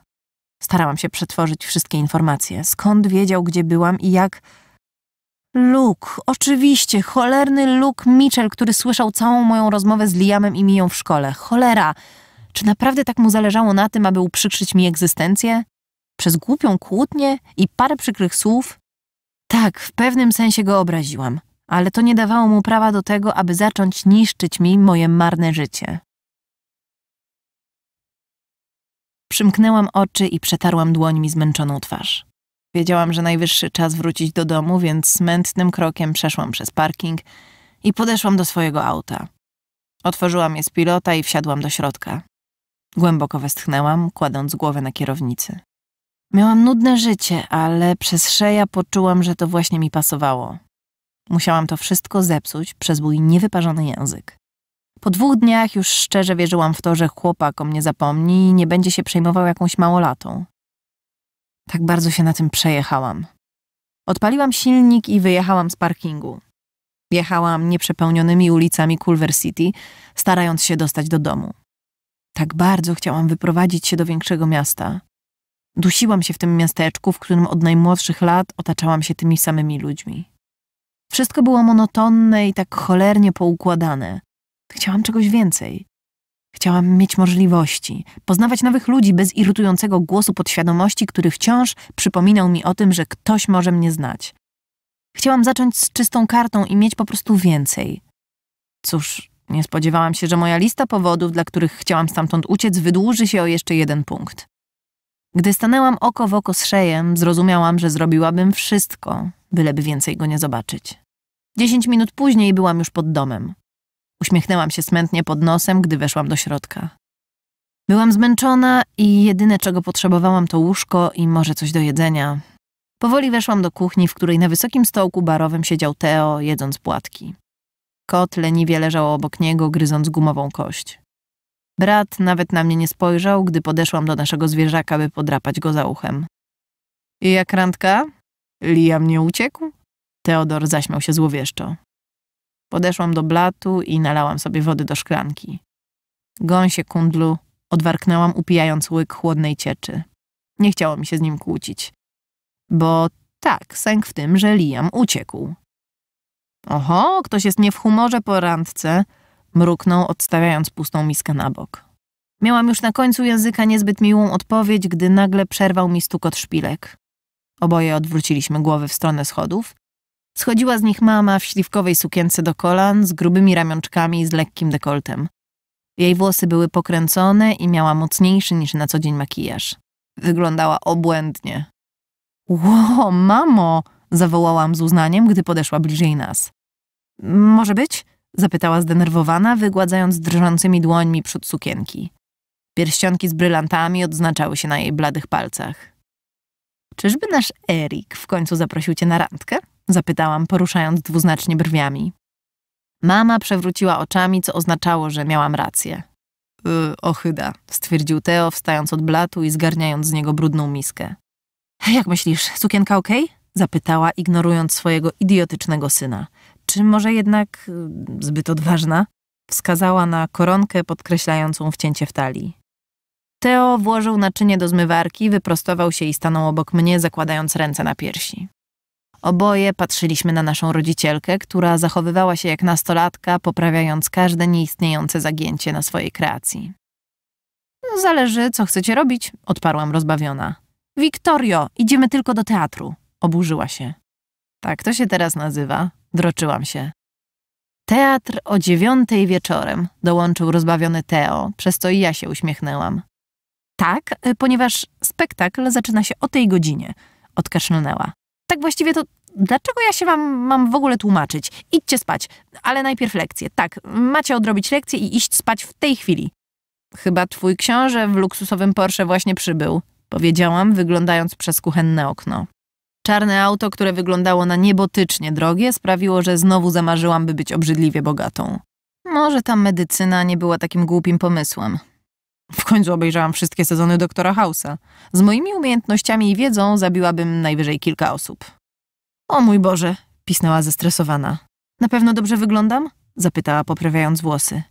Speaker 1: Starałam się przetworzyć wszystkie informacje. Skąd wiedział, gdzie byłam i jak... Luke, oczywiście, cholerny Luke Mitchell, który słyszał całą moją rozmowę z Liamem i Miją w szkole. Cholera! Czy naprawdę tak mu zależało na tym, aby uprzykrzyć mi egzystencję? Przez głupią kłótnię i parę przykrych słów? Tak, w pewnym sensie go obraziłam, ale to nie dawało mu prawa do tego, aby zacząć niszczyć mi moje marne życie. Przymknęłam oczy i przetarłam dłońmi zmęczoną twarz. Wiedziałam, że najwyższy czas wrócić do domu, więc mętnym krokiem przeszłam przez parking i podeszłam do swojego auta. Otworzyłam je z pilota i wsiadłam do środka. Głęboko westchnęłam, kładąc głowę na kierownicy. Miałam nudne życie, ale przez szeja poczułam, że to właśnie mi pasowało. Musiałam to wszystko zepsuć przez mój niewyparzony język. Po dwóch dniach już szczerze wierzyłam w to, że chłopak o mnie zapomni i nie będzie się przejmował jakąś małolatą. Tak bardzo się na tym przejechałam. Odpaliłam silnik i wyjechałam z parkingu. Jechałam nieprzepełnionymi ulicami Culver City, starając się dostać do domu. Tak bardzo chciałam wyprowadzić się do większego miasta, Dusiłam się w tym miasteczku, w którym od najmłodszych lat otaczałam się tymi samymi ludźmi. Wszystko było monotonne i tak cholernie poukładane. Chciałam czegoś więcej. Chciałam mieć możliwości, poznawać nowych ludzi bez irytującego głosu podświadomości, który wciąż przypominał mi o tym, że ktoś może mnie znać. Chciałam zacząć z czystą kartą i mieć po prostu więcej. Cóż, nie spodziewałam się, że moja lista powodów, dla których chciałam stamtąd uciec, wydłuży się o jeszcze jeden punkt. Gdy stanęłam oko w oko z szejem, zrozumiałam, że zrobiłabym wszystko, byleby więcej go nie zobaczyć. Dziesięć minut później byłam już pod domem. Uśmiechnęłam się smętnie pod nosem, gdy weszłam do środka. Byłam zmęczona i jedyne, czego potrzebowałam, to łóżko i może coś do jedzenia. Powoli weszłam do kuchni, w której na wysokim stołku barowym siedział Teo, jedząc płatki. Kot leniwie leżał obok niego, gryząc gumową kość. Brat nawet na mnie nie spojrzał, gdy podeszłam do naszego zwierzaka, by podrapać go za uchem. I jak randka? Liam nie uciekł? Teodor zaśmiał się złowieszczo. Podeszłam do blatu i nalałam sobie wody do szklanki. Gąsie kundlu odwarknęłam, upijając łyk chłodnej cieczy. Nie chciało mi się z nim kłócić. Bo tak, sęk w tym, że Liam uciekł. Oho, ktoś jest nie w humorze po randce – mruknął, odstawiając pustą miskę na bok. Miałam już na końcu języka niezbyt miłą odpowiedź, gdy nagle przerwał mi stukot szpilek. Oboje odwróciliśmy głowy w stronę schodów. Schodziła z nich mama w śliwkowej sukience do kolan, z grubymi ramionczkami i z lekkim dekoltem. Jej włosy były pokręcone i miała mocniejszy niż na co dzień makijaż. Wyglądała obłędnie. Ło, mamo! zawołałam z uznaniem, gdy podeszła bliżej nas. Może być? Zapytała zdenerwowana, wygładzając drżącymi dłońmi przód sukienki. Pierścionki z brylantami odznaczały się na jej bladych palcach. Czyżby nasz Erik w końcu zaprosił cię na randkę? Zapytałam, poruszając dwuznacznie brwiami. Mama przewróciła oczami, co oznaczało, że miałam rację. Y, ohyda, ochyda, stwierdził Teo, wstając od blatu i zgarniając z niego brudną miskę. Jak myślisz, sukienka ok? Zapytała, ignorując swojego idiotycznego syna czy może jednak y, zbyt odważna, wskazała na koronkę podkreślającą wcięcie w talii. Teo włożył naczynie do zmywarki, wyprostował się i stanął obok mnie, zakładając ręce na piersi. Oboje patrzyliśmy na naszą rodzicielkę, która zachowywała się jak nastolatka, poprawiając każde nieistniejące zagięcie na swojej kreacji. No, zależy, co chcecie robić, odparłam rozbawiona. Wiktorio, idziemy tylko do teatru, oburzyła się. Tak to się teraz nazywa, droczyłam się. Teatr o dziewiątej wieczorem, dołączył rozbawiony Teo, przez co i ja się uśmiechnęłam. Tak, e, ponieważ spektakl zaczyna się o tej godzinie, odkaszlnęła. Tak właściwie to dlaczego ja się wam mam w ogóle tłumaczyć? Idźcie spać, ale najpierw lekcje. Tak, macie odrobić lekcje i iść spać w tej chwili. Chyba twój książę w luksusowym Porsche właśnie przybył, powiedziałam, wyglądając przez kuchenne okno. Czarne auto, które wyglądało na niebotycznie drogie, sprawiło, że znowu zamarzyłam, by być obrzydliwie bogatą. Może ta medycyna nie była takim głupim pomysłem. W końcu obejrzałam wszystkie sezony Doktora House'a. Z moimi umiejętnościami i wiedzą zabiłabym najwyżej kilka osób. O mój Boże, pisnęła zestresowana. Na pewno dobrze wyglądam? zapytała, poprawiając włosy.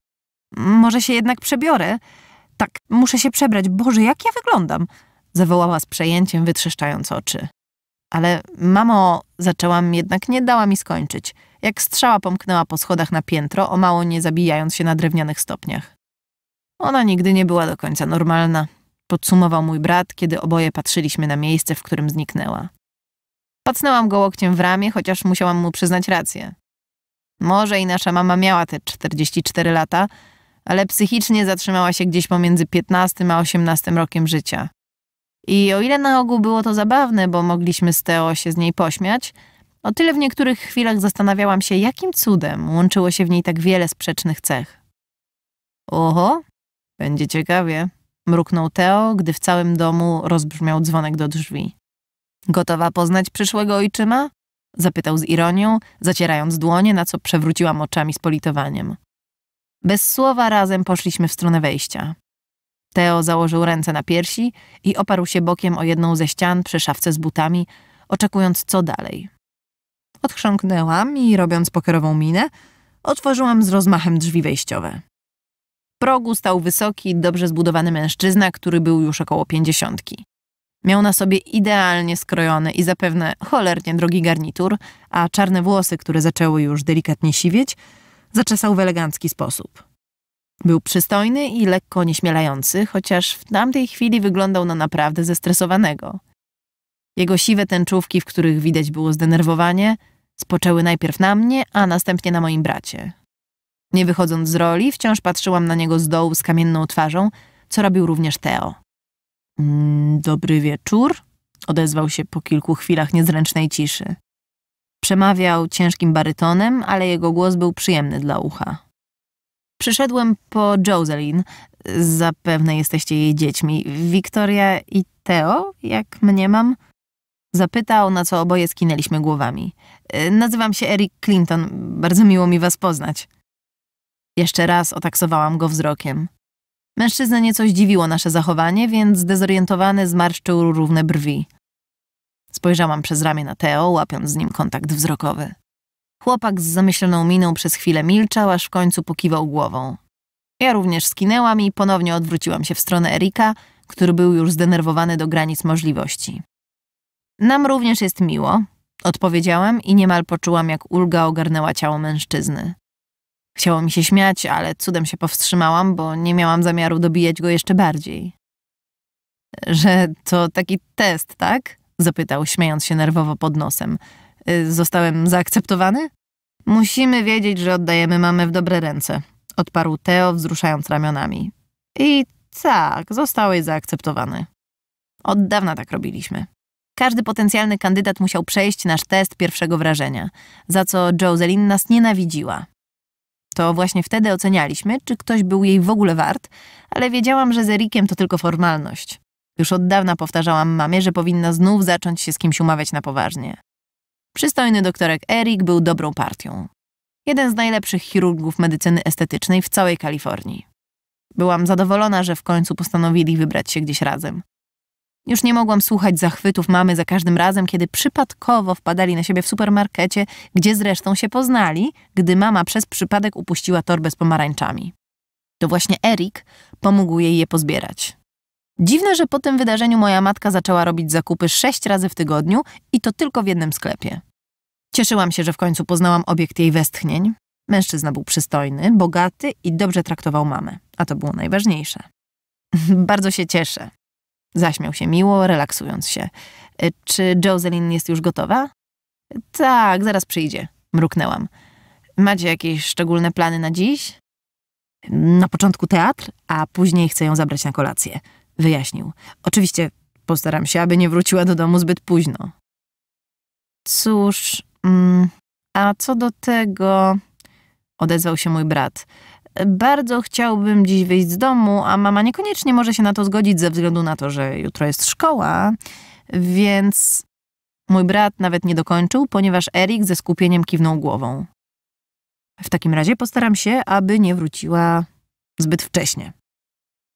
Speaker 1: Może się jednak przebiorę? Tak, muszę się przebrać. Boże, jak ja wyglądam? zawołała z przejęciem, wytrzeszczając oczy. Ale mamo, zaczęłam, jednak nie dała mi skończyć. Jak strzała pomknęła po schodach na piętro, o mało nie zabijając się na drewnianych stopniach. Ona nigdy nie była do końca normalna, podsumował mój brat, kiedy oboje patrzyliśmy na miejsce, w którym zniknęła. Pacnęłam go łokciem w ramię, chociaż musiałam mu przyznać rację. Może i nasza mama miała te 44 lata, ale psychicznie zatrzymała się gdzieś pomiędzy 15 a 18 rokiem życia. I o ile na ogół było to zabawne, bo mogliśmy z Teo się z niej pośmiać, o tyle w niektórych chwilach zastanawiałam się, jakim cudem łączyło się w niej tak wiele sprzecznych cech. Oho, będzie ciekawie, mruknął Teo, gdy w całym domu rozbrzmiał dzwonek do drzwi. Gotowa poznać przyszłego ojczyma? zapytał z ironią, zacierając dłonie, na co przewróciłam oczami z politowaniem. Bez słowa razem poszliśmy w stronę wejścia. Teo założył ręce na piersi i oparł się bokiem o jedną ze ścian przy szafce z butami, oczekując co dalej. Odchrząknęłam i robiąc pokerową minę, otworzyłam z rozmachem drzwi wejściowe. W progu stał wysoki, dobrze zbudowany mężczyzna, który był już około pięćdziesiątki. Miał na sobie idealnie skrojony i zapewne cholernie drogi garnitur, a czarne włosy, które zaczęły już delikatnie siwieć, zaczesał w elegancki sposób. Był przystojny i lekko nieśmielający, chociaż w tamtej chwili wyglądał na naprawdę zestresowanego. Jego siwe tęczówki, w których widać było zdenerwowanie, spoczęły najpierw na mnie, a następnie na moim bracie. Nie wychodząc z roli, wciąż patrzyłam na niego z dołu z kamienną twarzą, co robił również Teo. Mm, dobry wieczór, odezwał się po kilku chwilach niezręcznej ciszy. Przemawiał ciężkim barytonem, ale jego głos był przyjemny dla ucha. Przyszedłem po Joseline. Zapewne jesteście jej dziećmi. Wiktoria i Teo, jak mnie mam? Zapytał, na co oboje skinęliśmy głowami. E, nazywam się Eric Clinton. Bardzo miło mi was poznać. Jeszcze raz otaksowałam go wzrokiem. Mężczyzna nieco zdziwiło nasze zachowanie, więc zdezorientowany zmarszczył równe brwi. Spojrzałam przez ramię na Teo, łapiąc z nim kontakt wzrokowy. Chłopak z zamyśloną miną przez chwilę milczał, aż w końcu pokiwał głową. Ja również skinęłam i ponownie odwróciłam się w stronę Erika, który był już zdenerwowany do granic możliwości. Nam również jest miło, odpowiedziałam i niemal poczułam, jak ulga ogarnęła ciało mężczyzny. Chciało mi się śmiać, ale cudem się powstrzymałam, bo nie miałam zamiaru dobijać go jeszcze bardziej. Że to taki test, tak? zapytał, śmiejąc się nerwowo pod nosem. Y, zostałem zaakceptowany? Musimy wiedzieć, że oddajemy mamę w dobre ręce, odparł Teo, wzruszając ramionami. I tak, zostałeś zaakceptowany. Od dawna tak robiliśmy. Każdy potencjalny kandydat musiał przejść nasz test pierwszego wrażenia, za co Joselyn nas nienawidziła. To właśnie wtedy ocenialiśmy, czy ktoś był jej w ogóle wart, ale wiedziałam, że z Erikiem to tylko formalność. Już od dawna powtarzałam mamie, że powinna znów zacząć się z kimś umawiać na poważnie. Przystojny doktorek Eric był dobrą partią. Jeden z najlepszych chirurgów medycyny estetycznej w całej Kalifornii. Byłam zadowolona, że w końcu postanowili wybrać się gdzieś razem. Już nie mogłam słuchać zachwytów mamy za każdym razem, kiedy przypadkowo wpadali na siebie w supermarkecie, gdzie zresztą się poznali, gdy mama przez przypadek upuściła torbę z pomarańczami. To właśnie Erik pomógł jej je pozbierać. Dziwne, że po tym wydarzeniu moja matka zaczęła robić zakupy sześć razy w tygodniu i to tylko w jednym sklepie. Cieszyłam się, że w końcu poznałam obiekt jej westchnień. Mężczyzna był przystojny, bogaty i dobrze traktował mamę, a to było najważniejsze. Bardzo się cieszę. Zaśmiał się miło, relaksując się. E, czy Joselyn jest już gotowa? Tak, zaraz przyjdzie, mruknęłam. Macie jakieś szczególne plany na dziś? Na początku teatr, a później chcę ją zabrać na kolację, wyjaśnił. Oczywiście postaram się, aby nie wróciła do domu zbyt późno. Cóż, Mm, a co do tego, odezwał się mój brat. Bardzo chciałbym dziś wyjść z domu, a mama niekoniecznie może się na to zgodzić ze względu na to, że jutro jest szkoła, więc mój brat nawet nie dokończył, ponieważ Erik ze skupieniem kiwnął głową. W takim razie postaram się, aby nie wróciła zbyt wcześnie.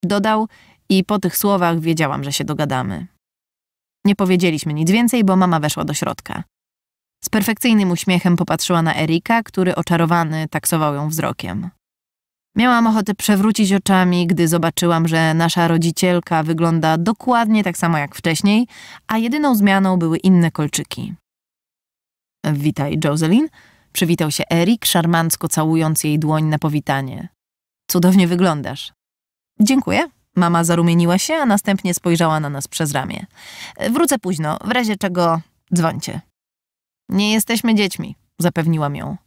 Speaker 1: Dodał i po tych słowach wiedziałam, że się dogadamy. Nie powiedzieliśmy nic więcej, bo mama weszła do środka. Z perfekcyjnym uśmiechem popatrzyła na Erika, który oczarowany taksował ją wzrokiem. Miałam ochotę przewrócić oczami, gdy zobaczyłam, że nasza rodzicielka wygląda dokładnie tak samo jak wcześniej, a jedyną zmianą były inne kolczyki. Witaj, Joseline, przywitał się Erik, szarmancko całując jej dłoń na powitanie. Cudownie wyglądasz. Dziękuję. Mama zarumieniła się, a następnie spojrzała na nas przez ramię. Wrócę późno, w razie czego dzwońcie. Nie jesteśmy dziećmi, zapewniłam ją.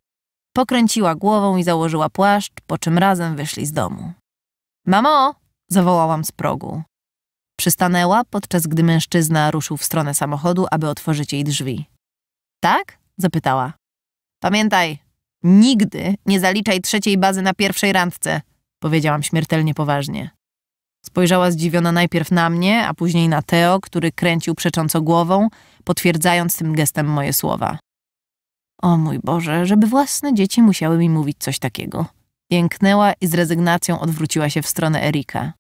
Speaker 1: Pokręciła głową i założyła płaszcz, po czym razem wyszli z domu. Mamo! zawołałam z progu. Przystanęła, podczas gdy mężczyzna ruszył w stronę samochodu, aby otworzyć jej drzwi. Tak? zapytała. Pamiętaj, nigdy nie zaliczaj trzeciej bazy na pierwszej randce, powiedziałam śmiertelnie poważnie. Spojrzała zdziwiona najpierw na mnie, a później na Teo, który kręcił przecząco głową, potwierdzając tym gestem moje słowa. O mój Boże, żeby własne dzieci musiały mi mówić coś takiego. Jęknęła i z rezygnacją odwróciła się w stronę Erika.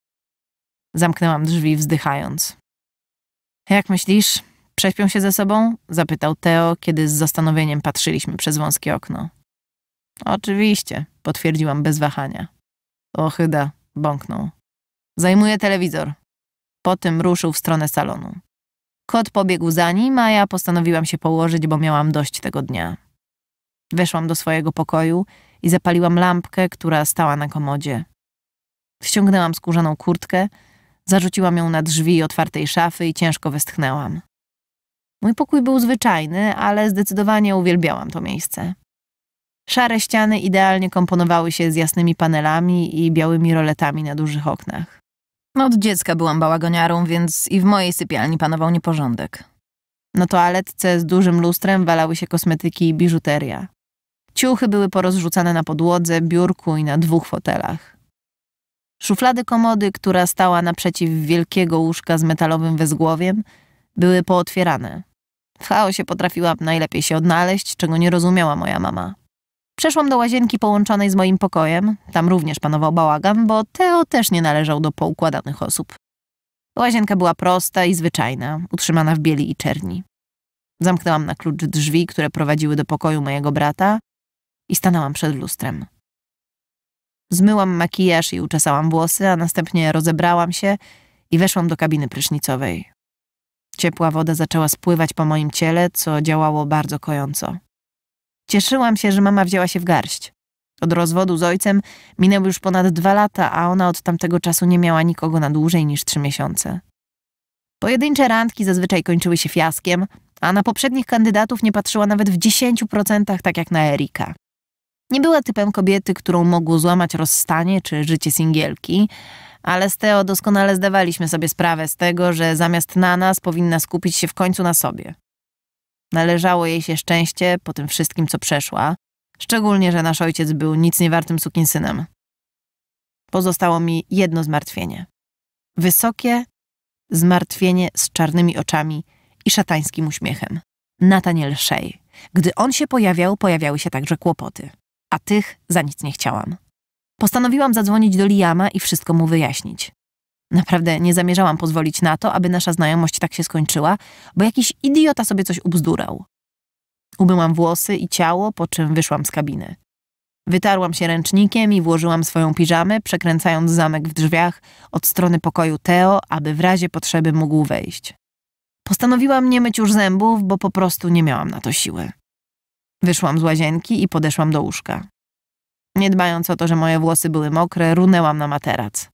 Speaker 1: Zamknęłam drzwi, wzdychając. Jak myślisz, prześpią się ze sobą? Zapytał Teo, kiedy z zastanowieniem patrzyliśmy przez wąskie okno. Oczywiście, potwierdziłam bez wahania. Ochyda, bąknął. Zajmuje telewizor. Po tym ruszył w stronę salonu. Kot pobiegł za nim, a ja postanowiłam się położyć, bo miałam dość tego dnia. Weszłam do swojego pokoju i zapaliłam lampkę, która stała na komodzie. Ściągnęłam skórzaną kurtkę, zarzuciłam ją na drzwi otwartej szafy i ciężko westchnęłam. Mój pokój był zwyczajny, ale zdecydowanie uwielbiałam to miejsce. Szare ściany idealnie komponowały się z jasnymi panelami i białymi roletami na dużych oknach. No, od dziecka byłam bałagoniarą, więc i w mojej sypialni panował nieporządek. Na toaletce z dużym lustrem walały się kosmetyki i biżuteria. Ciuchy były porozrzucane na podłodze, biurku i na dwóch fotelach. Szuflady komody, która stała naprzeciw wielkiego łóżka z metalowym wezgłowiem, były pootwierane. W chaosie potrafiłam najlepiej się odnaleźć, czego nie rozumiała moja mama. Przeszłam do łazienki połączonej z moim pokojem. Tam również panował bałagan, bo Teo też nie należał do poukładanych osób. Łazienka była prosta i zwyczajna, utrzymana w bieli i czerni. Zamknęłam na klucz drzwi, które prowadziły do pokoju mojego brata i stanęłam przed lustrem. Zmyłam makijaż i uczesałam włosy, a następnie rozebrałam się i weszłam do kabiny prysznicowej. Ciepła woda zaczęła spływać po moim ciele, co działało bardzo kojąco. Cieszyłam się, że mama wzięła się w garść. Od rozwodu z ojcem minęły już ponad dwa lata, a ona od tamtego czasu nie miała nikogo na dłużej niż trzy miesiące. Pojedyncze randki zazwyczaj kończyły się fiaskiem, a na poprzednich kandydatów nie patrzyła nawet w 10% tak jak na Erika. Nie była typem kobiety, którą mogło złamać rozstanie czy życie singielki, ale z Teo doskonale zdawaliśmy sobie sprawę z tego, że zamiast na nas powinna skupić się w końcu na sobie. Należało jej się szczęście po tym wszystkim, co przeszła, szczególnie, że nasz ojciec był nic niewartym sukinsynem. Pozostało mi jedno zmartwienie. Wysokie zmartwienie z czarnymi oczami i szatańskim uśmiechem. Nataniel Shea. Gdy on się pojawiał, pojawiały się także kłopoty. A tych za nic nie chciałam. Postanowiłam zadzwonić do Liama i wszystko mu wyjaśnić. Naprawdę nie zamierzałam pozwolić na to, aby nasza znajomość tak się skończyła, bo jakiś idiota sobie coś ubzdurał. Umyłam włosy i ciało, po czym wyszłam z kabiny. Wytarłam się ręcznikiem i włożyłam swoją piżamę, przekręcając zamek w drzwiach od strony pokoju Teo, aby w razie potrzeby mógł wejść. Postanowiłam nie myć już zębów, bo po prostu nie miałam na to siły. Wyszłam z łazienki i podeszłam do łóżka. Nie dbając o to, że moje włosy były mokre, runęłam na materac.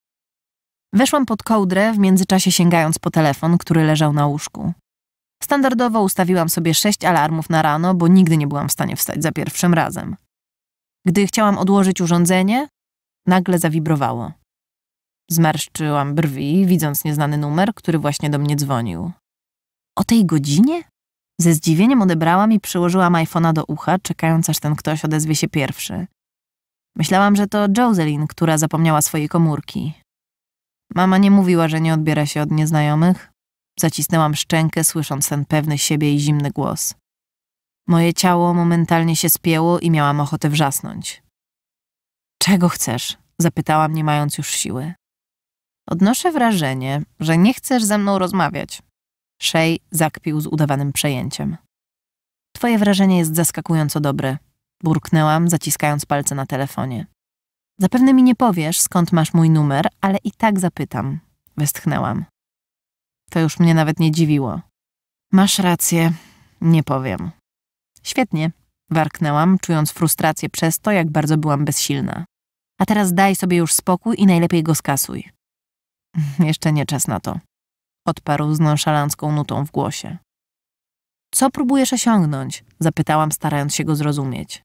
Speaker 1: Weszłam pod kołdrę, w międzyczasie sięgając po telefon, który leżał na łóżku. Standardowo ustawiłam sobie sześć alarmów na rano, bo nigdy nie byłam w stanie wstać za pierwszym razem. Gdy chciałam odłożyć urządzenie, nagle zawibrowało. Zmarszczyłam brwi, widząc nieznany numer, który właśnie do mnie dzwonił. O tej godzinie? Ze zdziwieniem odebrałam i przyłożyłam iPhone'a do ucha, czekając aż ten ktoś odezwie się pierwszy. Myślałam, że to Joseline, która zapomniała swojej komórki. Mama nie mówiła, że nie odbiera się od nieznajomych. Zacisnęłam szczękę, słysząc ten pewny siebie i zimny głos. Moje ciało momentalnie się spięło i miałam ochotę wrzasnąć. Czego chcesz? zapytałam, nie mając już siły. Odnoszę wrażenie, że nie chcesz ze mną rozmawiać. Szej zakpił z udawanym przejęciem. Twoje wrażenie jest zaskakująco dobre, burknęłam, zaciskając palce na telefonie. Zapewne mi nie powiesz, skąd masz mój numer, ale i tak zapytam. Westchnęłam. To już mnie nawet nie dziwiło. Masz rację, nie powiem. Świetnie, warknęłam, czując frustrację przez to, jak bardzo byłam bezsilna. A teraz daj sobie już spokój i najlepiej go skasuj. Jeszcze nie czas na to, odparł z nonszalancką nutą w głosie. Co próbujesz osiągnąć? zapytałam, starając się go zrozumieć.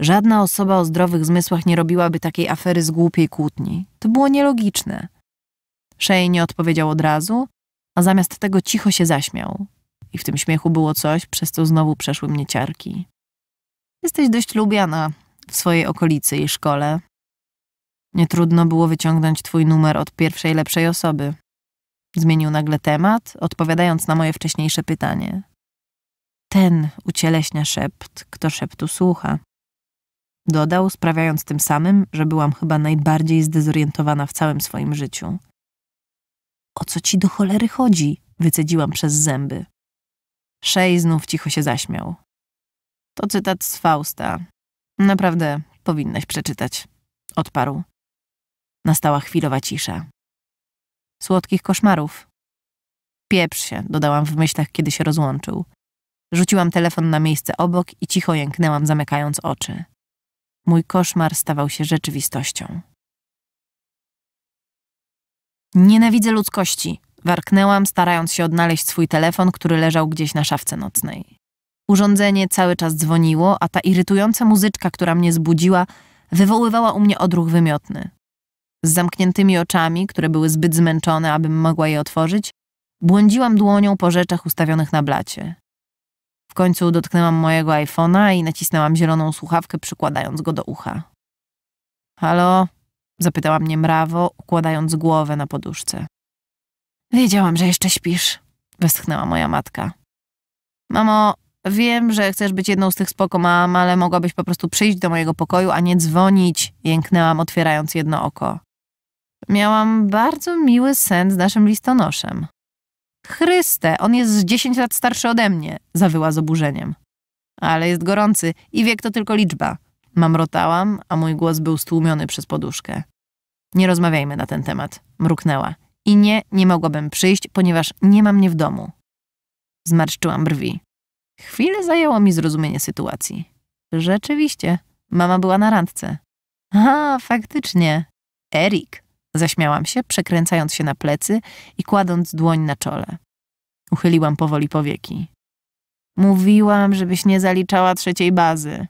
Speaker 1: Żadna osoba o zdrowych zmysłach nie robiłaby takiej afery z głupiej kłótni. To było nielogiczne. Shane nie odpowiedział od razu, a zamiast tego cicho się zaśmiał. I w tym śmiechu było coś, przez co znowu przeszły mnie ciarki. Jesteś dość lubiana w swojej okolicy i szkole. Nie trudno było wyciągnąć twój numer od pierwszej lepszej osoby. Zmienił nagle temat, odpowiadając na moje wcześniejsze pytanie. Ten ucieleśnia szept, kto szeptu słucha dodał, sprawiając tym samym, że byłam chyba najbardziej zdezorientowana w całym swoim życiu. O co ci do cholery chodzi? wycedziłam przez zęby. Szej znów cicho się zaśmiał. To cytat z Fausta. Naprawdę powinnaś przeczytać, odparł. Nastała chwilowa cisza. Słodkich koszmarów. Pieprz się, dodałam w myślach, kiedy się rozłączył. Rzuciłam telefon na miejsce obok i cicho jęknęłam, zamykając oczy. Mój koszmar stawał się rzeczywistością. Nienawidzę ludzkości, warknęłam, starając się odnaleźć swój telefon, który leżał gdzieś na szafce nocnej. Urządzenie cały czas dzwoniło, a ta irytująca muzyczka, która mnie zbudziła, wywoływała u mnie odruch wymiotny. Z zamkniętymi oczami, które były zbyt zmęczone, abym mogła je otworzyć, błądziłam dłonią po rzeczach ustawionych na blacie końcu dotknęłam mojego iPhone'a i nacisnęłam zieloną słuchawkę, przykładając go do ucha. Halo? Zapytała mnie mrawo, układając głowę na poduszce. Wiedziałam, że jeszcze śpisz, westchnęła moja matka. Mamo, wiem, że chcesz być jedną z tych spoko mam, ale mogłabyś po prostu przyjść do mojego pokoju, a nie dzwonić, jęknęłam, otwierając jedno oko. Miałam bardzo miły sen z naszym listonoszem. Chryste, on jest z 10 lat starszy ode mnie, zawyła z oburzeniem. Ale jest gorący i wiek to tylko liczba. Mamrotałam, a mój głos był stłumiony przez poduszkę. Nie rozmawiajmy na ten temat, mruknęła. I nie, nie mogłabym przyjść, ponieważ nie ma mnie w domu. Zmarszczyłam brwi. Chwilę zajęło mi zrozumienie sytuacji. Rzeczywiście, mama była na randce. A, faktycznie. Erik, Zaśmiałam się, przekręcając się na plecy i kładąc dłoń na czole. Uchyliłam powoli powieki. Mówiłam, żebyś nie zaliczała trzeciej bazy.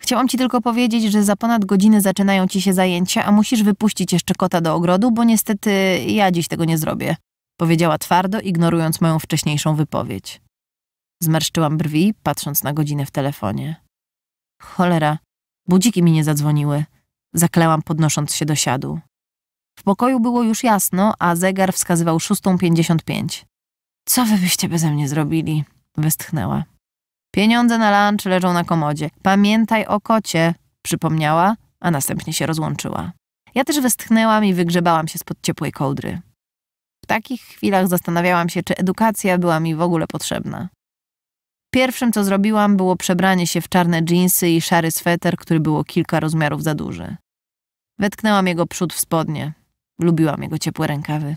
Speaker 1: Chciałam ci tylko powiedzieć, że za ponad godzinę zaczynają ci się zajęcia, a musisz wypuścić jeszcze kota do ogrodu, bo niestety ja dziś tego nie zrobię, powiedziała twardo, ignorując moją wcześniejszą wypowiedź. Zmarszczyłam brwi, patrząc na godzinę w telefonie. Cholera, budziki mi nie zadzwoniły. Zaklęłam, podnosząc się do siadu. W pokoju było już jasno, a zegar wskazywał 6.55. Co wy byście beze mnie zrobili? Westchnęła. Pieniądze na lunch leżą na komodzie. Pamiętaj o kocie, przypomniała, a następnie się rozłączyła. Ja też westchnęłam i wygrzebałam się spod ciepłej kołdry. W takich chwilach zastanawiałam się, czy edukacja była mi w ogóle potrzebna. Pierwszym, co zrobiłam, było przebranie się w czarne dżinsy i szary sweter, który było kilka rozmiarów za duży. Wetknęłam jego przód w spodnie. Lubiłam jego ciepłe rękawy.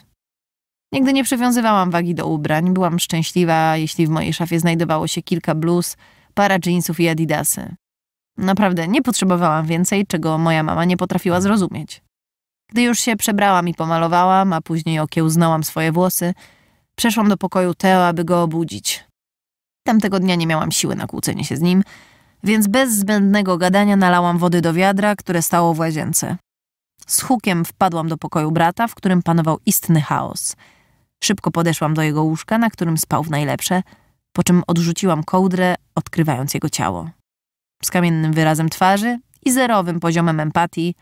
Speaker 1: Nigdy nie przywiązywałam wagi do ubrań, byłam szczęśliwa, jeśli w mojej szafie znajdowało się kilka bluz, para jeansów i adidasy. Naprawdę nie potrzebowałam więcej, czego moja mama nie potrafiła zrozumieć. Gdy już się przebrałam i pomalowałam, a później okiełznałam swoje włosy, przeszłam do pokoju Teo, aby go obudzić. Tamtego dnia nie miałam siły na kłócenie się z nim, więc bez zbędnego gadania nalałam wody do wiadra, które stało w łazience. Z hukiem wpadłam do pokoju brata, w którym panował istny chaos. Szybko podeszłam do jego łóżka, na którym spał w najlepsze, po czym odrzuciłam kołdrę, odkrywając jego ciało. Z kamiennym wyrazem twarzy i zerowym poziomem empatii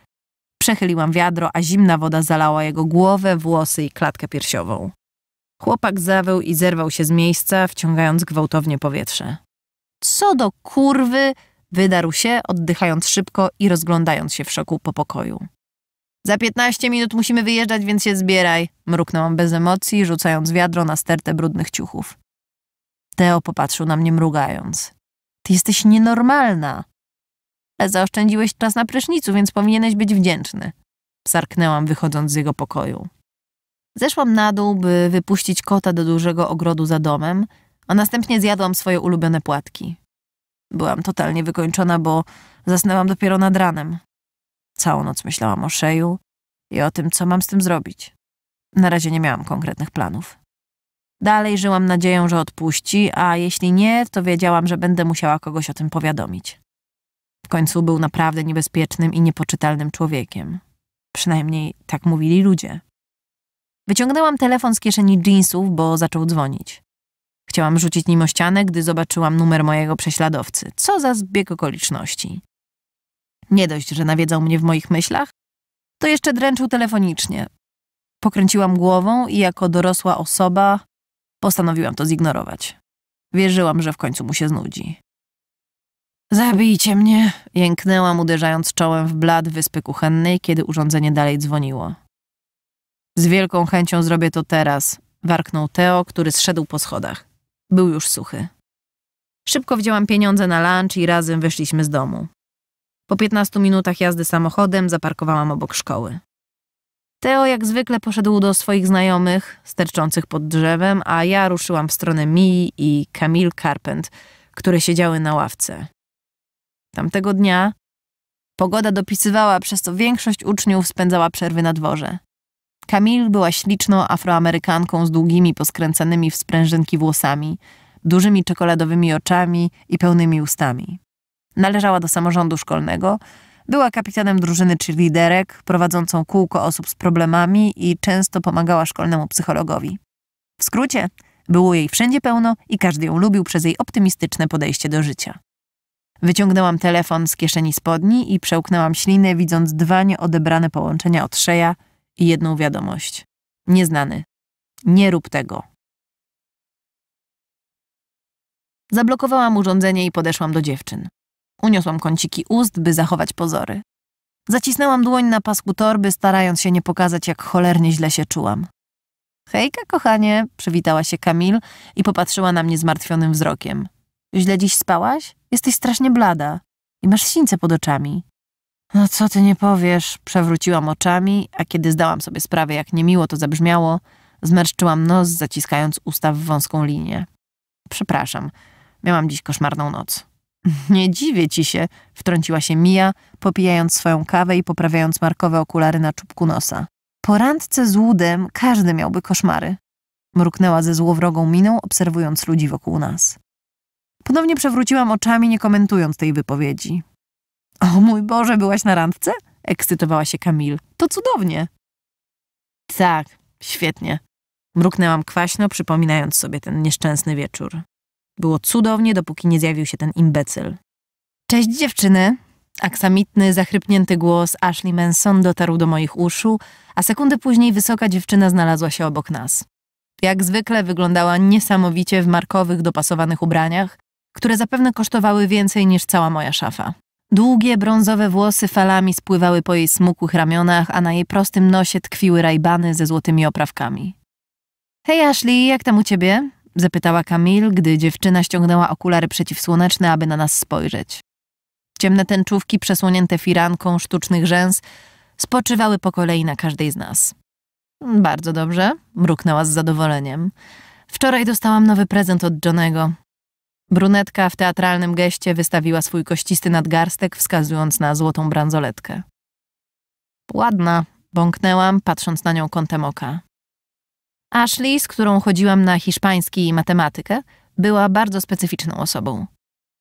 Speaker 1: przechyliłam wiadro, a zimna woda zalała jego głowę, włosy i klatkę piersiową. Chłopak zawył i zerwał się z miejsca, wciągając gwałtownie powietrze. Co do kurwy! Wydarł się, oddychając szybko i rozglądając się w szoku po pokoju. Za piętnaście minut musimy wyjeżdżać, więc się zbieraj, mruknęłam bez emocji, rzucając wiadro na stertę brudnych ciuchów. Teo popatrzył na mnie mrugając. Ty jesteś nienormalna. Ale zaoszczędziłeś czas na prysznicu, więc powinieneś być wdzięczny. Sarknęłam, wychodząc z jego pokoju. Zeszłam na dół, by wypuścić kota do dużego ogrodu za domem, a następnie zjadłam swoje ulubione płatki. Byłam totalnie wykończona, bo zasnęłam dopiero nad ranem. Całą noc myślałam o szeju i o tym, co mam z tym zrobić. Na razie nie miałam konkretnych planów. Dalej żyłam nadzieją, że odpuści, a jeśli nie, to wiedziałam, że będę musiała kogoś o tym powiadomić. W końcu był naprawdę niebezpiecznym i niepoczytalnym człowiekiem. Przynajmniej tak mówili ludzie. Wyciągnęłam telefon z kieszeni jeansów, bo zaczął dzwonić. Chciałam rzucić nim o ścianę, gdy zobaczyłam numer mojego prześladowcy. Co za zbieg okoliczności. Nie dość, że nawiedzał mnie w moich myślach, to jeszcze dręczył telefonicznie. Pokręciłam głową i jako dorosła osoba postanowiłam to zignorować. Wierzyłam, że w końcu mu się znudzi. Zabijcie mnie! jęknęłam, uderzając czołem w blad wyspy kuchennej, kiedy urządzenie dalej dzwoniło. Z wielką chęcią zrobię to teraz, warknął Teo, który zszedł po schodach. Był już suchy. Szybko wzięłam pieniądze na lunch i razem wyszliśmy z domu. Po 15 minutach jazdy samochodem zaparkowałam obok szkoły. Teo jak zwykle poszedł do swoich znajomych, sterczących pod drzewem, a ja ruszyłam w stronę Mii i Camille Carpent, które siedziały na ławce. Tamtego dnia pogoda dopisywała, przez co większość uczniów spędzała przerwy na dworze. Camille była śliczną afroamerykanką z długimi, poskręcanymi w sprężynki włosami, dużymi czekoladowymi oczami i pełnymi ustami. Należała do samorządu szkolnego, była kapitanem drużyny liderek, prowadzącą kółko osób z problemami i często pomagała szkolnemu psychologowi. W skrócie, było jej wszędzie pełno i każdy ją lubił przez jej optymistyczne podejście do życia. Wyciągnęłam telefon z kieszeni spodni i przełknęłam ślinę, widząc dwa nieodebrane połączenia od Szeja i jedną wiadomość. Nieznany. Nie rób tego. Zablokowałam urządzenie i podeszłam do dziewczyn. Uniosłam kąciki ust, by zachować pozory. Zacisnęłam dłoń na pasku torby, starając się nie pokazać, jak cholernie źle się czułam. Hejka, kochanie, przywitała się Kamil i popatrzyła na mnie zmartwionym wzrokiem. Źle dziś spałaś? Jesteś strasznie blada i masz sińce pod oczami. No co ty nie powiesz, przewróciłam oczami, a kiedy zdałam sobie sprawę, jak niemiło to zabrzmiało, zmarszczyłam nos, zaciskając usta w wąską linię. Przepraszam, miałam dziś koszmarną noc. Nie dziwię ci się, wtrąciła się Mija, popijając swoją kawę i poprawiając markowe okulary na czubku nosa. Po randce z łudem każdy miałby koszmary. Mruknęła ze złowrogą miną, obserwując ludzi wokół nas. Ponownie przewróciłam oczami, nie komentując tej wypowiedzi. O mój Boże, byłaś na randce? Ekscytowała się Kamil. To cudownie. Tak, świetnie. Mruknęłam kwaśno, przypominając sobie ten nieszczęsny wieczór. Było cudownie, dopóki nie zjawił się ten imbecyl. Cześć dziewczyny! Aksamitny, zachrypnięty głos Ashley Manson dotarł do moich uszu, a sekundę później wysoka dziewczyna znalazła się obok nas. Jak zwykle wyglądała niesamowicie w markowych, dopasowanych ubraniach, które zapewne kosztowały więcej niż cała moja szafa. Długie, brązowe włosy falami spływały po jej smukłych ramionach, a na jej prostym nosie tkwiły rajbany ze złotymi oprawkami. Hej Ashley, jak tam u ciebie? Zapytała Kamil, gdy dziewczyna ściągnęła okulary przeciwsłoneczne, aby na nas spojrzeć. Ciemne tęczówki przesłonięte firanką sztucznych rzęs spoczywały po kolei na każdej z nas. Bardzo dobrze, mruknęła z zadowoleniem. Wczoraj dostałam nowy prezent od Johnego. Brunetka w teatralnym geście wystawiła swój kościsty nadgarstek, wskazując na złotą bransoletkę. Ładna, bąknęłam, patrząc na nią kątem oka. Ashley, z którą chodziłam na hiszpański i matematykę, była bardzo specyficzną osobą.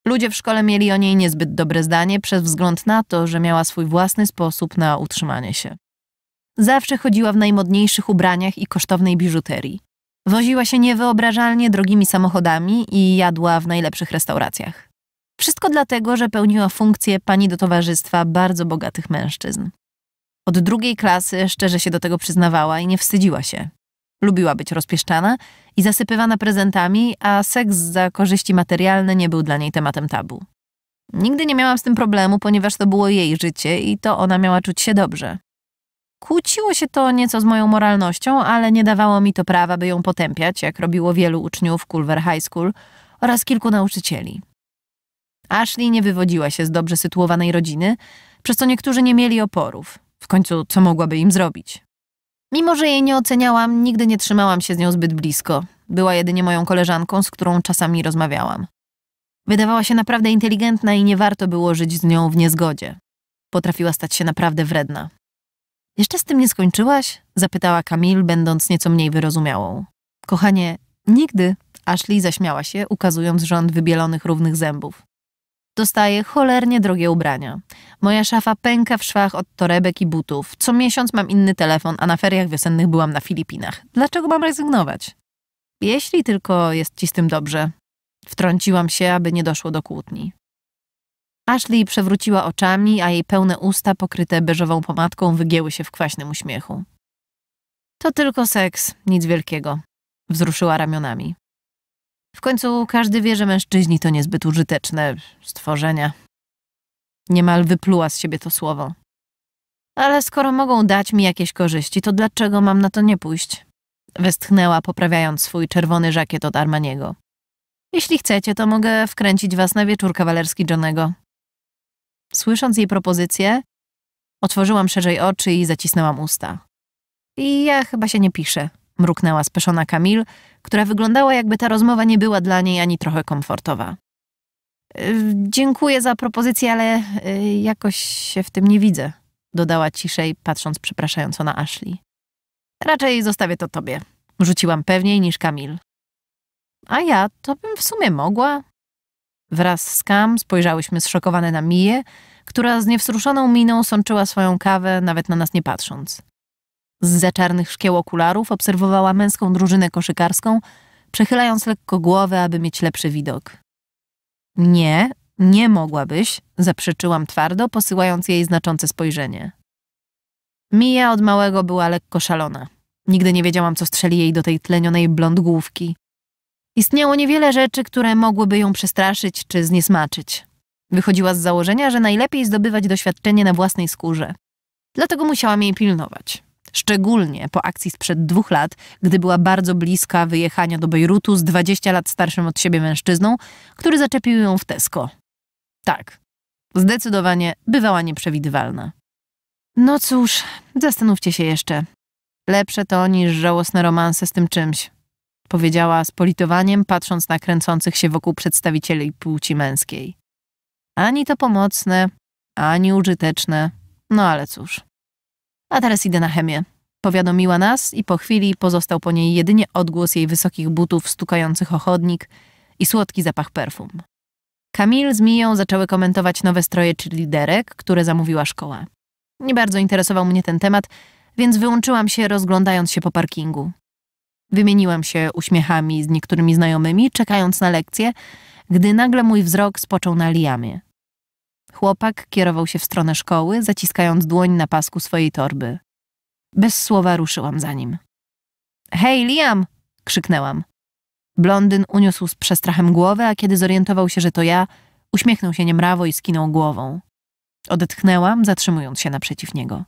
Speaker 1: Ludzie w szkole mieli o niej niezbyt dobre zdanie przez wzgląd na to, że miała swój własny sposób na utrzymanie się. Zawsze chodziła w najmodniejszych ubraniach i kosztownej biżuterii. Woziła się niewyobrażalnie drogimi samochodami i jadła w najlepszych restauracjach. Wszystko dlatego, że pełniła funkcję pani do towarzystwa bardzo bogatych mężczyzn. Od drugiej klasy szczerze się do tego przyznawała i nie wstydziła się. Lubiła być rozpieszczana i zasypywana prezentami, a seks za korzyści materialne nie był dla niej tematem tabu. Nigdy nie miałam z tym problemu, ponieważ to było jej życie i to ona miała czuć się dobrze. Kłóciło się to nieco z moją moralnością, ale nie dawało mi to prawa, by ją potępiać, jak robiło wielu uczniów Culver High School oraz kilku nauczycieli. Ashley nie wywodziła się z dobrze sytuowanej rodziny, przez co niektórzy nie mieli oporów. W końcu, co mogłaby im zrobić? Mimo, że jej nie oceniałam, nigdy nie trzymałam się z nią zbyt blisko. Była jedynie moją koleżanką, z którą czasami rozmawiałam. Wydawała się naprawdę inteligentna i nie warto było żyć z nią w niezgodzie. Potrafiła stać się naprawdę wredna. Jeszcze z tym nie skończyłaś? zapytała Kamil, będąc nieco mniej wyrozumiałą. Kochanie, nigdy, Ashley zaśmiała się, ukazując rząd wybielonych równych zębów. Dostaję cholernie drogie ubrania. Moja szafa pęka w szwach od torebek i butów. Co miesiąc mam inny telefon, a na feriach wiosennych byłam na Filipinach. Dlaczego mam rezygnować? Jeśli tylko jest ci z tym dobrze. Wtrąciłam się, aby nie doszło do kłótni. Ashley przewróciła oczami, a jej pełne usta pokryte beżową pomadką wygięły się w kwaśnym uśmiechu. To tylko seks, nic wielkiego. Wzruszyła ramionami. W końcu każdy wie, że mężczyźni to niezbyt użyteczne stworzenia. Niemal wypluła z siebie to słowo. Ale skoro mogą dać mi jakieś korzyści, to dlaczego mam na to nie pójść? Westchnęła, poprawiając swój czerwony żakiet od Armaniego. Jeśli chcecie, to mogę wkręcić was na wieczór kawalerski Johnego. Słysząc jej propozycję, otworzyłam szerzej oczy i zacisnęłam usta. I ja chyba się nie piszę mruknęła speszona Kamil, która wyglądała, jakby ta rozmowa nie była dla niej ani trochę komfortowa. E, dziękuję za propozycję, ale e, jakoś się w tym nie widzę, dodała ciszej, patrząc przepraszająco na Ashley. Raczej zostawię to tobie, rzuciłam pewniej niż Kamil. A ja to bym w sumie mogła. Wraz z Kam spojrzałyśmy zszokowane na Miję, która z niewzruszoną miną sączyła swoją kawę, nawet na nas nie patrząc. Z za czarnych szkieł okularów obserwowała męską drużynę koszykarską, przechylając lekko głowę, aby mieć lepszy widok. Nie, nie mogłabyś, zaprzeczyłam twardo, posyłając jej znaczące spojrzenie. Mija od małego była lekko szalona. Nigdy nie wiedziałam, co strzeli jej do tej tlenionej blond główki. Istniało niewiele rzeczy, które mogłyby ją przestraszyć czy zniesmaczyć. Wychodziła z założenia, że najlepiej zdobywać doświadczenie na własnej skórze. Dlatego musiałam jej pilnować. Szczególnie po akcji sprzed dwóch lat, gdy była bardzo bliska wyjechania do Bejrutu z 20 lat starszym od siebie mężczyzną, który zaczepił ją w Tesco. Tak, zdecydowanie bywała nieprzewidywalna. No cóż, zastanówcie się jeszcze. Lepsze to niż żałosne romanse z tym czymś, powiedziała z politowaniem, patrząc na kręcących się wokół przedstawicieli płci męskiej. Ani to pomocne, ani użyteczne, no ale cóż. A teraz idę na chemię. Powiadomiła nas i po chwili pozostał po niej jedynie odgłos jej wysokich butów stukających o chodnik i słodki zapach perfum. Kamil z Miją zaczęły komentować nowe stroje czy liderek, które zamówiła szkoła. Nie bardzo interesował mnie ten temat, więc wyłączyłam się rozglądając się po parkingu. Wymieniłam się uśmiechami z niektórymi znajomymi, czekając na lekcję, gdy nagle mój wzrok spoczął na Liamie. Chłopak kierował się w stronę szkoły, zaciskając dłoń na pasku swojej torby. Bez słowa ruszyłam za nim. Hej, Liam! krzyknęłam. Blondyn uniósł z przestrachem głowę, a kiedy zorientował się, że to ja, uśmiechnął się niemrawo i skinął głową. Odetchnęłam, zatrzymując się naprzeciw niego.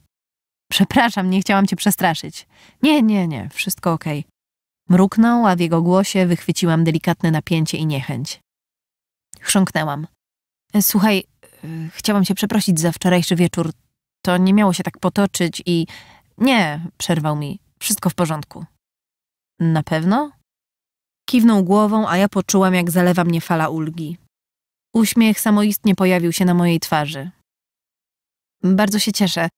Speaker 1: Przepraszam, nie chciałam cię przestraszyć. Nie, nie, nie, wszystko okej. Okay. Mruknął, a w jego głosie wychwyciłam delikatne napięcie i niechęć. Chrząknęłam. E, słuchaj, Y, chciałam się przeprosić za wczorajszy wieczór. To nie miało się tak potoczyć i. Nie, przerwał mi. Wszystko w porządku. Na pewno? Kiwnął głową, a ja poczułam, jak zalewa mnie fala ulgi. Uśmiech samoistnie pojawił się na mojej twarzy. Bardzo się cieszę.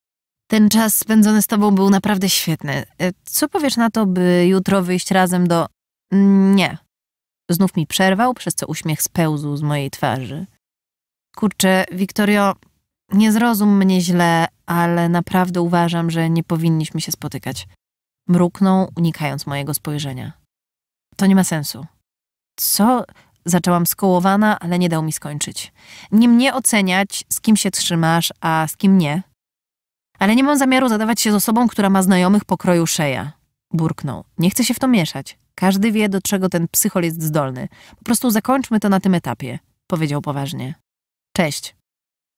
Speaker 1: Ten czas spędzony z tobą był naprawdę świetny. Y, co powiesz na to, by jutro wyjść razem do. Mm, nie. Znów mi przerwał, przez co uśmiech spełzł z mojej twarzy. Kurczę, Wiktorio, nie zrozum mnie źle, ale naprawdę uważam, że nie powinniśmy się spotykać. Mruknął, unikając mojego spojrzenia. To nie ma sensu. Co? Zaczęłam skołowana, ale nie dał mi skończyć. Nie mnie oceniać, z kim się trzymasz, a z kim nie. Ale nie mam zamiaru zadawać się z osobą, która ma znajomych pokroju szeja. Burknął. Nie chcę się w to mieszać. Każdy wie, do czego ten psychol jest zdolny. Po prostu zakończmy to na tym etapie, powiedział poważnie. Cześć.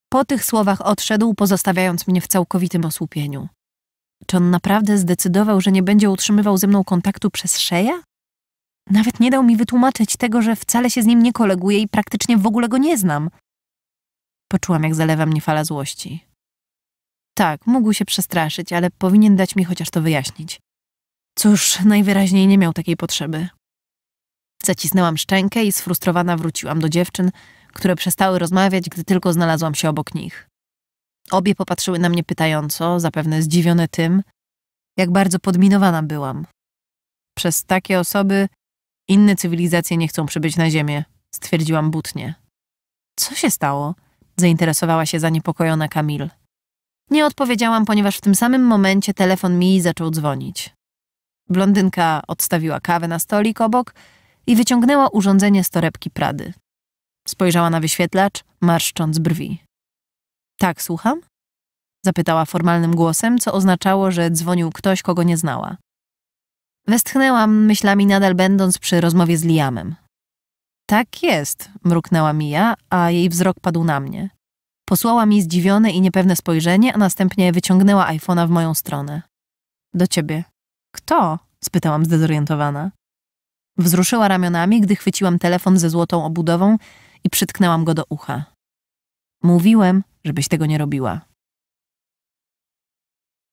Speaker 1: Po tych słowach odszedł, pozostawiając mnie w całkowitym osłupieniu. Czy on naprawdę zdecydował, że nie będzie utrzymywał ze mną kontaktu przez szeja? Nawet nie dał mi wytłumaczyć tego, że wcale się z nim nie koleguję i praktycznie w ogóle go nie znam. Poczułam, jak zalewa mnie fala złości. Tak, mógł się przestraszyć, ale powinien dać mi chociaż to wyjaśnić. Cóż, najwyraźniej nie miał takiej potrzeby. Zacisnęłam szczękę i sfrustrowana wróciłam do dziewczyn, które przestały rozmawiać, gdy tylko znalazłam się obok nich. Obie popatrzyły na mnie pytająco, zapewne zdziwione tym, jak bardzo podminowana byłam. Przez takie osoby inne cywilizacje nie chcą przybyć na Ziemię, stwierdziłam butnie. Co się stało? zainteresowała się zaniepokojona Kamil. Nie odpowiedziałam, ponieważ w tym samym momencie telefon mi zaczął dzwonić. Blondynka odstawiła kawę na stolik obok i wyciągnęła urządzenie z torebki Prady. Spojrzała na wyświetlacz, marszcząc brwi. Tak, słucham? Zapytała formalnym głosem, co oznaczało, że dzwonił ktoś, kogo nie znała. Westchnęłam, myślami nadal będąc przy rozmowie z Liamem. Tak jest, mruknęła Mija, a jej wzrok padł na mnie. Posłała mi zdziwione i niepewne spojrzenie, a następnie wyciągnęła iPhone'a w moją stronę. Do ciebie. Kto? spytałam zdezorientowana. Wzruszyła ramionami, gdy chwyciłam telefon ze złotą obudową i przytknęłam go do ucha. Mówiłem, żebyś tego nie robiła.